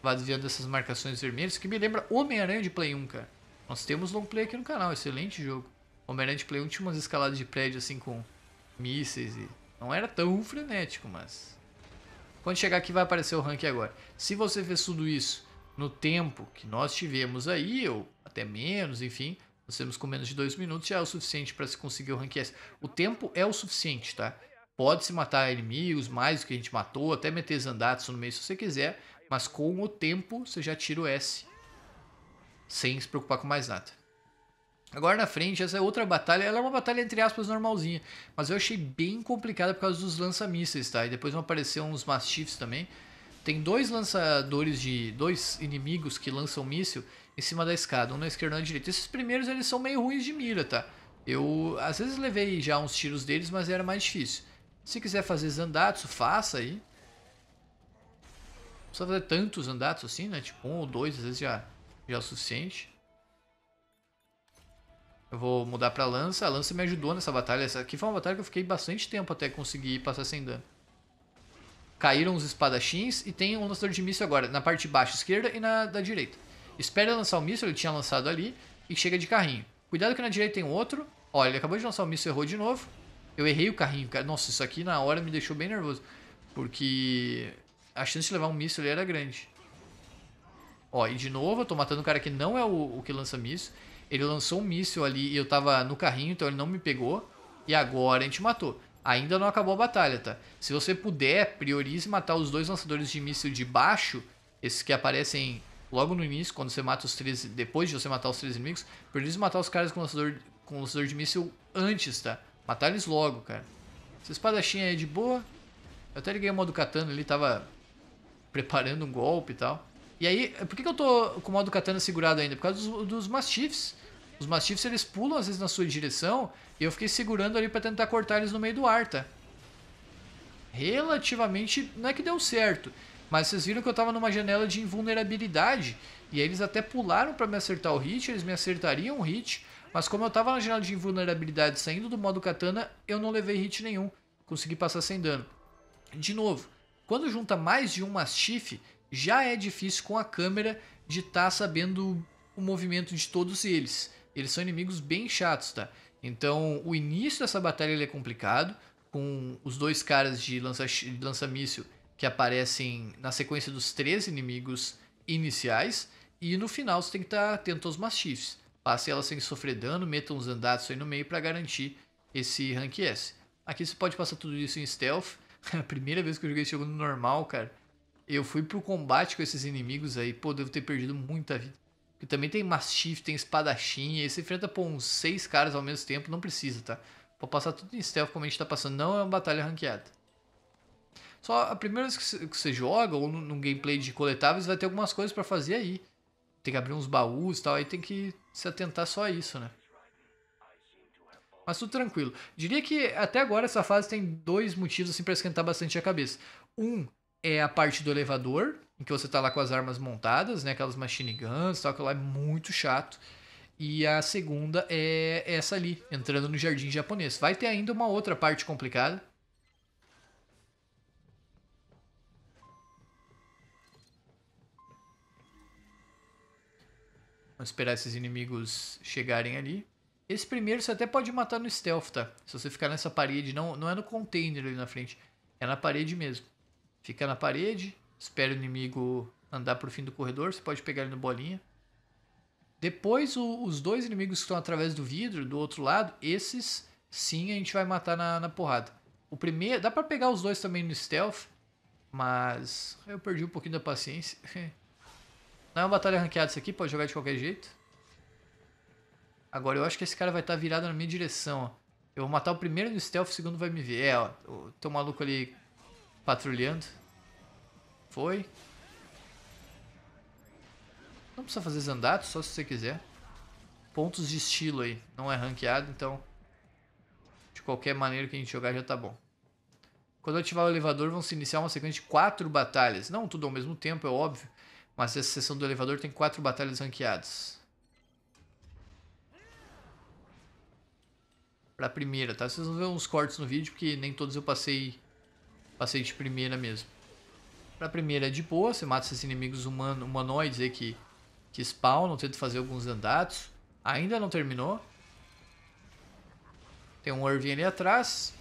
Vá desviando essas marcações vermelhas. Que me lembra Homem-Aranha de Play 1, cara. Nós temos long play aqui no canal. Excelente jogo. Homem-Aranha de Play 1 tinha umas escaladas de prédio assim com mísseis e... Não era tão frenético, mas... Quando chegar aqui vai aparecer o rank agora. Se você fez tudo isso no tempo que nós tivemos aí, ou até menos, enfim, nós temos com menos de dois minutos, já é o suficiente para se conseguir o rank S. O tempo é o suficiente, tá? Pode-se matar inimigos, mais do que a gente matou, até meter Zandatsu no meio se você quiser, mas com o tempo você já tira o S, sem se preocupar com mais nada. Agora na frente, essa outra batalha, ela é uma batalha entre aspas normalzinha, mas eu achei bem complicada por causa dos lança-mísseis, tá? E depois vão aparecer uns Mastiffs também, tem dois lançadores de. dois inimigos que lançam míssil em cima da escada, um na esquerda e um na direita. Esses primeiros eles são meio ruins de mira, tá? Eu às vezes levei já uns tiros deles, mas era mais difícil. Se quiser fazer Zandatsu, faça aí. Não precisa fazer tantos Zandatsu assim, né? Tipo um ou dois, às vezes já, já é o suficiente. Eu vou mudar pra lança. A lança me ajudou nessa batalha. Essa aqui foi uma batalha que eu fiquei bastante tempo até conseguir passar sem dano. Caíram os espadachins e tem um lançador de míssil agora, na parte de baixo esquerda e na da direita. Espera lançar o míssil, ele tinha lançado ali, e chega de carrinho. Cuidado que na direita tem outro. Olha, ele acabou de lançar o míssil, errou de novo. Eu errei o carrinho, cara. Nossa, isso aqui na hora me deixou bem nervoso. Porque a chance de levar um míssil ali era grande. Ó, e de novo, eu tô matando o cara que não é o, o que lança míssil. Ele lançou um míssil ali e eu tava no carrinho, então ele não me pegou. E agora a gente matou. Ainda não acabou a batalha, tá? Se você puder, priorize matar os dois lançadores de míssil de baixo, esses que aparecem logo no início, quando você mata os três, depois de você matar os três inimigos, priorize matar os caras com lançador, com lançador de míssil antes, tá? Matar eles logo, cara. Essa espadachinha aí é de boa. Eu até liguei o modo katana ali, tava preparando um golpe e tal. E aí, por que, que eu tô com o modo katana segurado ainda? Por causa dos, dos Mastiffs. Os mastifes eles pulam às vezes na sua direção e eu fiquei segurando ali para tentar cortar eles no meio do ar, tá? Relativamente, não é que deu certo, mas vocês viram que eu estava numa janela de invulnerabilidade e eles até pularam para me acertar o hit, eles me acertariam o hit, mas como eu estava na janela de invulnerabilidade saindo do modo katana, eu não levei hit nenhum, consegui passar sem dano. De novo, quando junta mais de um mastife, já é difícil com a câmera de estar tá sabendo o movimento de todos eles eles são inimigos bem chatos, tá? Então, o início dessa batalha é complicado, com os dois caras de lança-míssil lança que aparecem na sequência dos três inimigos iniciais, e no final você tem que estar tá atento aos Mastiffs. Passe elas sem sofrer dano, metam os andados aí no meio para garantir esse Rank S. Aqui você pode passar tudo isso em stealth. A primeira vez que eu joguei esse jogo no normal, cara, eu fui pro combate com esses inimigos aí, pô, devo ter perdido muita vida que também tem Mastiff, tem Espadachinha, e aí você enfrenta por uns seis caras ao mesmo tempo, não precisa, tá? Vou passar tudo em stealth como a gente tá passando, não é uma batalha ranqueada. Só a primeira vez que você joga, ou num gameplay de coletáveis, vai ter algumas coisas para fazer aí. Tem que abrir uns baús e tal, aí tem que se atentar só a isso, né? Mas tudo tranquilo. Diria que até agora essa fase tem dois motivos assim para esquentar bastante a cabeça. Um é a parte do elevador, em que você tá lá com as armas montadas, né? Aquelas machine guns, tal, que lá é muito chato. E a segunda é essa ali, entrando no jardim japonês. Vai ter ainda uma outra parte complicada. Vamos esperar esses inimigos chegarem ali. Esse primeiro você até pode matar no stealth, tá? Se você ficar nessa parede, não, não é no container ali na frente, é na parede mesmo. Fica na parede, espera o inimigo andar pro fim do corredor, você pode pegar ele no bolinha. Depois, o, os dois inimigos que estão através do vidro, do outro lado, esses sim a gente vai matar na, na porrada. O primeiro, dá para pegar os dois também no stealth, mas eu perdi um pouquinho da paciência. Não é uma batalha ranqueada isso aqui, pode jogar de qualquer jeito. Agora eu acho que esse cara vai estar tá virado na minha direção, ó. Eu vou matar o primeiro no stealth, o segundo vai me ver. É, ó, tem um maluco ali patrulhando. Foi. Não precisa fazer zandato, só se você quiser. Pontos de estilo aí. Não é ranqueado, então... De qualquer maneira que a gente jogar já tá bom. Quando ativar o elevador, vão se iniciar uma sequência de quatro batalhas. Não tudo ao mesmo tempo, é óbvio. Mas essa sessão do elevador tem quatro batalhas ranqueadas. Pra primeira, tá? Vocês vão ver uns cortes no vídeo, porque nem todos eu passei, passei de primeira mesmo. Pra primeira é de boa, você mata esses inimigos humano, humanoides aí que, que spawnam, tenta fazer alguns andatos. Ainda não terminou. Tem um Irving ali atrás.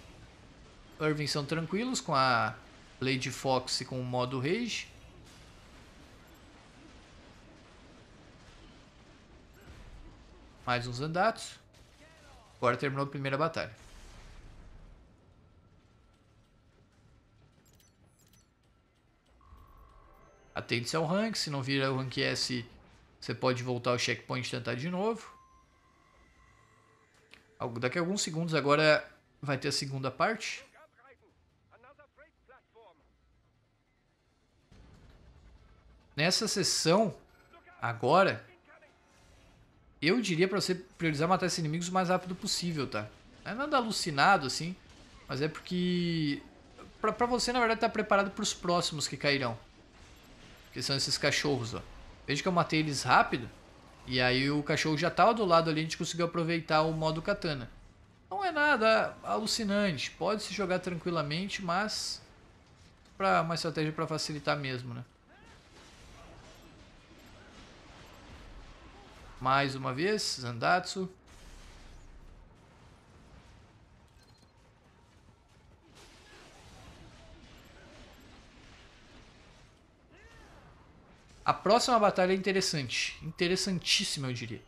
Irving são tranquilos com a Lady Fox e com o modo Rage. Mais uns andatos. Agora terminou a primeira batalha. Atende-se ao rank, se não vira o rank S, você pode voltar ao checkpoint e tentar de novo. Daqui a alguns segundos agora vai ter a segunda parte. Nessa sessão, agora, eu diria para você priorizar matar esses inimigos o mais rápido possível, tá? Não é nada alucinado, assim, mas é porque... para você, na verdade, estar tá preparado para os próximos que cairão. Que são esses cachorros, ó. Veja que eu matei eles rápido. E aí o cachorro já estava do lado ali, a gente conseguiu aproveitar o modo katana. Não é nada alucinante, pode se jogar tranquilamente, mas para uma estratégia para facilitar mesmo, né? Mais uma vez, Zandatsu. A próxima batalha é interessante. Interessantíssima, eu diria.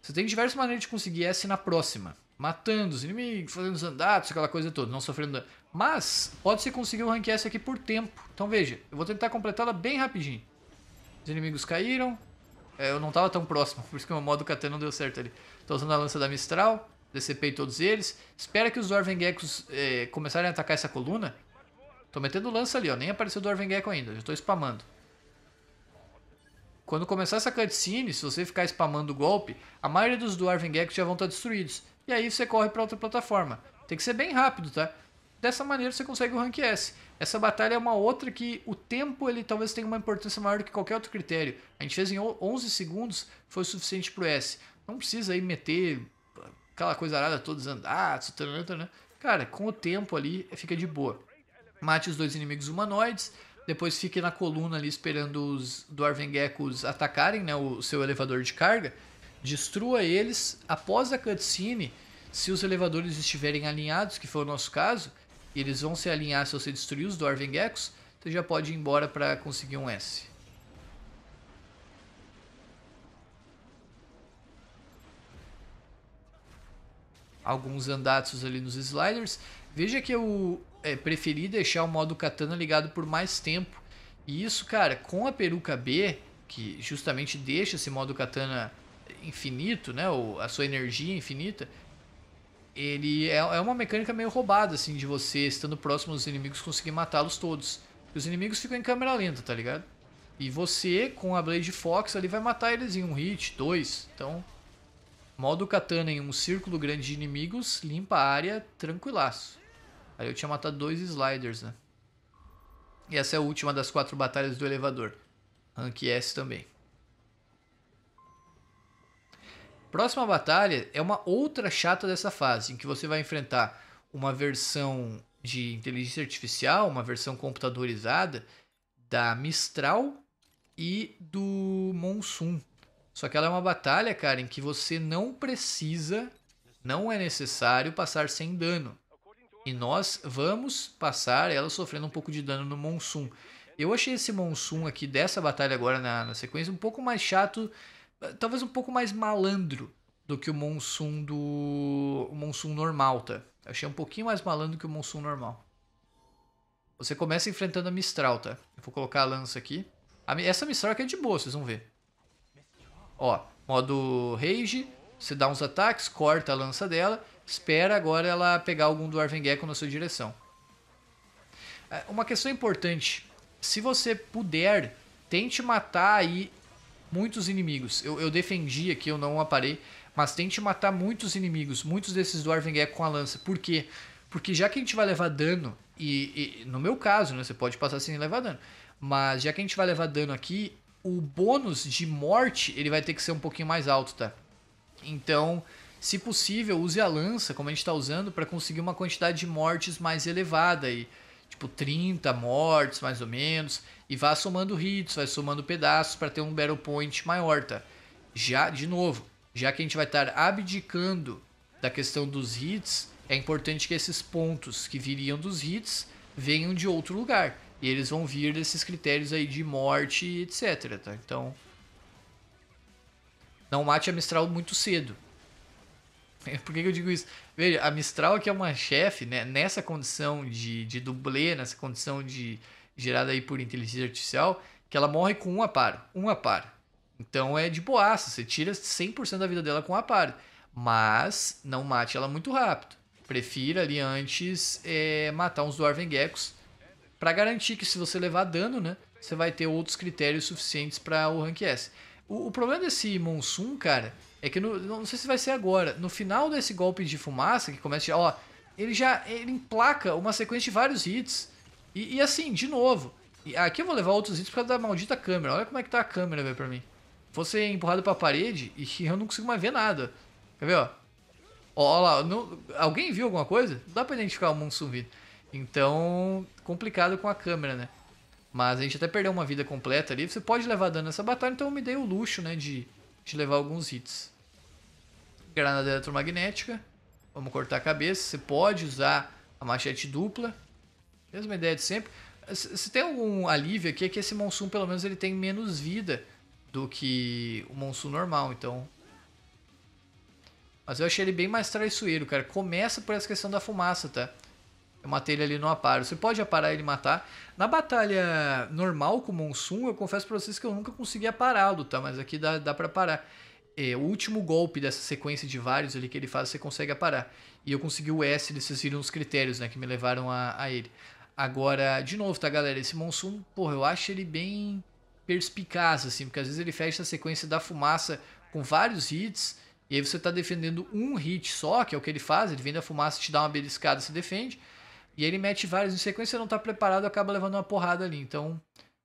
Você tem diversas maneiras de conseguir essa na próxima. Matando os inimigos, fazendo os andatos, aquela coisa toda, não sofrendo dano. Mas, pode ser conseguir o um rank S aqui por tempo. Então veja, eu vou tentar completá-la bem rapidinho. Os inimigos caíram. É, eu não estava tão próximo, por isso que o meu modo KT não deu certo ali. Estou usando a lança da Mistral, decepei todos eles. Espera que os Dwarvengekos é, começarem a atacar essa coluna. Estou metendo lança ali, ó. Nem apareceu o Gecko ainda, já estou spamando. Quando começar essa cutscene, se você ficar spamando o golpe, a maioria dos Dwarven Geckos já vão estar destruídos. E aí você corre para outra plataforma. Tem que ser bem rápido, tá? Dessa maneira você consegue o Rank S. Essa batalha é uma outra que o tempo ele talvez tenha uma importância maior do que qualquer outro critério. A gente fez em 11 segundos, foi o suficiente pro S. Não precisa aí meter aquela coisa arada todos andados, né, né? Cara, com o tempo ali fica de boa. Mate os dois inimigos humanoides, depois fique na coluna ali esperando os Dwarven Geckos atacarem né, o seu elevador de carga, destrua eles. Após a cutscene, se os elevadores estiverem alinhados, que foi o nosso caso, e eles vão se alinhar se você destruir os Dwarven Geckos, você já pode ir embora para conseguir um S. Alguns andatos ali nos sliders. Veja que eu é, preferi deixar o modo katana ligado por mais tempo. E isso, cara, com a peruca B, que justamente deixa esse modo katana infinito, né? Ou a sua energia infinita. Ele é, é uma mecânica meio roubada, assim, de você, estando próximo dos inimigos, conseguir matá-los todos. E os inimigos ficam em câmera lenta, tá ligado? E você, com a Blade Fox, ali vai matar eles em um hit, dois. Então, modo katana em um círculo grande de inimigos, limpa a área, tranquilaço. Aí eu tinha matado dois sliders, né? E essa é a última das quatro batalhas do elevador. Rank S também. Próxima batalha é uma outra chata dessa fase, em que você vai enfrentar uma versão de inteligência artificial, uma versão computadorizada da Mistral e do Monsoon. Só que ela é uma batalha, cara, em que você não precisa, não é necessário passar sem dano. E nós vamos passar ela sofrendo um pouco de dano no Monsum. Eu achei esse Monsum aqui dessa batalha agora na, na sequência um pouco mais chato, talvez um pouco mais malandro do que o Monsum do. O normal, tá? Eu achei um pouquinho mais malandro que o Monsum normal. Você começa enfrentando a Mistral, tá? Eu vou colocar a lança aqui. A, essa Mistral aqui é de boa, vocês vão ver. Ó, modo Rage, você dá uns ataques, corta a lança dela. Espera agora ela pegar algum do Arven na sua direção. É, uma questão importante. Se você puder, tente matar aí muitos inimigos. Eu, eu defendi aqui, eu não aparei. Mas tente matar muitos inimigos, muitos desses do Arven com a lança. Por quê? Porque já que a gente vai levar dano, e, e no meu caso, né, você pode passar sem levar dano. Mas já que a gente vai levar dano aqui, o bônus de morte ele vai ter que ser um pouquinho mais alto, tá? Então, se possível, use a lança, como a gente está usando, para conseguir uma quantidade de mortes mais elevada aí. Tipo 30 mortes, mais ou menos. E vá somando hits, vai somando pedaços para ter um battle point maior, tá? Já, de novo, já que a gente vai estar abdicando da questão dos hits, é importante que esses pontos que viriam dos hits venham de outro lugar. E eles vão vir desses critérios aí de morte, etc, tá? Então... Não mate a Mistral muito cedo. Por que, que eu digo isso? Veja, a Mistral, que é uma chefe, né, nessa condição de, de dublê, nessa condição de gerada aí por inteligência artificial, que ela morre com um par, um par. Então é de boaça, você tira 100% da vida dela com um par. Mas não mate ela muito rápido. Prefira ali antes é, matar uns Dwarven Geckos para garantir que se você levar dano, né, você vai ter outros critérios suficientes para o Rank S. O, o problema desse Monsoon, cara, é que no, não sei se vai ser agora. No final desse golpe de fumaça, que começa. Ó, ele já ele emplaca uma sequência de vários hits. E, e assim, de novo. Aqui eu vou levar outros hits por causa da maldita câmera. Olha como é que tá a câmera, velho, pra mim. Você é empurrado pra parede e eu não consigo mais ver nada. Quer ver, ó? Ó, ó lá, não, alguém viu alguma coisa? Não dá pra identificar o mundo sumido. Então, complicado com a câmera, né? Mas a gente até perdeu uma vida completa ali. Você pode levar dano nessa batalha, então eu me dei o luxo, né, de te levar alguns hits. Granada eletromagnética. Vamos cortar a cabeça. Você pode usar a machete dupla. Mesma ideia de sempre. Se tem algum alívio aqui é que esse Monsoon, pelo menos, ele tem menos vida do que o Monsoon normal, então... Mas eu achei ele bem mais traiçoeiro, cara. Começa por essa questão da fumaça, tá? Eu matei ele ali no aparo. Você pode aparar ele e matar. Na batalha normal com o Monsum, eu confesso pra vocês que eu nunca consegui apará-lo, tá? Mas aqui dá, dá pra parar. É, o último golpe dessa sequência de vários ali que ele faz, você consegue aparar. E eu consegui o S, vocês viram os critérios, né? Que me levaram a, a ele. Agora, de novo, tá, galera? Esse monsun porra, eu acho ele bem perspicaz, assim. Porque às vezes ele fecha a sequência da fumaça com vários hits... E aí você tá defendendo um hit só, que é o que ele faz, ele vem da fumaça, te dá uma beliscada, se defende. E ele mete vários em sequência, não tá preparado, acaba levando uma porrada ali. Então,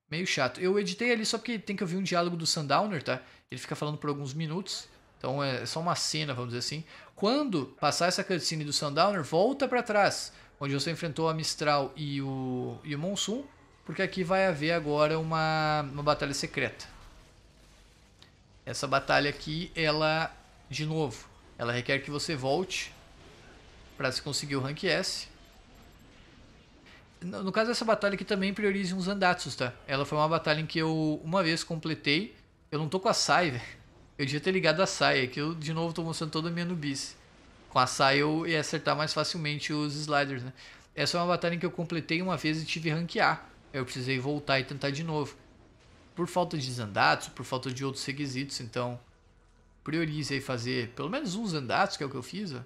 meio chato. Eu editei ali só porque tem que ouvir um diálogo do Sundowner, tá? Ele fica falando por alguns minutos. Então é só uma cena, vamos dizer assim. Quando passar essa cutscene do Sundowner, volta para trás, onde você enfrentou a Mistral e o, e o Monsoon, porque aqui vai haver agora uma, uma batalha secreta. Essa batalha aqui, ela, de novo, ela requer que você volte para se conseguir o Rank S. No, no caso dessa batalha aqui também priorize uns andatsus, tá? Ela foi uma batalha em que eu uma vez completei. Eu não tô com a Sai, velho. Eu devia ter ligado a Sai, é que eu de novo tô mostrando toda a minha nubice. Com a Sai eu ia acertar mais facilmente os sliders, né? Essa é uma batalha em que eu completei uma vez e tive ranquear. Eu precisei voltar e tentar de novo. Por falta de Zandatsu, por falta de outros requisitos, então priorize aí fazer pelo menos uns Zandatsu, que é o que eu fiz, ó.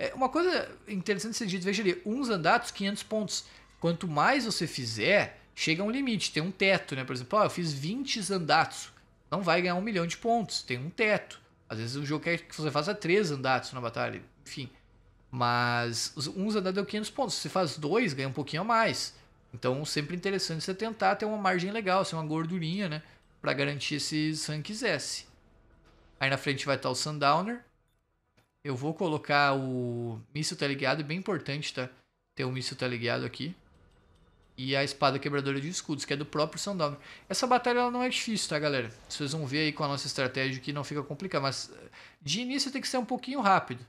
É, uma coisa interessante desse dito, veja ali, uns andatos, 500 pontos. Quanto mais você fizer, chega a um limite, tem um teto, né? Por exemplo, ó, eu fiz 20 andatos, não vai ganhar um milhão de pontos, tem um teto. Às vezes o jogo quer que você faça três andatos na batalha, enfim. Mas uns andatos deu 500 pontos, se você faz dois, ganha um pouquinho a mais. Então, sempre interessante você tentar ter uma margem legal, ser uma gordurinha, né? Para garantir se Sam quisesse. Aí na frente vai estar o Sundowner, eu vou colocar o míssil tá ligado, é bem importante, tá? Ter o um míssil tá ligado aqui. E a espada quebradora de escudos, que é do próprio Sandowner. Essa batalha ela não é difícil, tá, galera? Vocês vão ver aí com a nossa estratégia que não fica complicado. Mas eh, de início tem que ser um pouquinho rápido.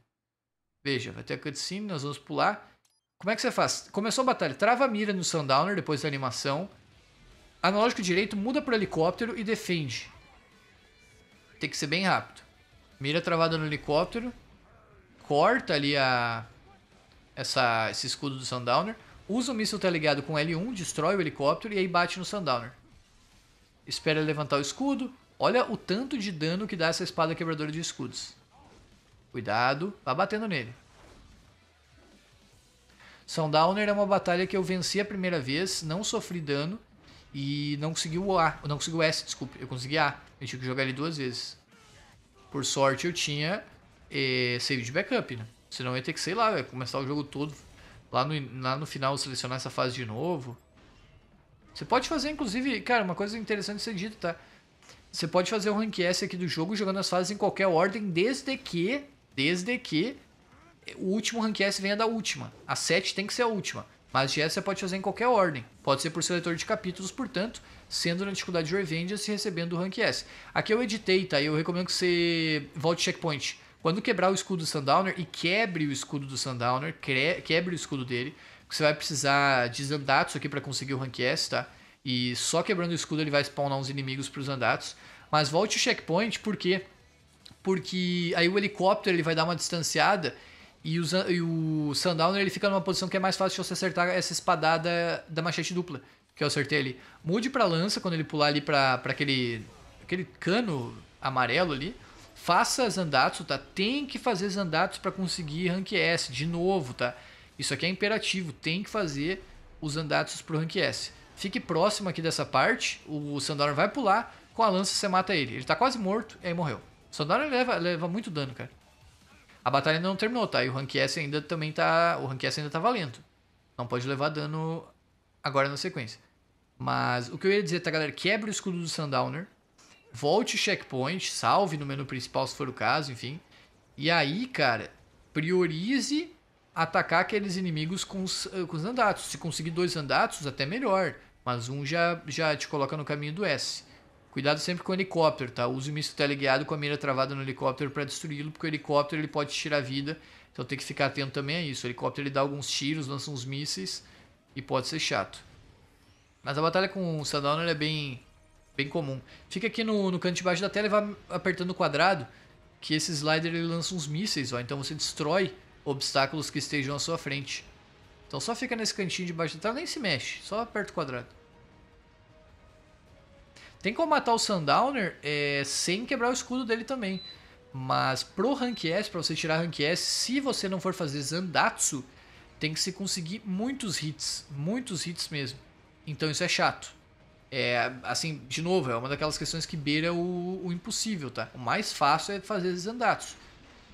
Veja, vai ter a cutscene, nós vamos pular. Como é que você faz? Começou a batalha, trava a mira no Sundowner depois da animação. Analógico direito, muda para helicóptero e defende. Tem que ser bem rápido. Mira travada no helicóptero corta ali a, essa, esse escudo do Sundowner, usa o míssil ligado com L1, destrói o helicóptero e aí bate no Sundowner. Espera ele levantar o escudo. Olha o tanto de dano que dá essa espada quebradora de escudos. Cuidado, vá batendo nele. Sundowner é uma batalha que eu venci a primeira vez, não sofri dano e não consegui o A, não consegui o S, desculpe, eu consegui A. Eu tive que jogar ele duas vezes. Por sorte eu tinha é, save de backup, né? Senão ia ter que, sei lá, começar o jogo todo. Lá no, lá no final selecionar essa fase de novo. Você pode fazer, inclusive, cara, uma coisa interessante de ser dito, tá? Você pode fazer o rank S aqui do jogo jogando as fases em qualquer ordem, desde que, desde que o último rank S venha da última. A 7 tem que ser a última. Mas de S você pode fazer em qualquer ordem. Pode ser por seletor de capítulos, portanto, sendo na dificuldade de Revenge e recebendo o rank S. Aqui eu editei, tá? Eu recomendo que você volte checkpoint. Quando quebrar o escudo do Sundowner, e quebre o escudo do Sundowner, quebre o escudo dele, você vai precisar de zandatos aqui para conseguir o Rank S, tá? E só quebrando o escudo ele vai spawnar uns inimigos para os Mas volte o checkpoint, por quê? Porque aí o helicóptero ele vai dar uma distanciada e o, e o Sundowner ele fica numa posição que é mais fácil de você acertar essa espadada da machete dupla que eu acertei ali. Mude pra lança quando ele pular ali pra, pra aquele, aquele cano amarelo ali faça Zandatsu, tá? Tem que fazer Zandatsu para conseguir rank S de novo, tá? Isso aqui é imperativo, tem que fazer os Zandatsus pro rank S. Fique próximo aqui dessa parte, o Sandora vai pular, com a lança você mata ele. Ele tá quase morto e aí morreu. O Sandora leva, leva muito dano, cara. A batalha ainda não terminou, tá? E o rank S ainda também tá, o rank S ainda tá valendo. Não pode levar dano agora na sequência. Mas o que eu ia dizer, tá, galera? Quebre o escudo do Sundowner volte o checkpoint, salve no menu principal se for o caso, enfim. E aí, cara, priorize atacar aqueles inimigos com os, eh, com os andatos. Se conseguir dois andatos, até melhor. Mas um já, já te coloca no caminho do S. Cuidado sempre com o helicóptero, tá? Use o misto teleguiado com a mira travada no helicóptero para destruí-lo, porque o helicóptero ele pode tirar a vida. Então tem que ficar atento também a isso. O helicóptero ele dá alguns tiros, lança uns mísseis e pode ser chato. Mas a batalha com o Sandowner é bem bem comum. Fica aqui no, no canto de baixo da tela e vai apertando o quadrado, que esse slider ele lança uns mísseis, ó, então você destrói obstáculos que estejam à sua frente. Então só fica nesse cantinho de baixo da tela, nem se mexe, só aperta o quadrado. Tem como matar o Sundowner é, sem quebrar o escudo dele também. Mas pro Rank S, pra você tirar Rank S, se você não for fazer Zandatsu, tem que se conseguir muitos hits, muitos hits mesmo. Então isso é chato. É, assim, de novo, é uma daquelas questões que beira o, o impossível, tá? O mais fácil é fazer os andatos.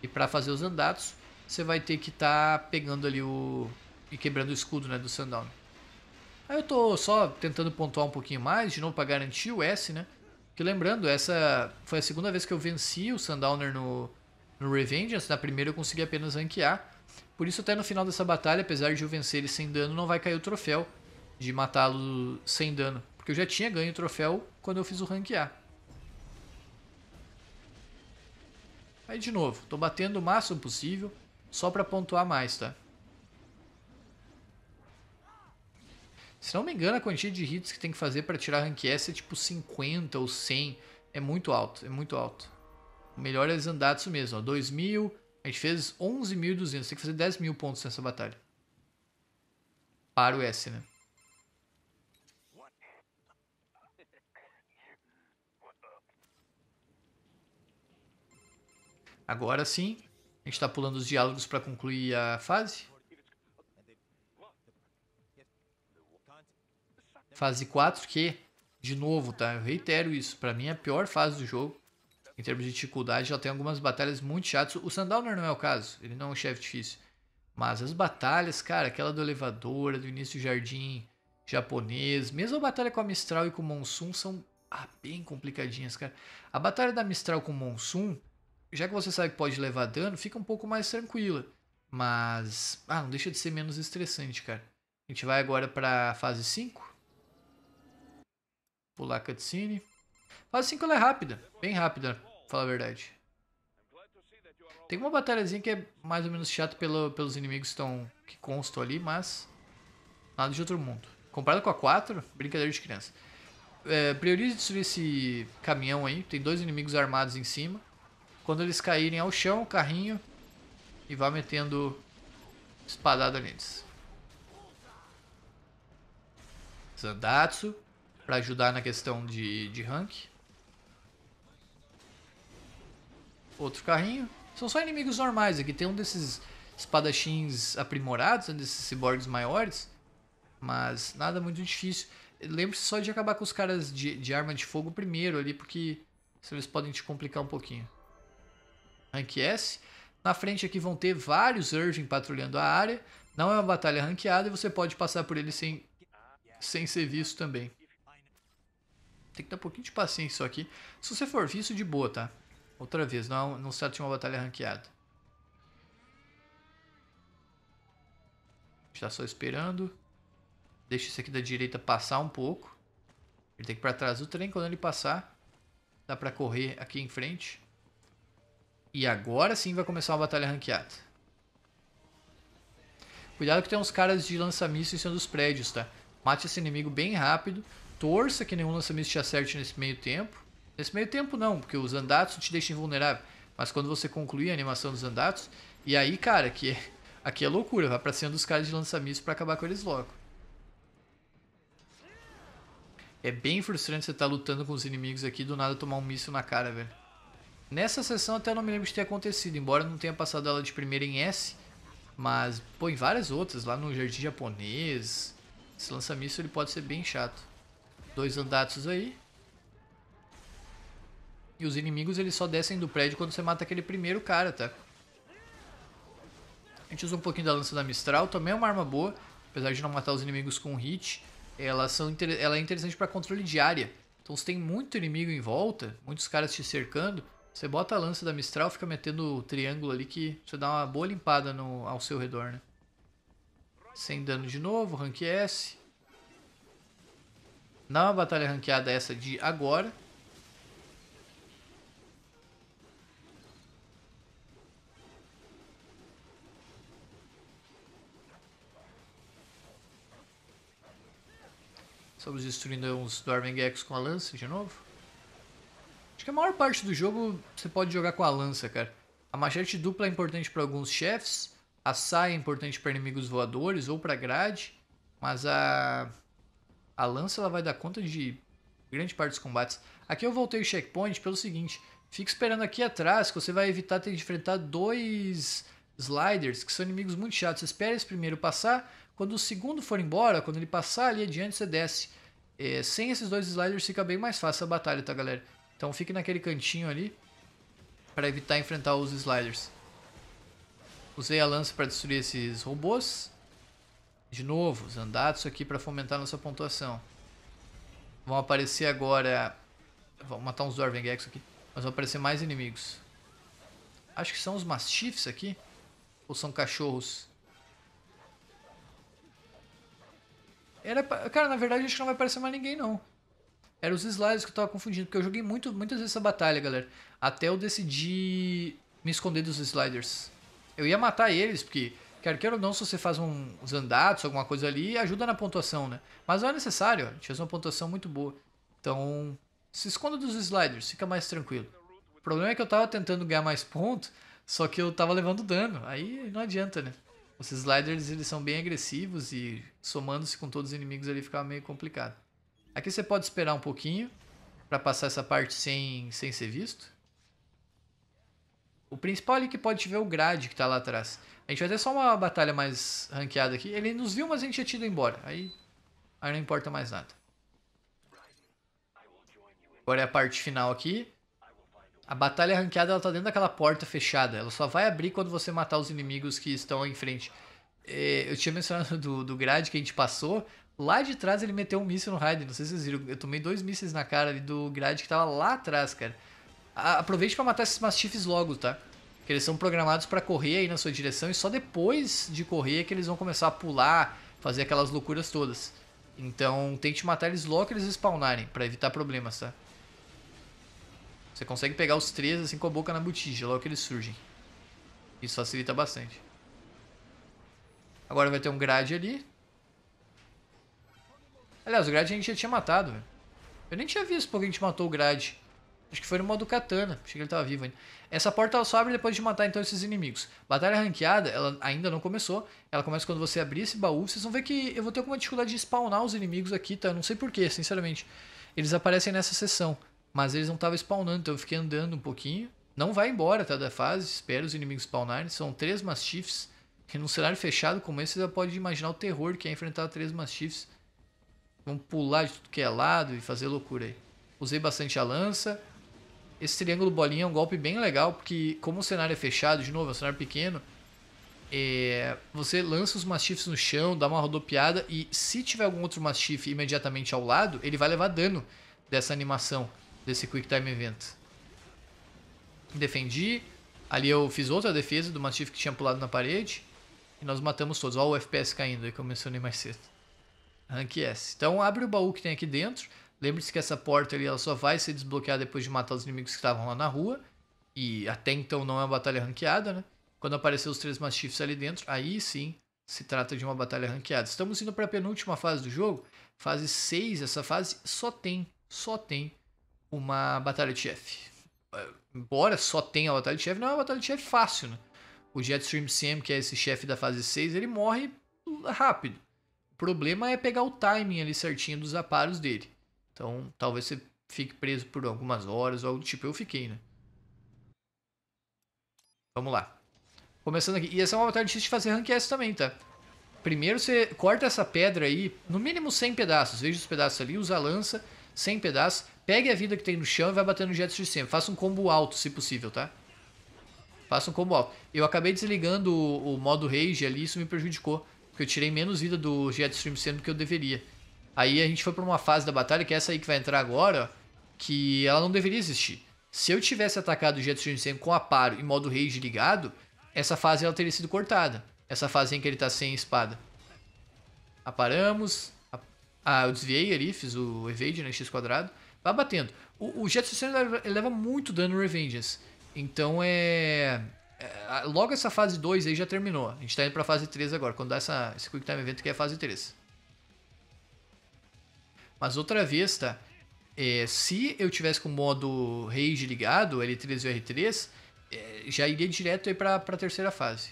E para fazer os andatos, você vai ter que estar tá pegando ali o. e quebrando o escudo, né? Do Sundown. Aí eu tô só tentando pontuar um pouquinho mais, de novo, para garantir o S, né? Que lembrando, essa foi a segunda vez que eu venci o Sundowner no, no Revengeance. Na primeira eu consegui apenas ranquear. Por isso, até no final dessa batalha, apesar de eu vencer ele sem dano, não vai cair o troféu de matá-lo sem dano. Porque eu já tinha ganho o troféu quando eu fiz o rank A. Aí de novo, tô batendo o máximo possível, só para pontuar mais, tá? Se não me engano, a quantia de hits que tem que fazer para tirar rank S é tipo 50 ou 100. É muito alto, é muito alto. O melhor é eles andar mesmo, ó. 2000, a gente fez 11.200, tem que fazer 10 mil pontos nessa batalha. Para o S, né? Agora sim, a gente está pulando os diálogos para concluir a fase. Fase 4, que, de novo, tá? Eu reitero isso. Para mim é a pior fase do jogo. Em termos de dificuldade, já tem algumas batalhas muito chatas. O Sandowner não é o caso, ele não é um chefe difícil. Mas as batalhas, cara, aquela do elevador, do início do jardim japonês, mesmo a batalha com a Mistral e com o Monsoon são ah, bem complicadinhas, cara. A batalha da Mistral com o Monsoon já que você sabe que pode levar dano, fica um pouco mais tranquila. Mas, ah, não deixa de ser menos estressante, cara. A gente vai agora pra fase 5. Pular cutscene. Fase 5 ela é rápida, bem rápida, pra falar a verdade. Tem uma batalhazinha que é mais ou menos chata pelo, pelos inimigos que, estão, que constam ali, mas nada de outro mundo. Comparado com a 4, brincadeira de criança. É, priorize destruir esse caminhão aí, tem dois inimigos armados em cima. Quando eles caírem ao chão, o carrinho e vá metendo espadada neles. Zandatsu, para ajudar na questão de, de rank. Outro carrinho. São só inimigos normais. Aqui tem um desses espadachins aprimorados, um desses ciborgues maiores. Mas nada muito difícil. Lembre-se só de acabar com os caras de, de arma de fogo primeiro ali, porque eles podem te complicar um pouquinho. Rank S. Na frente aqui vão ter vários Urgen patrulhando a área. Não é uma batalha ranqueada e você pode passar por ele sem, sem ser visto também. Tem que dar um pouquinho de paciência só aqui. Se você for visto, de boa, tá? Outra vez, não, é não se trata de uma batalha ranqueada. Está só esperando. Deixa esse aqui da direita passar um pouco. Ele tem que ir para trás do trem. Quando ele passar, dá para correr aqui em frente. E agora sim vai começar uma batalha ranqueada. Cuidado que tem uns caras de lança-míssil em cima dos prédios, tá? Mate esse inimigo bem rápido. Torça que nenhum lança-míssil te acerte nesse meio tempo. Nesse meio tempo não, porque os andatos te deixam invulnerável. Mas quando você concluir a animação dos andatos... E aí, cara, que aqui, é, aqui é loucura. Vai pra cima dos caras de lança-míssil pra acabar com eles logo. É bem frustrante você estar tá lutando com os inimigos aqui e do nada tomar um míssil na cara, velho. Nessa sessão até não me lembro de ter acontecido, embora não tenha passado ela de primeira em S, mas pô, em várias outras, lá no jardim japonês, esse lança-míssil ele pode ser bem chato. Dois andatos aí. E os inimigos eles só descem do prédio quando você mata aquele primeiro cara, tá? A gente usa um pouquinho da lança da Mistral, também é uma arma boa, apesar de não matar os inimigos com hit. Ela, são, ela é interessante para controle de área. Então se tem muito inimigo em volta, muitos caras te cercando, você bota a lança da Mistral, fica metendo o triângulo ali que você dá uma boa limpada no, ao seu redor, né? Sem dano de novo, rank S. Na batalha ranqueada essa de agora. Estamos destruindo uns gex com a lança de novo que a maior parte do jogo você pode jogar com a lança, cara. A machete dupla é importante para alguns chefes, a saia é importante para inimigos voadores ou para grade, mas a a lança ela vai dar conta de grande parte dos combates. Aqui eu voltei o checkpoint pelo seguinte, fica esperando aqui atrás que você vai evitar ter de enfrentar dois sliders, que são inimigos muito chatos. Você espera esse primeiro passar, quando o segundo for embora, quando ele passar ali adiante, você desce. É, sem esses dois sliders fica bem mais fácil a batalha, tá galera? Então fique naquele cantinho ali para evitar enfrentar os sliders. Usei a lança para destruir esses robôs. De novo, Zandatsu aqui para fomentar nossa pontuação. Vão aparecer agora... Vamos matar uns Dwarvengex aqui. Mas vão aparecer mais inimigos. Acho que são os Mastiffs aqui. Ou são cachorros? Era... Cara, na verdade acho que não vai aparecer mais ninguém não. Era os slides que eu tava confundindo, porque eu joguei muito, muitas vezes essa batalha, galera. Até eu decidi me esconder dos sliders. Eu ia matar eles, porque, quer queira ou não, se você faz uns andados, alguma coisa ali, ajuda na pontuação, né? Mas não é necessário, gente Tinha uma pontuação muito boa. Então, se esconda dos sliders, fica mais tranquilo. O problema é que eu tava tentando ganhar mais pontos só que eu tava levando dano. Aí não adianta, né? Os sliders, eles são bem agressivos e somando-se com todos os inimigos ali ficava meio complicado. Aqui você pode esperar um pouquinho para passar essa parte sem, sem ser visto. O principal ali que pode te ver é o grade que tá lá atrás. A gente vai ter é só uma batalha mais ranqueada aqui. Ele nos viu, mas a gente tinha tido embora. Aí, aí não importa mais nada. Agora é a parte final aqui. A batalha ranqueada ela tá dentro daquela porta fechada. Ela só vai abrir quando você matar os inimigos que estão em frente. É, eu tinha mencionado do, do grade que a gente passou, Lá de trás ele meteu um míssil no Raiden, não sei se vocês viram. Eu tomei dois mísseis na cara ali do grade que tava lá atrás, cara. Aproveite para matar esses Mastiffs logo, tá? Que eles são programados para correr aí na sua direção e só depois de correr é que eles vão começar a pular, fazer aquelas loucuras todas. Então tente matar eles logo que eles spawnarem, para evitar problemas, tá? Você consegue pegar os três assim com a boca na botija, logo que eles surgem. Isso facilita bastante. Agora vai ter um grade ali. Aliás, o Grade a gente já tinha matado, velho. Eu nem tinha visto porque a gente matou o Grade. Acho que foi no modo katana. Achei que ele tava vivo ainda. Essa porta só abre depois de matar então esses inimigos. Batalha ranqueada, ela ainda não começou. Ela começa quando você abrir esse baú. Vocês vão ver que eu vou ter alguma dificuldade de spawnar os inimigos aqui, tá? Eu não sei porquê, sinceramente. Eles aparecem nessa sessão. Mas eles não estavam spawnando, então eu fiquei andando um pouquinho. Não vai embora, tá? Da fase. Espera os inimigos spawnarem. São três mastiffs. E num cenário fechado como esse, você já pode imaginar o terror que é enfrentar três mastiffs. Vamos pular de tudo que é lado e fazer loucura aí. Usei bastante a lança. Esse triângulo bolinha é um golpe bem legal, porque como o cenário é fechado, de novo, é um cenário pequeno, é, você lança os mastifes no chão, dá uma rodopiada e se tiver algum outro mastife imediatamente ao lado, ele vai levar dano dessa animação, desse Quick Time Event. Defendi, ali eu fiz outra defesa do mastife que tinha pulado na parede e nós matamos todos. Olha o FPS caindo aí que eu mencionei mais cedo. Rank S. Então abre o baú que tem aqui dentro. Lembre-se que essa porta ali ela só vai ser desbloqueada depois de matar os inimigos que estavam lá na rua. E até então não é uma batalha ranqueada, né? Quando aparecer os três Mastiffs ali dentro, aí sim se trata de uma batalha ranqueada. Estamos indo para a penúltima fase do jogo, fase 6. Essa fase só tem, só tem uma batalha de chefe. Eh, embora só tenha a batalha de chefe, não é uma batalha de chefe fácil, né? O Jetstream Sam, que é esse chefe da fase 6, ele morre rápido problema é pegar o timing ali certinho dos aparos dele. Então, talvez você fique preso por algumas horas ou algo do tipo. Eu fiquei, né? Vamos lá. Começando aqui. E essa é uma batalha difícil de fazer rank S também, tá? Primeiro você corta essa pedra aí, no mínimo 100 pedaços. Veja os pedaços ali, usa a lança, 100 pedaços. Pegue a vida que tem no chão e vai batendo jetos de cima. Faça um combo alto, se possível, tá? Faça um combo alto. Eu acabei desligando o, o modo rage ali, isso me prejudicou. Porque eu tirei menos vida do Jetstream sendo do que eu deveria. Aí a gente foi pra uma fase da batalha, que é essa aí que vai entrar agora, que ela não deveria existir. Se eu tivesse atacado o Jetstream sendo com aparo e modo rage ligado, essa fase ela teria sido cortada. Essa fase em que ele tá sem espada. Aparamos. Ah, eu desviei ali, fiz o evade, né, x quadrado. Vai batendo. O, o Jetstream leva, leva muito dano no Revengeance. Então é... É, é, logo essa fase 2 aí já terminou. A gente está indo para fase 3 agora, quando dá essa, esse Quick Time Event que é a fase 3. Mas outra vez, tá? É, se eu tivesse com o modo Rage ligado, L3 e R3, é, já iria direto aí para a terceira fase.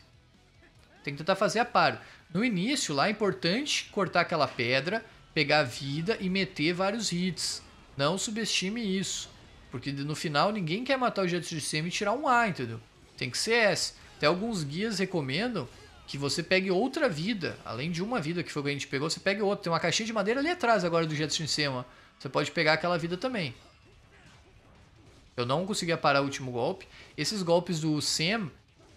Tem que tentar fazer a par No início lá é importante cortar aquela pedra, pegar vida e meter vários hits. Não subestime isso. Porque no final ninguém quer matar o Jet de e tirar um A, entendeu? Tem que ser essa. Até alguns guias recomendam que você pegue outra vida, além de uma vida que foi o que a gente pegou, você pegue outra. Tem uma caixinha de madeira ali atrás agora do Jet Sema. Você pode pegar aquela vida também. Eu não conseguia parar o último golpe. Esses golpes do Sam,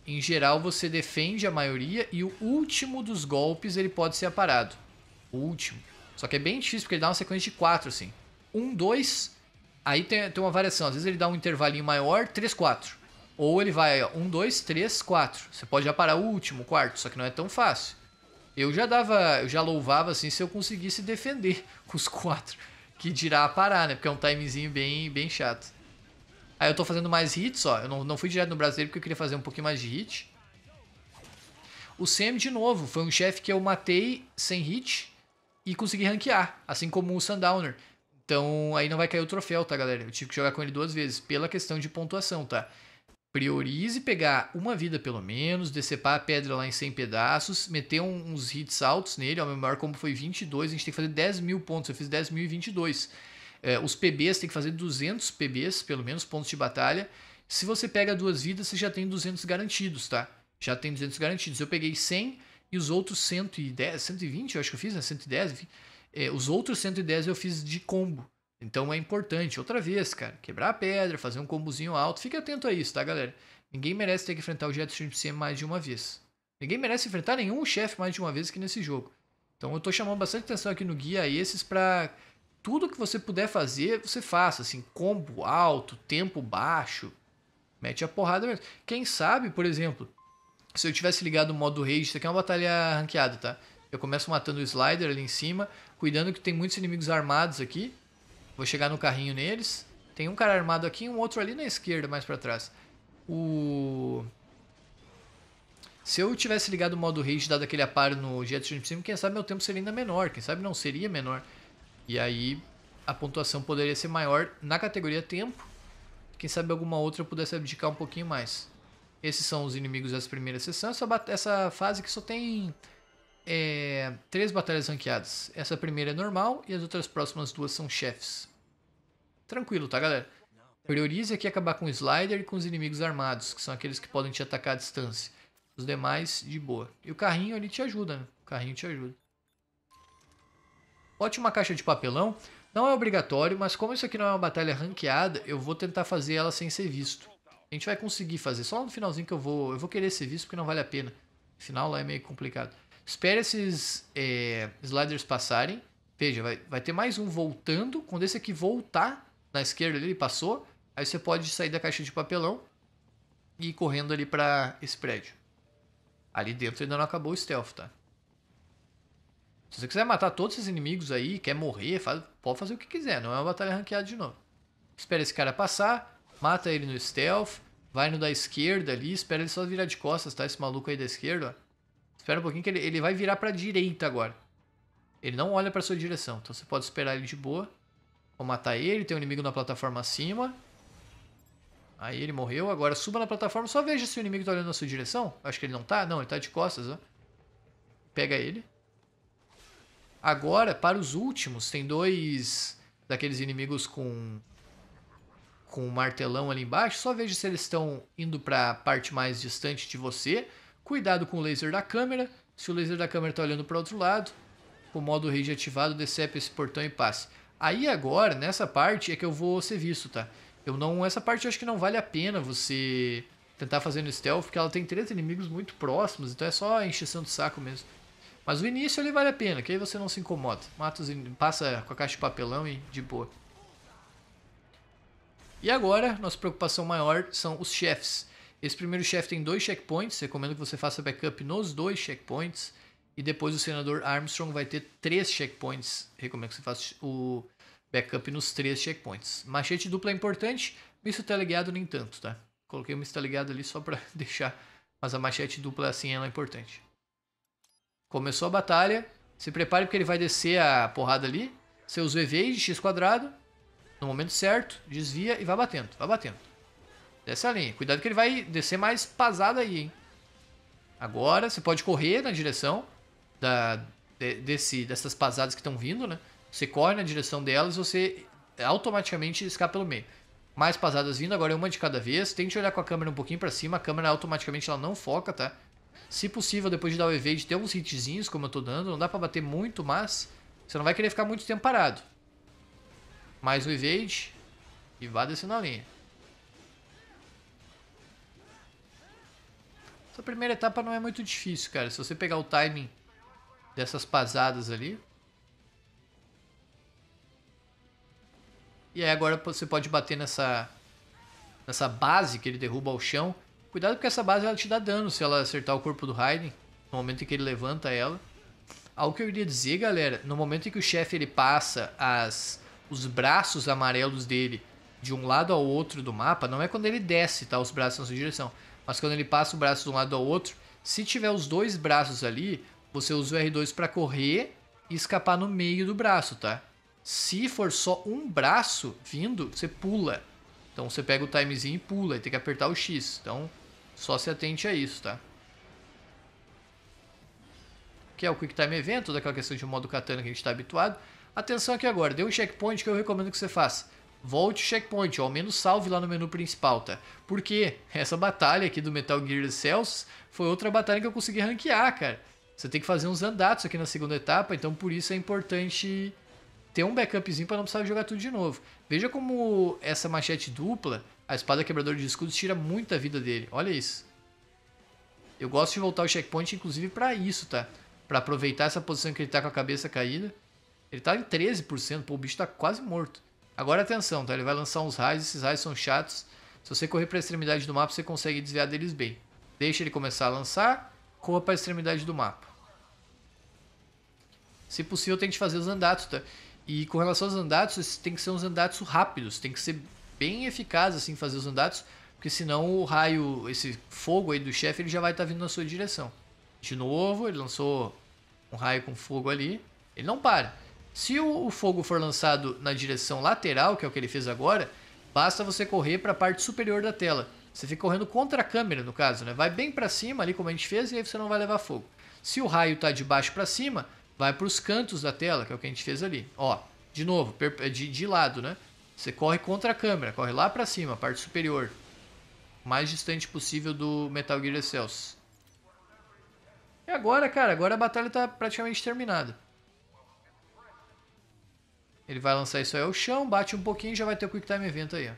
em geral, você defende a maioria e o último dos golpes ele pode ser aparado. O último. Só que é bem difícil porque ele dá uma sequência de quatro, assim. Um, dois, aí tem, tem uma variação. Às vezes ele dá um intervalinho maior, três, quatro. Ou ele vai, ó, um, dois, três, quatro. Você pode já parar o último, o quarto, só que não é tão fácil. Eu já dava, eu já louvava assim se eu conseguisse defender os quatro. Que dirá parar, né? Porque é um timezinho bem, bem chato. Aí eu tô fazendo mais hits, ó. Eu não, não fui direto no brasileiro porque eu queria fazer um pouquinho mais de hit. O Sam, de novo, foi um chefe que eu matei sem hit e consegui ranquear, assim como o Sundowner. Então aí não vai cair o troféu, tá, galera? Eu tive que jogar com ele duas vezes, pela questão de pontuação, tá? priorize pegar uma vida pelo menos, decepar a pedra lá em 100 pedaços, meter um, uns hits altos nele, ao meu maior combo foi 22, a gente tem que fazer 10 mil pontos, eu fiz 10 mil e 22. É, os PBs tem que fazer 200 PBs, pelo menos pontos de batalha. Se você pega duas vidas, você já tem 200 garantidos, tá? Já tem 200 garantidos. Eu peguei 100 e os outros 110, 120 eu acho que eu fiz, né? 110, enfim. É, os outros 110 eu fiz de combo. Então é importante, outra vez, cara, quebrar a pedra, fazer um combozinho alto. Fique atento a isso, tá, galera? Ninguém merece ter que enfrentar o Jetstream C mais de uma vez. Ninguém merece enfrentar nenhum chefe mais de uma vez aqui nesse jogo. Então eu tô chamando bastante atenção aqui no guia a esses para tudo que você puder fazer, você faça, assim, combo alto, tempo baixo, mete a porrada mesmo. Quem sabe, por exemplo, se eu tivesse ligado o modo rage, isso aqui é uma batalha ranqueada, tá? Eu começo matando o slider ali em cima, cuidando que tem muitos inimigos armados aqui, Vou chegar no carrinho neles. Tem um cara armado aqui e um outro ali na esquerda, mais para trás. O... Se eu tivesse ligado o modo rage, dado aquele aparo no Jet Stream 5, quem sabe meu tempo seria ainda menor, quem sabe não seria menor. E aí a pontuação poderia ser maior na categoria tempo. Quem sabe alguma outra eu pudesse abdicar um pouquinho mais. Esses são os inimigos das primeiras sessões. Essa, essa fase que só tem é, três batalhas ranqueadas. Essa primeira é normal e as outras próximas duas são chefes. Tranquilo, tá, galera? Priorize aqui acabar com o slider e com os inimigos armados, que são aqueles que podem te atacar à distância. Os demais, de boa. E o carrinho ali te ajuda, né? O carrinho te ajuda. Bote uma caixa de papelão. Não é obrigatório, mas como isso aqui não é uma batalha ranqueada, eu vou tentar fazer ela sem ser visto. A gente vai conseguir fazer. Só no finalzinho que eu vou... Eu vou querer ser visto porque não vale a pena. final lá é meio complicado. Espere esses é, sliders passarem. Veja, vai, vai ter mais um voltando. Quando esse aqui voltar na esquerda, ele passou. Aí você pode sair da caixa de papelão e ir correndo ali para esse prédio. Ali dentro ainda não acabou o stealth, tá? Se você quiser matar todos esses inimigos aí, quer morrer, faz, pode fazer o que quiser. Não é uma batalha ranqueada de novo. Espera esse cara passar, mata ele no stealth, vai no da esquerda ali, espera ele só virar de costas, tá? Esse maluco aí da esquerda, ó. Espera um pouquinho que ele, ele vai virar para a direita agora. Ele não olha para sua direção, então você pode esperar ele de boa. Vou matar ele, tem um inimigo na plataforma acima. Aí ele morreu, agora suba na plataforma, só veja se o inimigo está olhando na sua direção. Acho que ele não está, não, ele está de costas, ó. Pega ele. Agora, para os últimos, tem dois daqueles inimigos com com um martelão ali embaixo. Só veja se eles estão indo para a parte mais distante de você Cuidado com o laser da câmera. Se o laser da câmera está olhando para o outro lado, com o modo rage ativado, decepe esse portão e passe. Aí agora, nessa parte, é que eu vou ser visto, tá? Eu não, essa parte eu acho que não vale a pena você tentar fazer no stealth, porque ela tem três inimigos muito próximos, então é só encheção do saco mesmo. Mas o início ele vale a pena, que aí você não se incomoda. Mata os passa com a caixa de papelão e de boa. E agora, nossa preocupação maior são os chefes. Esse primeiro chefe tem dois checkpoints, recomendo que você faça backup nos dois checkpoints. E depois o senador Armstrong vai ter três checkpoints, recomendo que você faça o backup nos três checkpoints. Machete dupla é importante, míssil teleguiado tá nem tanto, tá? Coloquei o míssil tá ligado ali só para deixar, mas a machete dupla assim ela é importante. Começou a batalha, se prepare porque ele vai descer a porrada ali, seus VV de x quadrado, no momento certo, desvia e vai batendo, vai batendo. Desce a linha. Cuidado que ele vai descer mais pasado aí, hein? Agora você pode correr na direção da, de, desse, dessas pasadas que estão vindo, né? Você corre na direção delas, você automaticamente escapa pelo meio. Mais pasadas vindo, agora é uma de cada vez. Tente olhar com a câmera um pouquinho para cima, a câmera automaticamente ela não foca, tá? Se possível, depois de dar o evade, ter uns hitzinhos, como eu tô dando. Não dá pra bater muito, mas você não vai querer ficar muito tempo parado. Mais um evade e vá descendo a linha. Essa primeira etapa não é muito difícil, cara. Se você pegar o timing dessas pasadas ali. E aí agora você pode bater nessa nessa base que ele derruba ao chão. Cuidado porque essa base ela te dá dano se ela acertar o corpo do Raiden. No momento em que ele levanta ela. Algo que eu iria dizer, galera, no momento em que o chefe ele passa as, os braços amarelos dele de um lado ao outro do mapa, não é quando ele desce, tá? Os braços na sua direção. Mas quando ele passa o braço de um lado ao outro, se tiver os dois braços ali, você usa o R2 para correr e escapar no meio do braço, tá? Se for só um braço vindo, você pula. Então você pega o timezinho e pula, e tem que apertar o X. Então só se atente a isso, tá? Que é o Quick Time Event, daquela questão de modo katana que a gente está habituado. Atenção aqui agora, deu um checkpoint que eu recomendo que você faça. Volte checkpoint, ou ao menos salve lá no menu principal, tá? Porque essa batalha aqui do Metal Gear Cells foi outra batalha que eu consegui ranquear, cara. Você tem que fazer uns andatos aqui na segunda etapa, então por isso é importante ter um backupzinho para não precisar jogar tudo de novo. Veja como essa machete dupla, a espada quebradora de escudos, tira muita vida dele. Olha isso. Eu gosto de voltar o checkpoint, inclusive, para isso, tá? Para aproveitar essa posição que ele tá com a cabeça caída. Ele tá em 13%, pô, o bicho tá quase morto. Agora atenção, tá? Ele vai lançar uns raios, esses raios são chatos. Se você correr para a extremidade do mapa, você consegue desviar deles bem. Deixa ele começar a lançar, corra para a extremidade do mapa. Se possível, tente fazer os andatos, tá? E com relação aos andatos, tem que ser uns andatos rápidos, tem que ser bem eficaz assim fazer os andatos, porque senão o raio, esse fogo aí do chefe, ele já vai estar tá vindo na sua direção. De novo, ele lançou um raio com fogo ali. Ele não para. Se o, o fogo for lançado na direção lateral, que é o que ele fez agora, basta você correr para a parte superior da tela. Você fica correndo contra a câmera, no caso, né? Vai bem para cima ali, como a gente fez, e aí você não vai levar fogo. Se o raio está de baixo para cima, vai para os cantos da tela, que é o que a gente fez ali. Ó, de novo, de, de lado, né? Você corre contra a câmera, corre lá para cima, parte superior. Mais distante possível do Metal Gear Cells. E agora, cara, agora a batalha está praticamente terminada. Ele vai lançar isso aí ao chão, bate um pouquinho e já vai ter o Quick Time Event aí. Ó.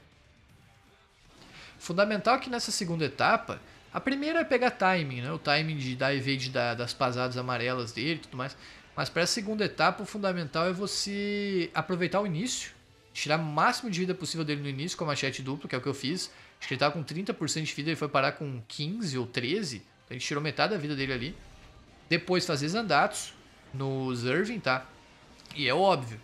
Fundamental é que nessa segunda etapa, a primeira é pegar timing, né? O timing de dar evade da, das pasadas amarelas dele e tudo mais. Mas para essa segunda etapa, o fundamental é você aproveitar o início, tirar o máximo de vida possível dele no início com a machete duplo, que é o que eu fiz. Acho que ele estava com 30% de vida, ele foi parar com 15 ou 13. Então a gente tirou metade da vida dele ali. Depois fazer Zandatos no Zervin, tá? E é óbvio,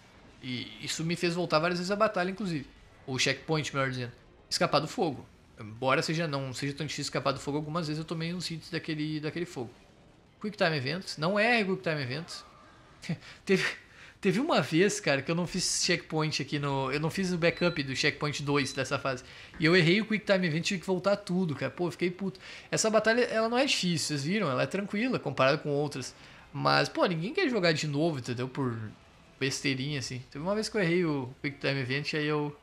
e isso me fez voltar várias vezes à batalha, inclusive. Ou checkpoint, melhor dizendo. Escapar do fogo. Embora seja não seja tão difícil escapar do fogo, algumas vezes eu tomei uns hits daquele, daquele fogo. Quick Time Events. Não é Quick Time Events. teve, teve uma vez, cara, que eu não fiz checkpoint aqui no... Eu não fiz o backup do checkpoint 2 dessa fase. E eu errei o Quick Time Event e tive que voltar tudo, cara. Pô, fiquei puto. Essa batalha, ela não é difícil, vocês viram? Ela é tranquila comparada com outras. Mas, pô, ninguém quer jogar de novo, entendeu? Por besteirinha, assim. Teve uma vez que eu errei o Quick Time Event, aí eu,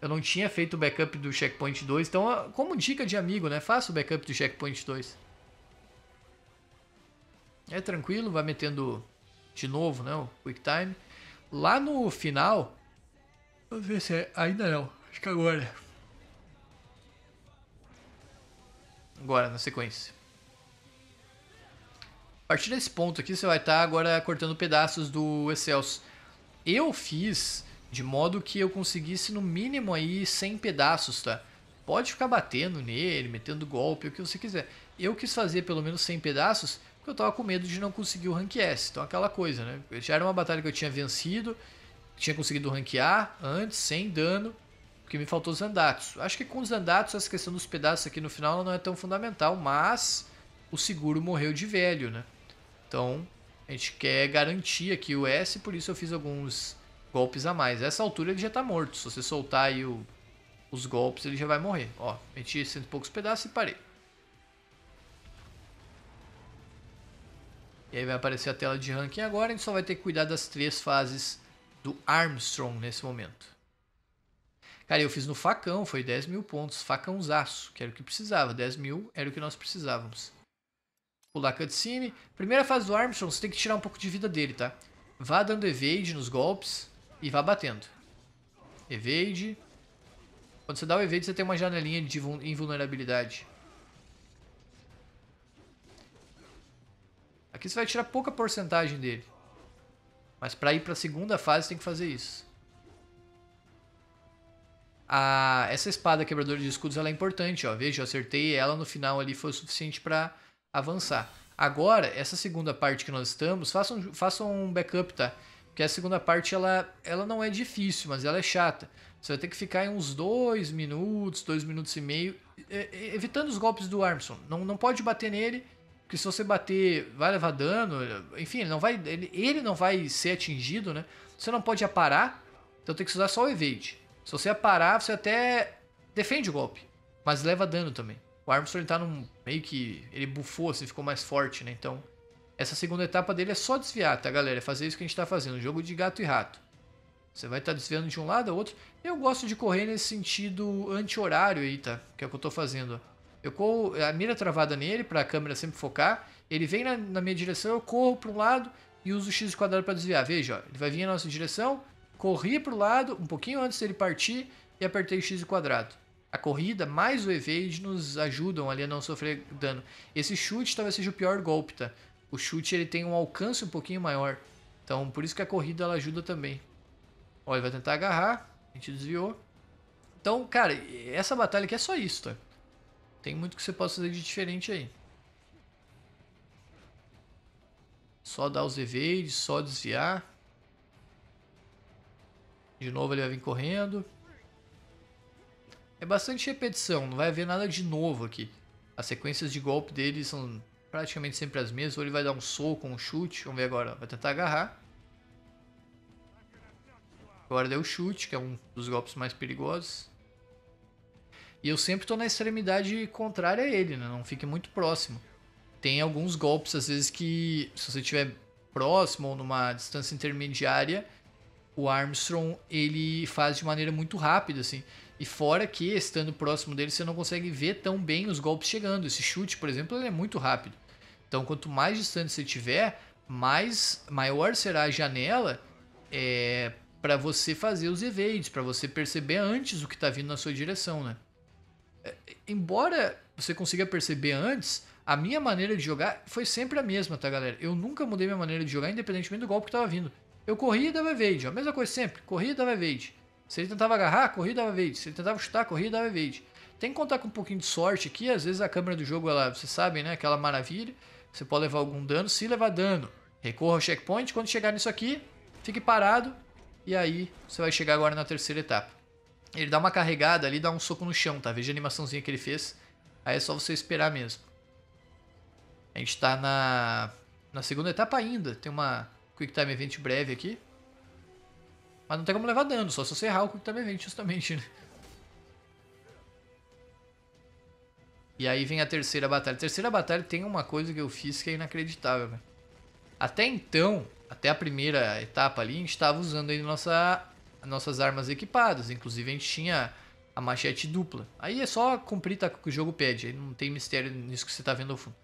eu não tinha feito o backup do Checkpoint 2. Então, como dica de amigo, né? Faça o backup do Checkpoint 2. É tranquilo, vai metendo de novo, né? O Quick Time. Lá no final. Vamos ver se é. Ainda não. Acho que agora. Agora, na sequência. A partir desse ponto aqui, você vai estar tá agora cortando pedaços do Excelsior. Eu fiz de modo que eu conseguisse no mínimo aí 100 pedaços, tá? Pode ficar batendo nele, metendo golpe, o que você quiser. Eu quis fazer pelo menos 100 pedaços, porque eu tava com medo de não conseguir o rank S. Então aquela coisa, né? Já era uma batalha que eu tinha vencido, tinha conseguido ranquear antes, sem dano, porque me faltou andatos Acho que com os andatos essa questão dos pedaços aqui no final não é tão fundamental, mas o seguro morreu de velho, né? Então, a gente quer garantir aqui o S, por isso eu fiz alguns golpes a mais. Essa altura ele já tá morto. Se você soltar aí o, os golpes, ele já vai morrer. Ó, meti cento e poucos pedaços e parei. E aí vai aparecer a tela de ranking agora. A gente só vai ter que cuidar das três fases do Armstrong nesse momento. Cara, eu fiz no facão, foi 10 mil pontos, facãozaço, que era o que precisava. 10 mil era o que nós precisávamos pular cutscene. Primeira fase do Armstrong, você tem que tirar um pouco de vida dele, tá? Vá dando evade nos golpes e vá batendo. Evade. Quando você dá o evade, você tem uma janelinha de invulnerabilidade. Aqui você vai tirar pouca porcentagem dele. Mas para ir para a segunda fase, tem que fazer isso. A, essa espada quebradora de escudos ela é importante, ó. Veja, eu acertei ela no final ali, foi o suficiente para avançar. Agora, essa segunda parte que nós estamos, façam, um, façam um backup, tá? Porque a segunda parte ela, ela não é difícil, mas ela é chata. Você vai ter que ficar em uns dois minutos, dois minutos e meio, evitando os golpes do Armstrong. Não, não pode bater nele, porque se você bater, vai levar dano. Enfim, ele não vai, ele, ele não vai ser atingido, né? Você não pode aparar, então tem que usar só o evade. Se você aparar, você até defende o golpe, mas leva dano também o Armstrong tá num. meio que. ele bufou, assim, ficou mais forte, né? Então, essa segunda etapa dele é só desviar, tá, galera? É fazer isso que a gente tá fazendo, jogo de gato e rato. Você vai estar tá desviando de um lado a outro. Eu gosto de correr nesse sentido anti-horário aí, tá? Que é o que eu tô fazendo, ó. Eu corro, a mira travada nele, para a câmera sempre focar. Ele vem na, na minha direção, eu corro para um lado e uso o X quadrado para desviar. Veja, ó, ele vai vir na nossa direção, corri para o lado, um pouquinho antes dele partir e apertei o X quadrado a corrida mais o evade nos ajudam ali a não sofrer dano. Esse chute talvez seja o pior golpe, tá? O chute ele tem um alcance um pouquinho maior. Então por isso que a corrida ela ajuda também. Ó, ele vai tentar agarrar. A gente desviou. Então, cara, essa batalha aqui é só isso, tá? Tem muito que você possa fazer de diferente aí. Só dar os evades, só desviar. De novo ele vai vir correndo. É bastante repetição, não vai haver nada de novo aqui. As sequências de golpe dele são praticamente sempre as mesmas. Ou ele vai dar um soco, um chute. Vamos ver agora. Vai tentar agarrar. Agora deu o chute, que é um dos golpes mais perigosos. E eu sempre estou na extremidade contrária a ele, né? Não fique muito próximo. Tem alguns golpes, às vezes, que se você estiver próximo ou numa distância intermediária, o Armstrong ele faz de maneira muito rápida, assim. E fora que, estando próximo dele, você não consegue ver tão bem os golpes chegando. Esse chute, por exemplo, ele é muito rápido. Então, quanto mais distante você tiver, mais maior será a janela é, para você fazer os evades, para você perceber antes o que está vindo na sua direção, né? É, embora você consiga perceber antes, a minha maneira de jogar foi sempre a mesma, tá, galera? Eu nunca mudei minha maneira de jogar, independentemente do golpe que estava vindo. Eu corria e dava evade, a mesma coisa sempre, corria e dava evade. Se ele tentava agarrar, corria corrida dava evade. Se ele tentava chutar, corria corrida dava evade. Tem que contar com um pouquinho de sorte aqui. Às vezes a câmera do jogo, ela, vocês sabem, né? Aquela maravilha. Você pode levar algum dano. Se levar dano, recorra ao checkpoint. Quando chegar nisso aqui, fique parado. E aí você vai chegar agora na terceira etapa. Ele dá uma carregada ali, dá um soco no chão, tá? Veja a animaçãozinha que ele fez. Aí é só você esperar mesmo. A gente tá na, na segunda etapa ainda. Tem uma Quick Time Event breve aqui. Mas não tem como levar dano, só se você errar o Quick Time Event, justamente, né? E aí vem a terceira batalha. A terceira batalha tem uma coisa que eu fiz que é inacreditável, né? Até então, até a primeira etapa ali, a gente estava usando aí nossa, nossas armas equipadas. Inclusive, a gente tinha a machete dupla. Aí é só cumprir tá, o que o jogo pede. Aí não tem mistério nisso que você está vendo ao fundo.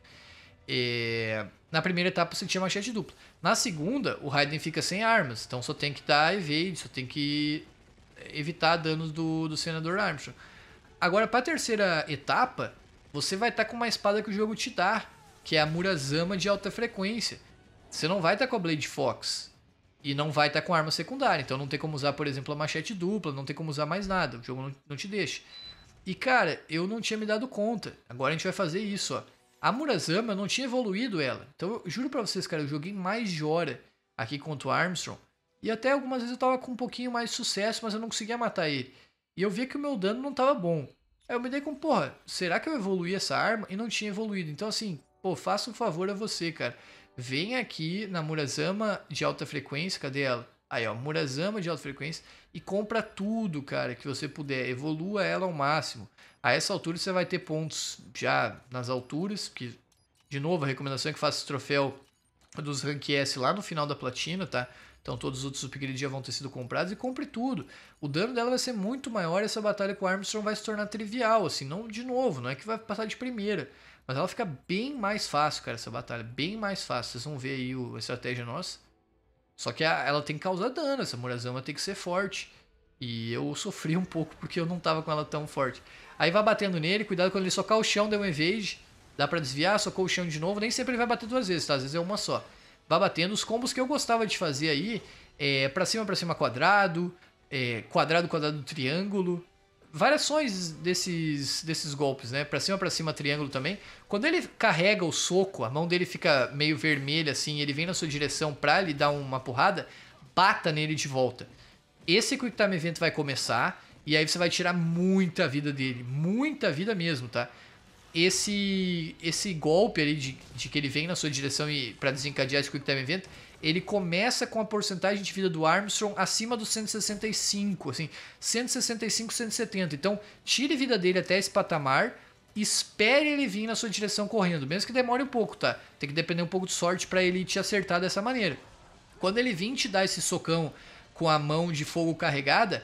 E, é, na primeira etapa você tinha machete dupla. Na segunda, o Raiden fica sem armas, então só tem que dar evade, só tem que evitar danos do, do senador Armstrong. Agora, para a terceira etapa, você vai estar tá com uma espada que o jogo te dá, que é a Murazama de alta frequência. Você não vai estar tá com a Blade Fox e não vai estar tá com arma secundária, então não tem como usar, por exemplo, a machete dupla, não tem como usar mais nada, o jogo não, não te deixa. E cara, eu não tinha me dado conta. Agora a gente vai fazer isso, ó. A Murazama eu não tinha evoluído ela. Então eu juro pra vocês, cara, eu joguei mais de hora aqui contra o Armstrong. E até algumas vezes eu tava com um pouquinho mais de sucesso, mas eu não conseguia matar ele. E eu via que o meu dano não tava bom. Aí eu me dei com, porra, será que eu evoluí essa arma? E não tinha evoluído. Então assim, pô, faça um favor a você, cara. Vem aqui na Murazama de alta frequência, cadê ela? Aí, ó, Murazama de alta frequência e compra tudo, cara, que você puder. Evolua ela ao máximo. A essa altura você vai ter pontos já nas alturas, que de novo a recomendação é que faça esse troféu dos Rank S lá no final da platina, tá? Então todos os outros upgrades já vão ter sido comprados e compre tudo. O dano dela vai ser muito maior e essa batalha com o Armstrong vai se tornar trivial, assim, não de novo, não é que vai passar de primeira. Mas ela fica bem mais fácil, cara, essa batalha, bem mais fácil. Vocês vão ver aí a estratégia nossa. Só que a, ela tem que causar dano, essa Murazama tem que ser forte. E eu sofri um pouco porque eu não tava com ela tão forte. Aí vai batendo nele, cuidado quando ele socar o chão, deu um evade. Dá pra desviar, socou o chão de novo. Nem sempre ele vai bater duas vezes, tá? Às vezes é uma só. Vai batendo. Os combos que eu gostava de fazer aí é pra cima, pra cima, quadrado, é, quadrado, quadrado, triângulo. Variações desses, desses golpes, né? Pra cima, pra cima, triângulo também. Quando ele carrega o soco, a mão dele fica meio vermelha assim, ele vem na sua direção pra lhe dar uma porrada, bata nele de volta. Esse Quick Time Event vai começar e aí você vai tirar muita vida dele, muita vida mesmo, tá? Esse esse golpe ali de, de que ele vem na sua direção e para desencadear esse Quick Time Event, ele começa com a porcentagem de vida do Armstrong acima dos 165, assim, 165, 170. Então, tire vida dele até esse patamar, espere ele vir na sua direção correndo, mesmo que demore um pouco, tá? Tem que depender um pouco de sorte para ele te acertar dessa maneira. Quando ele vir te dar esse socão com a mão de fogo carregada,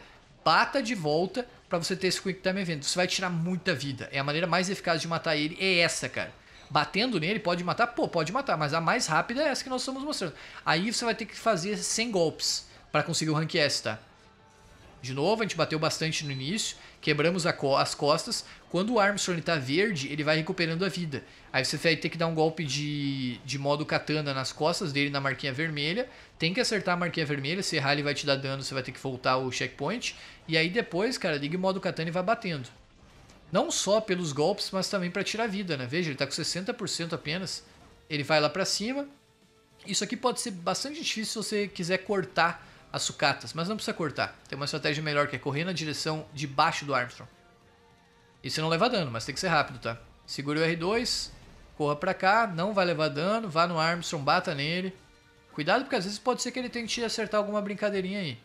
bata de volta para você ter esse Quick Time Event. Você vai tirar muita vida. É a maneira mais eficaz de matar ele, é essa, cara. Batendo nele, pode matar? Pô, pode matar, mas a mais rápida é essa que nós estamos mostrando. Aí você vai ter que fazer 100 golpes para conseguir o Rank S, tá? De novo, a gente bateu bastante no início, quebramos co as costas, quando o Armstrong tá verde, ele vai recuperando a vida. Aí você vai ter que dar um golpe de, de modo katana nas costas dele, na marquinha vermelha. Tem que acertar a marquinha vermelha. Se errar, ele vai te dar dano, você vai ter que voltar o checkpoint. E aí depois, cara, liga o modo katana e vai batendo. Não só pelos golpes, mas também para tirar vida, né? Veja, ele tá com 60% apenas. Ele vai lá para cima. Isso aqui pode ser bastante difícil se você quiser cortar as sucatas, mas não precisa cortar. Tem uma estratégia melhor que é correr na direção de baixo do Armstrong. E você não leva dano, mas tem que ser rápido, tá? Segure o R2, corra pra cá, não vai levar dano, vá no Armstrong, bata nele. Cuidado, porque às vezes pode ser que ele tente acertar alguma brincadeirinha aí.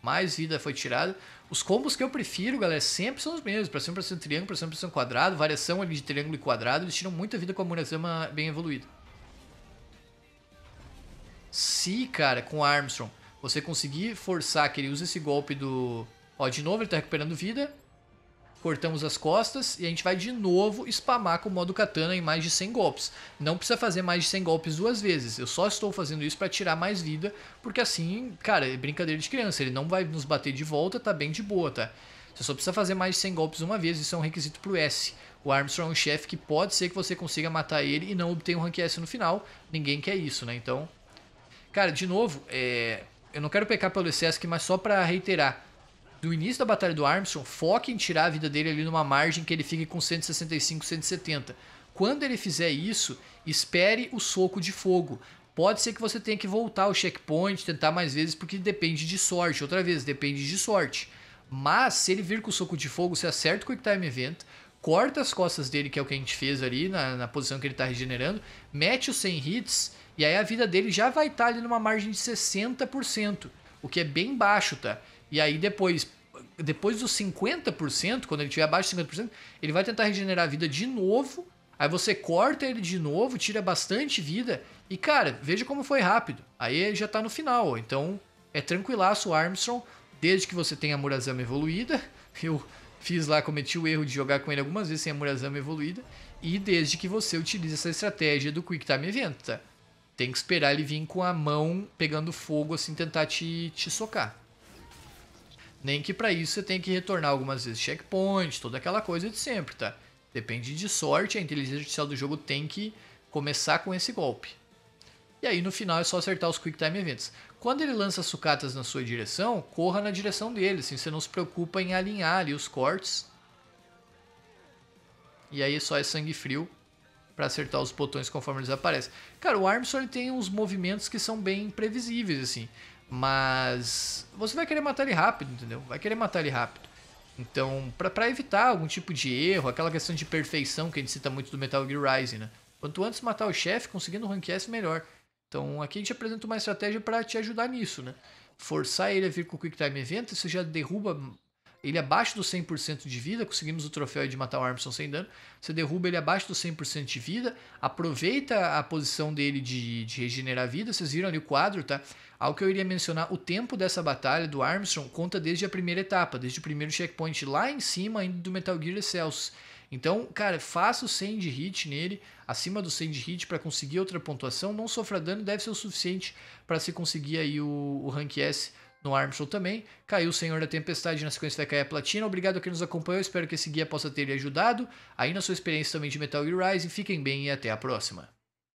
Mais vida foi tirada. Os combos que eu prefiro, galera, sempre são os mesmos. Pra cima, pra cima, triângulo, pra cima, pra cima, quadrado. Variação ali de triângulo e quadrado. Eles tiram muita vida com a Murazama bem evoluída. Se, cara, com o Armstrong, você conseguir forçar que ele use esse golpe do... Ó, de novo ele tá recuperando vida cortamos as costas e a gente vai de novo spamar com o modo katana em mais de 100 golpes. Não precisa fazer mais de 100 golpes duas vezes, eu só estou fazendo isso para tirar mais vida, porque assim, cara, é brincadeira de criança, ele não vai nos bater de volta, tá bem de boa, tá? Você só precisa fazer mais de 100 golpes uma vez, isso é um requisito pro S. O Armstrong é um chefe que pode ser que você consiga matar ele e não obtenha um rank S no final, ninguém quer isso, né? Então, cara, de novo, é... eu não quero pecar pelo excesso aqui, mas só para reiterar, do início da Batalha do Armstrong, foque em tirar a vida dele ali numa margem que ele fique com 165, 170. Quando ele fizer isso, espere o soco de fogo. Pode ser que você tenha que voltar ao checkpoint, tentar mais vezes, porque depende de sorte. Outra vez, depende de sorte. Mas se ele vir com o soco de fogo, você acerta o Quick Time Event, corta as costas dele, que é o que a gente fez ali, na, na posição que ele está regenerando, mete os 100 hits, e aí a vida dele já vai estar tá ali numa margem de 60%, o que é bem baixo, tá? E aí depois, depois dos 50%, quando ele tiver abaixo de 50%, ele vai tentar regenerar a vida de novo. Aí você corta ele de novo, tira bastante vida. E cara, veja como foi rápido. Aí já tá no final. Então é tranquilaço o Armstrong, desde que você tenha a Murazama evoluída. Eu fiz lá, cometi o erro de jogar com ele algumas vezes sem a Murazama evoluída. E desde que você utilize essa estratégia do Quick Time Event, tá? Tem que esperar ele vir com a mão pegando fogo, assim, tentar te, te socar. Nem que para isso você tenha que retornar algumas vezes checkpoint, toda aquela coisa de sempre, tá? Depende de sorte, a inteligência artificial do jogo tem que começar com esse golpe. E aí no final é só acertar os Quick Time Events. Quando ele lança sucatas na sua direção, corra na direção dele, assim você não se preocupa em alinhar ali os cortes. E aí só é sangue frio para acertar os botões conforme eles aparecem. Cara, o Armstrong tem uns movimentos que são bem previsíveis assim. Mas você vai querer matar ele rápido, entendeu? Vai querer matar ele rápido. Então, para evitar algum tipo de erro, aquela questão de perfeição que a gente cita muito do Metal Gear Rising, né? Quanto antes matar o chefe, conseguindo rank S, melhor. Então, aqui a gente apresenta uma estratégia para te ajudar nisso, né? Forçar ele a vir com o Quick Time Event, isso já derruba ele abaixo dos 100% de vida, conseguimos o troféu de matar o Armstrong sem dano, você derruba ele abaixo dos 100% de vida, aproveita a posição dele de, de regenerar vida, vocês viram ali o quadro, tá? Algo que eu iria mencionar, o tempo dessa batalha do Armstrong conta desde a primeira etapa, desde o primeiro checkpoint lá em cima ainda do Metal Gear Celsius. Então, cara, faça o 100 de hit nele, acima do 100 de hit para conseguir outra pontuação, não sofra dano, deve ser o suficiente para se conseguir aí o, o Rank S no Armstrong também. Caiu o Senhor da Tempestade, na sequência da cair a Platina. Obrigado a quem nos acompanhou, espero que esse guia possa ter lhe ajudado aí na sua experiência também de Metal Gear Rising. Fiquem bem e até a próxima.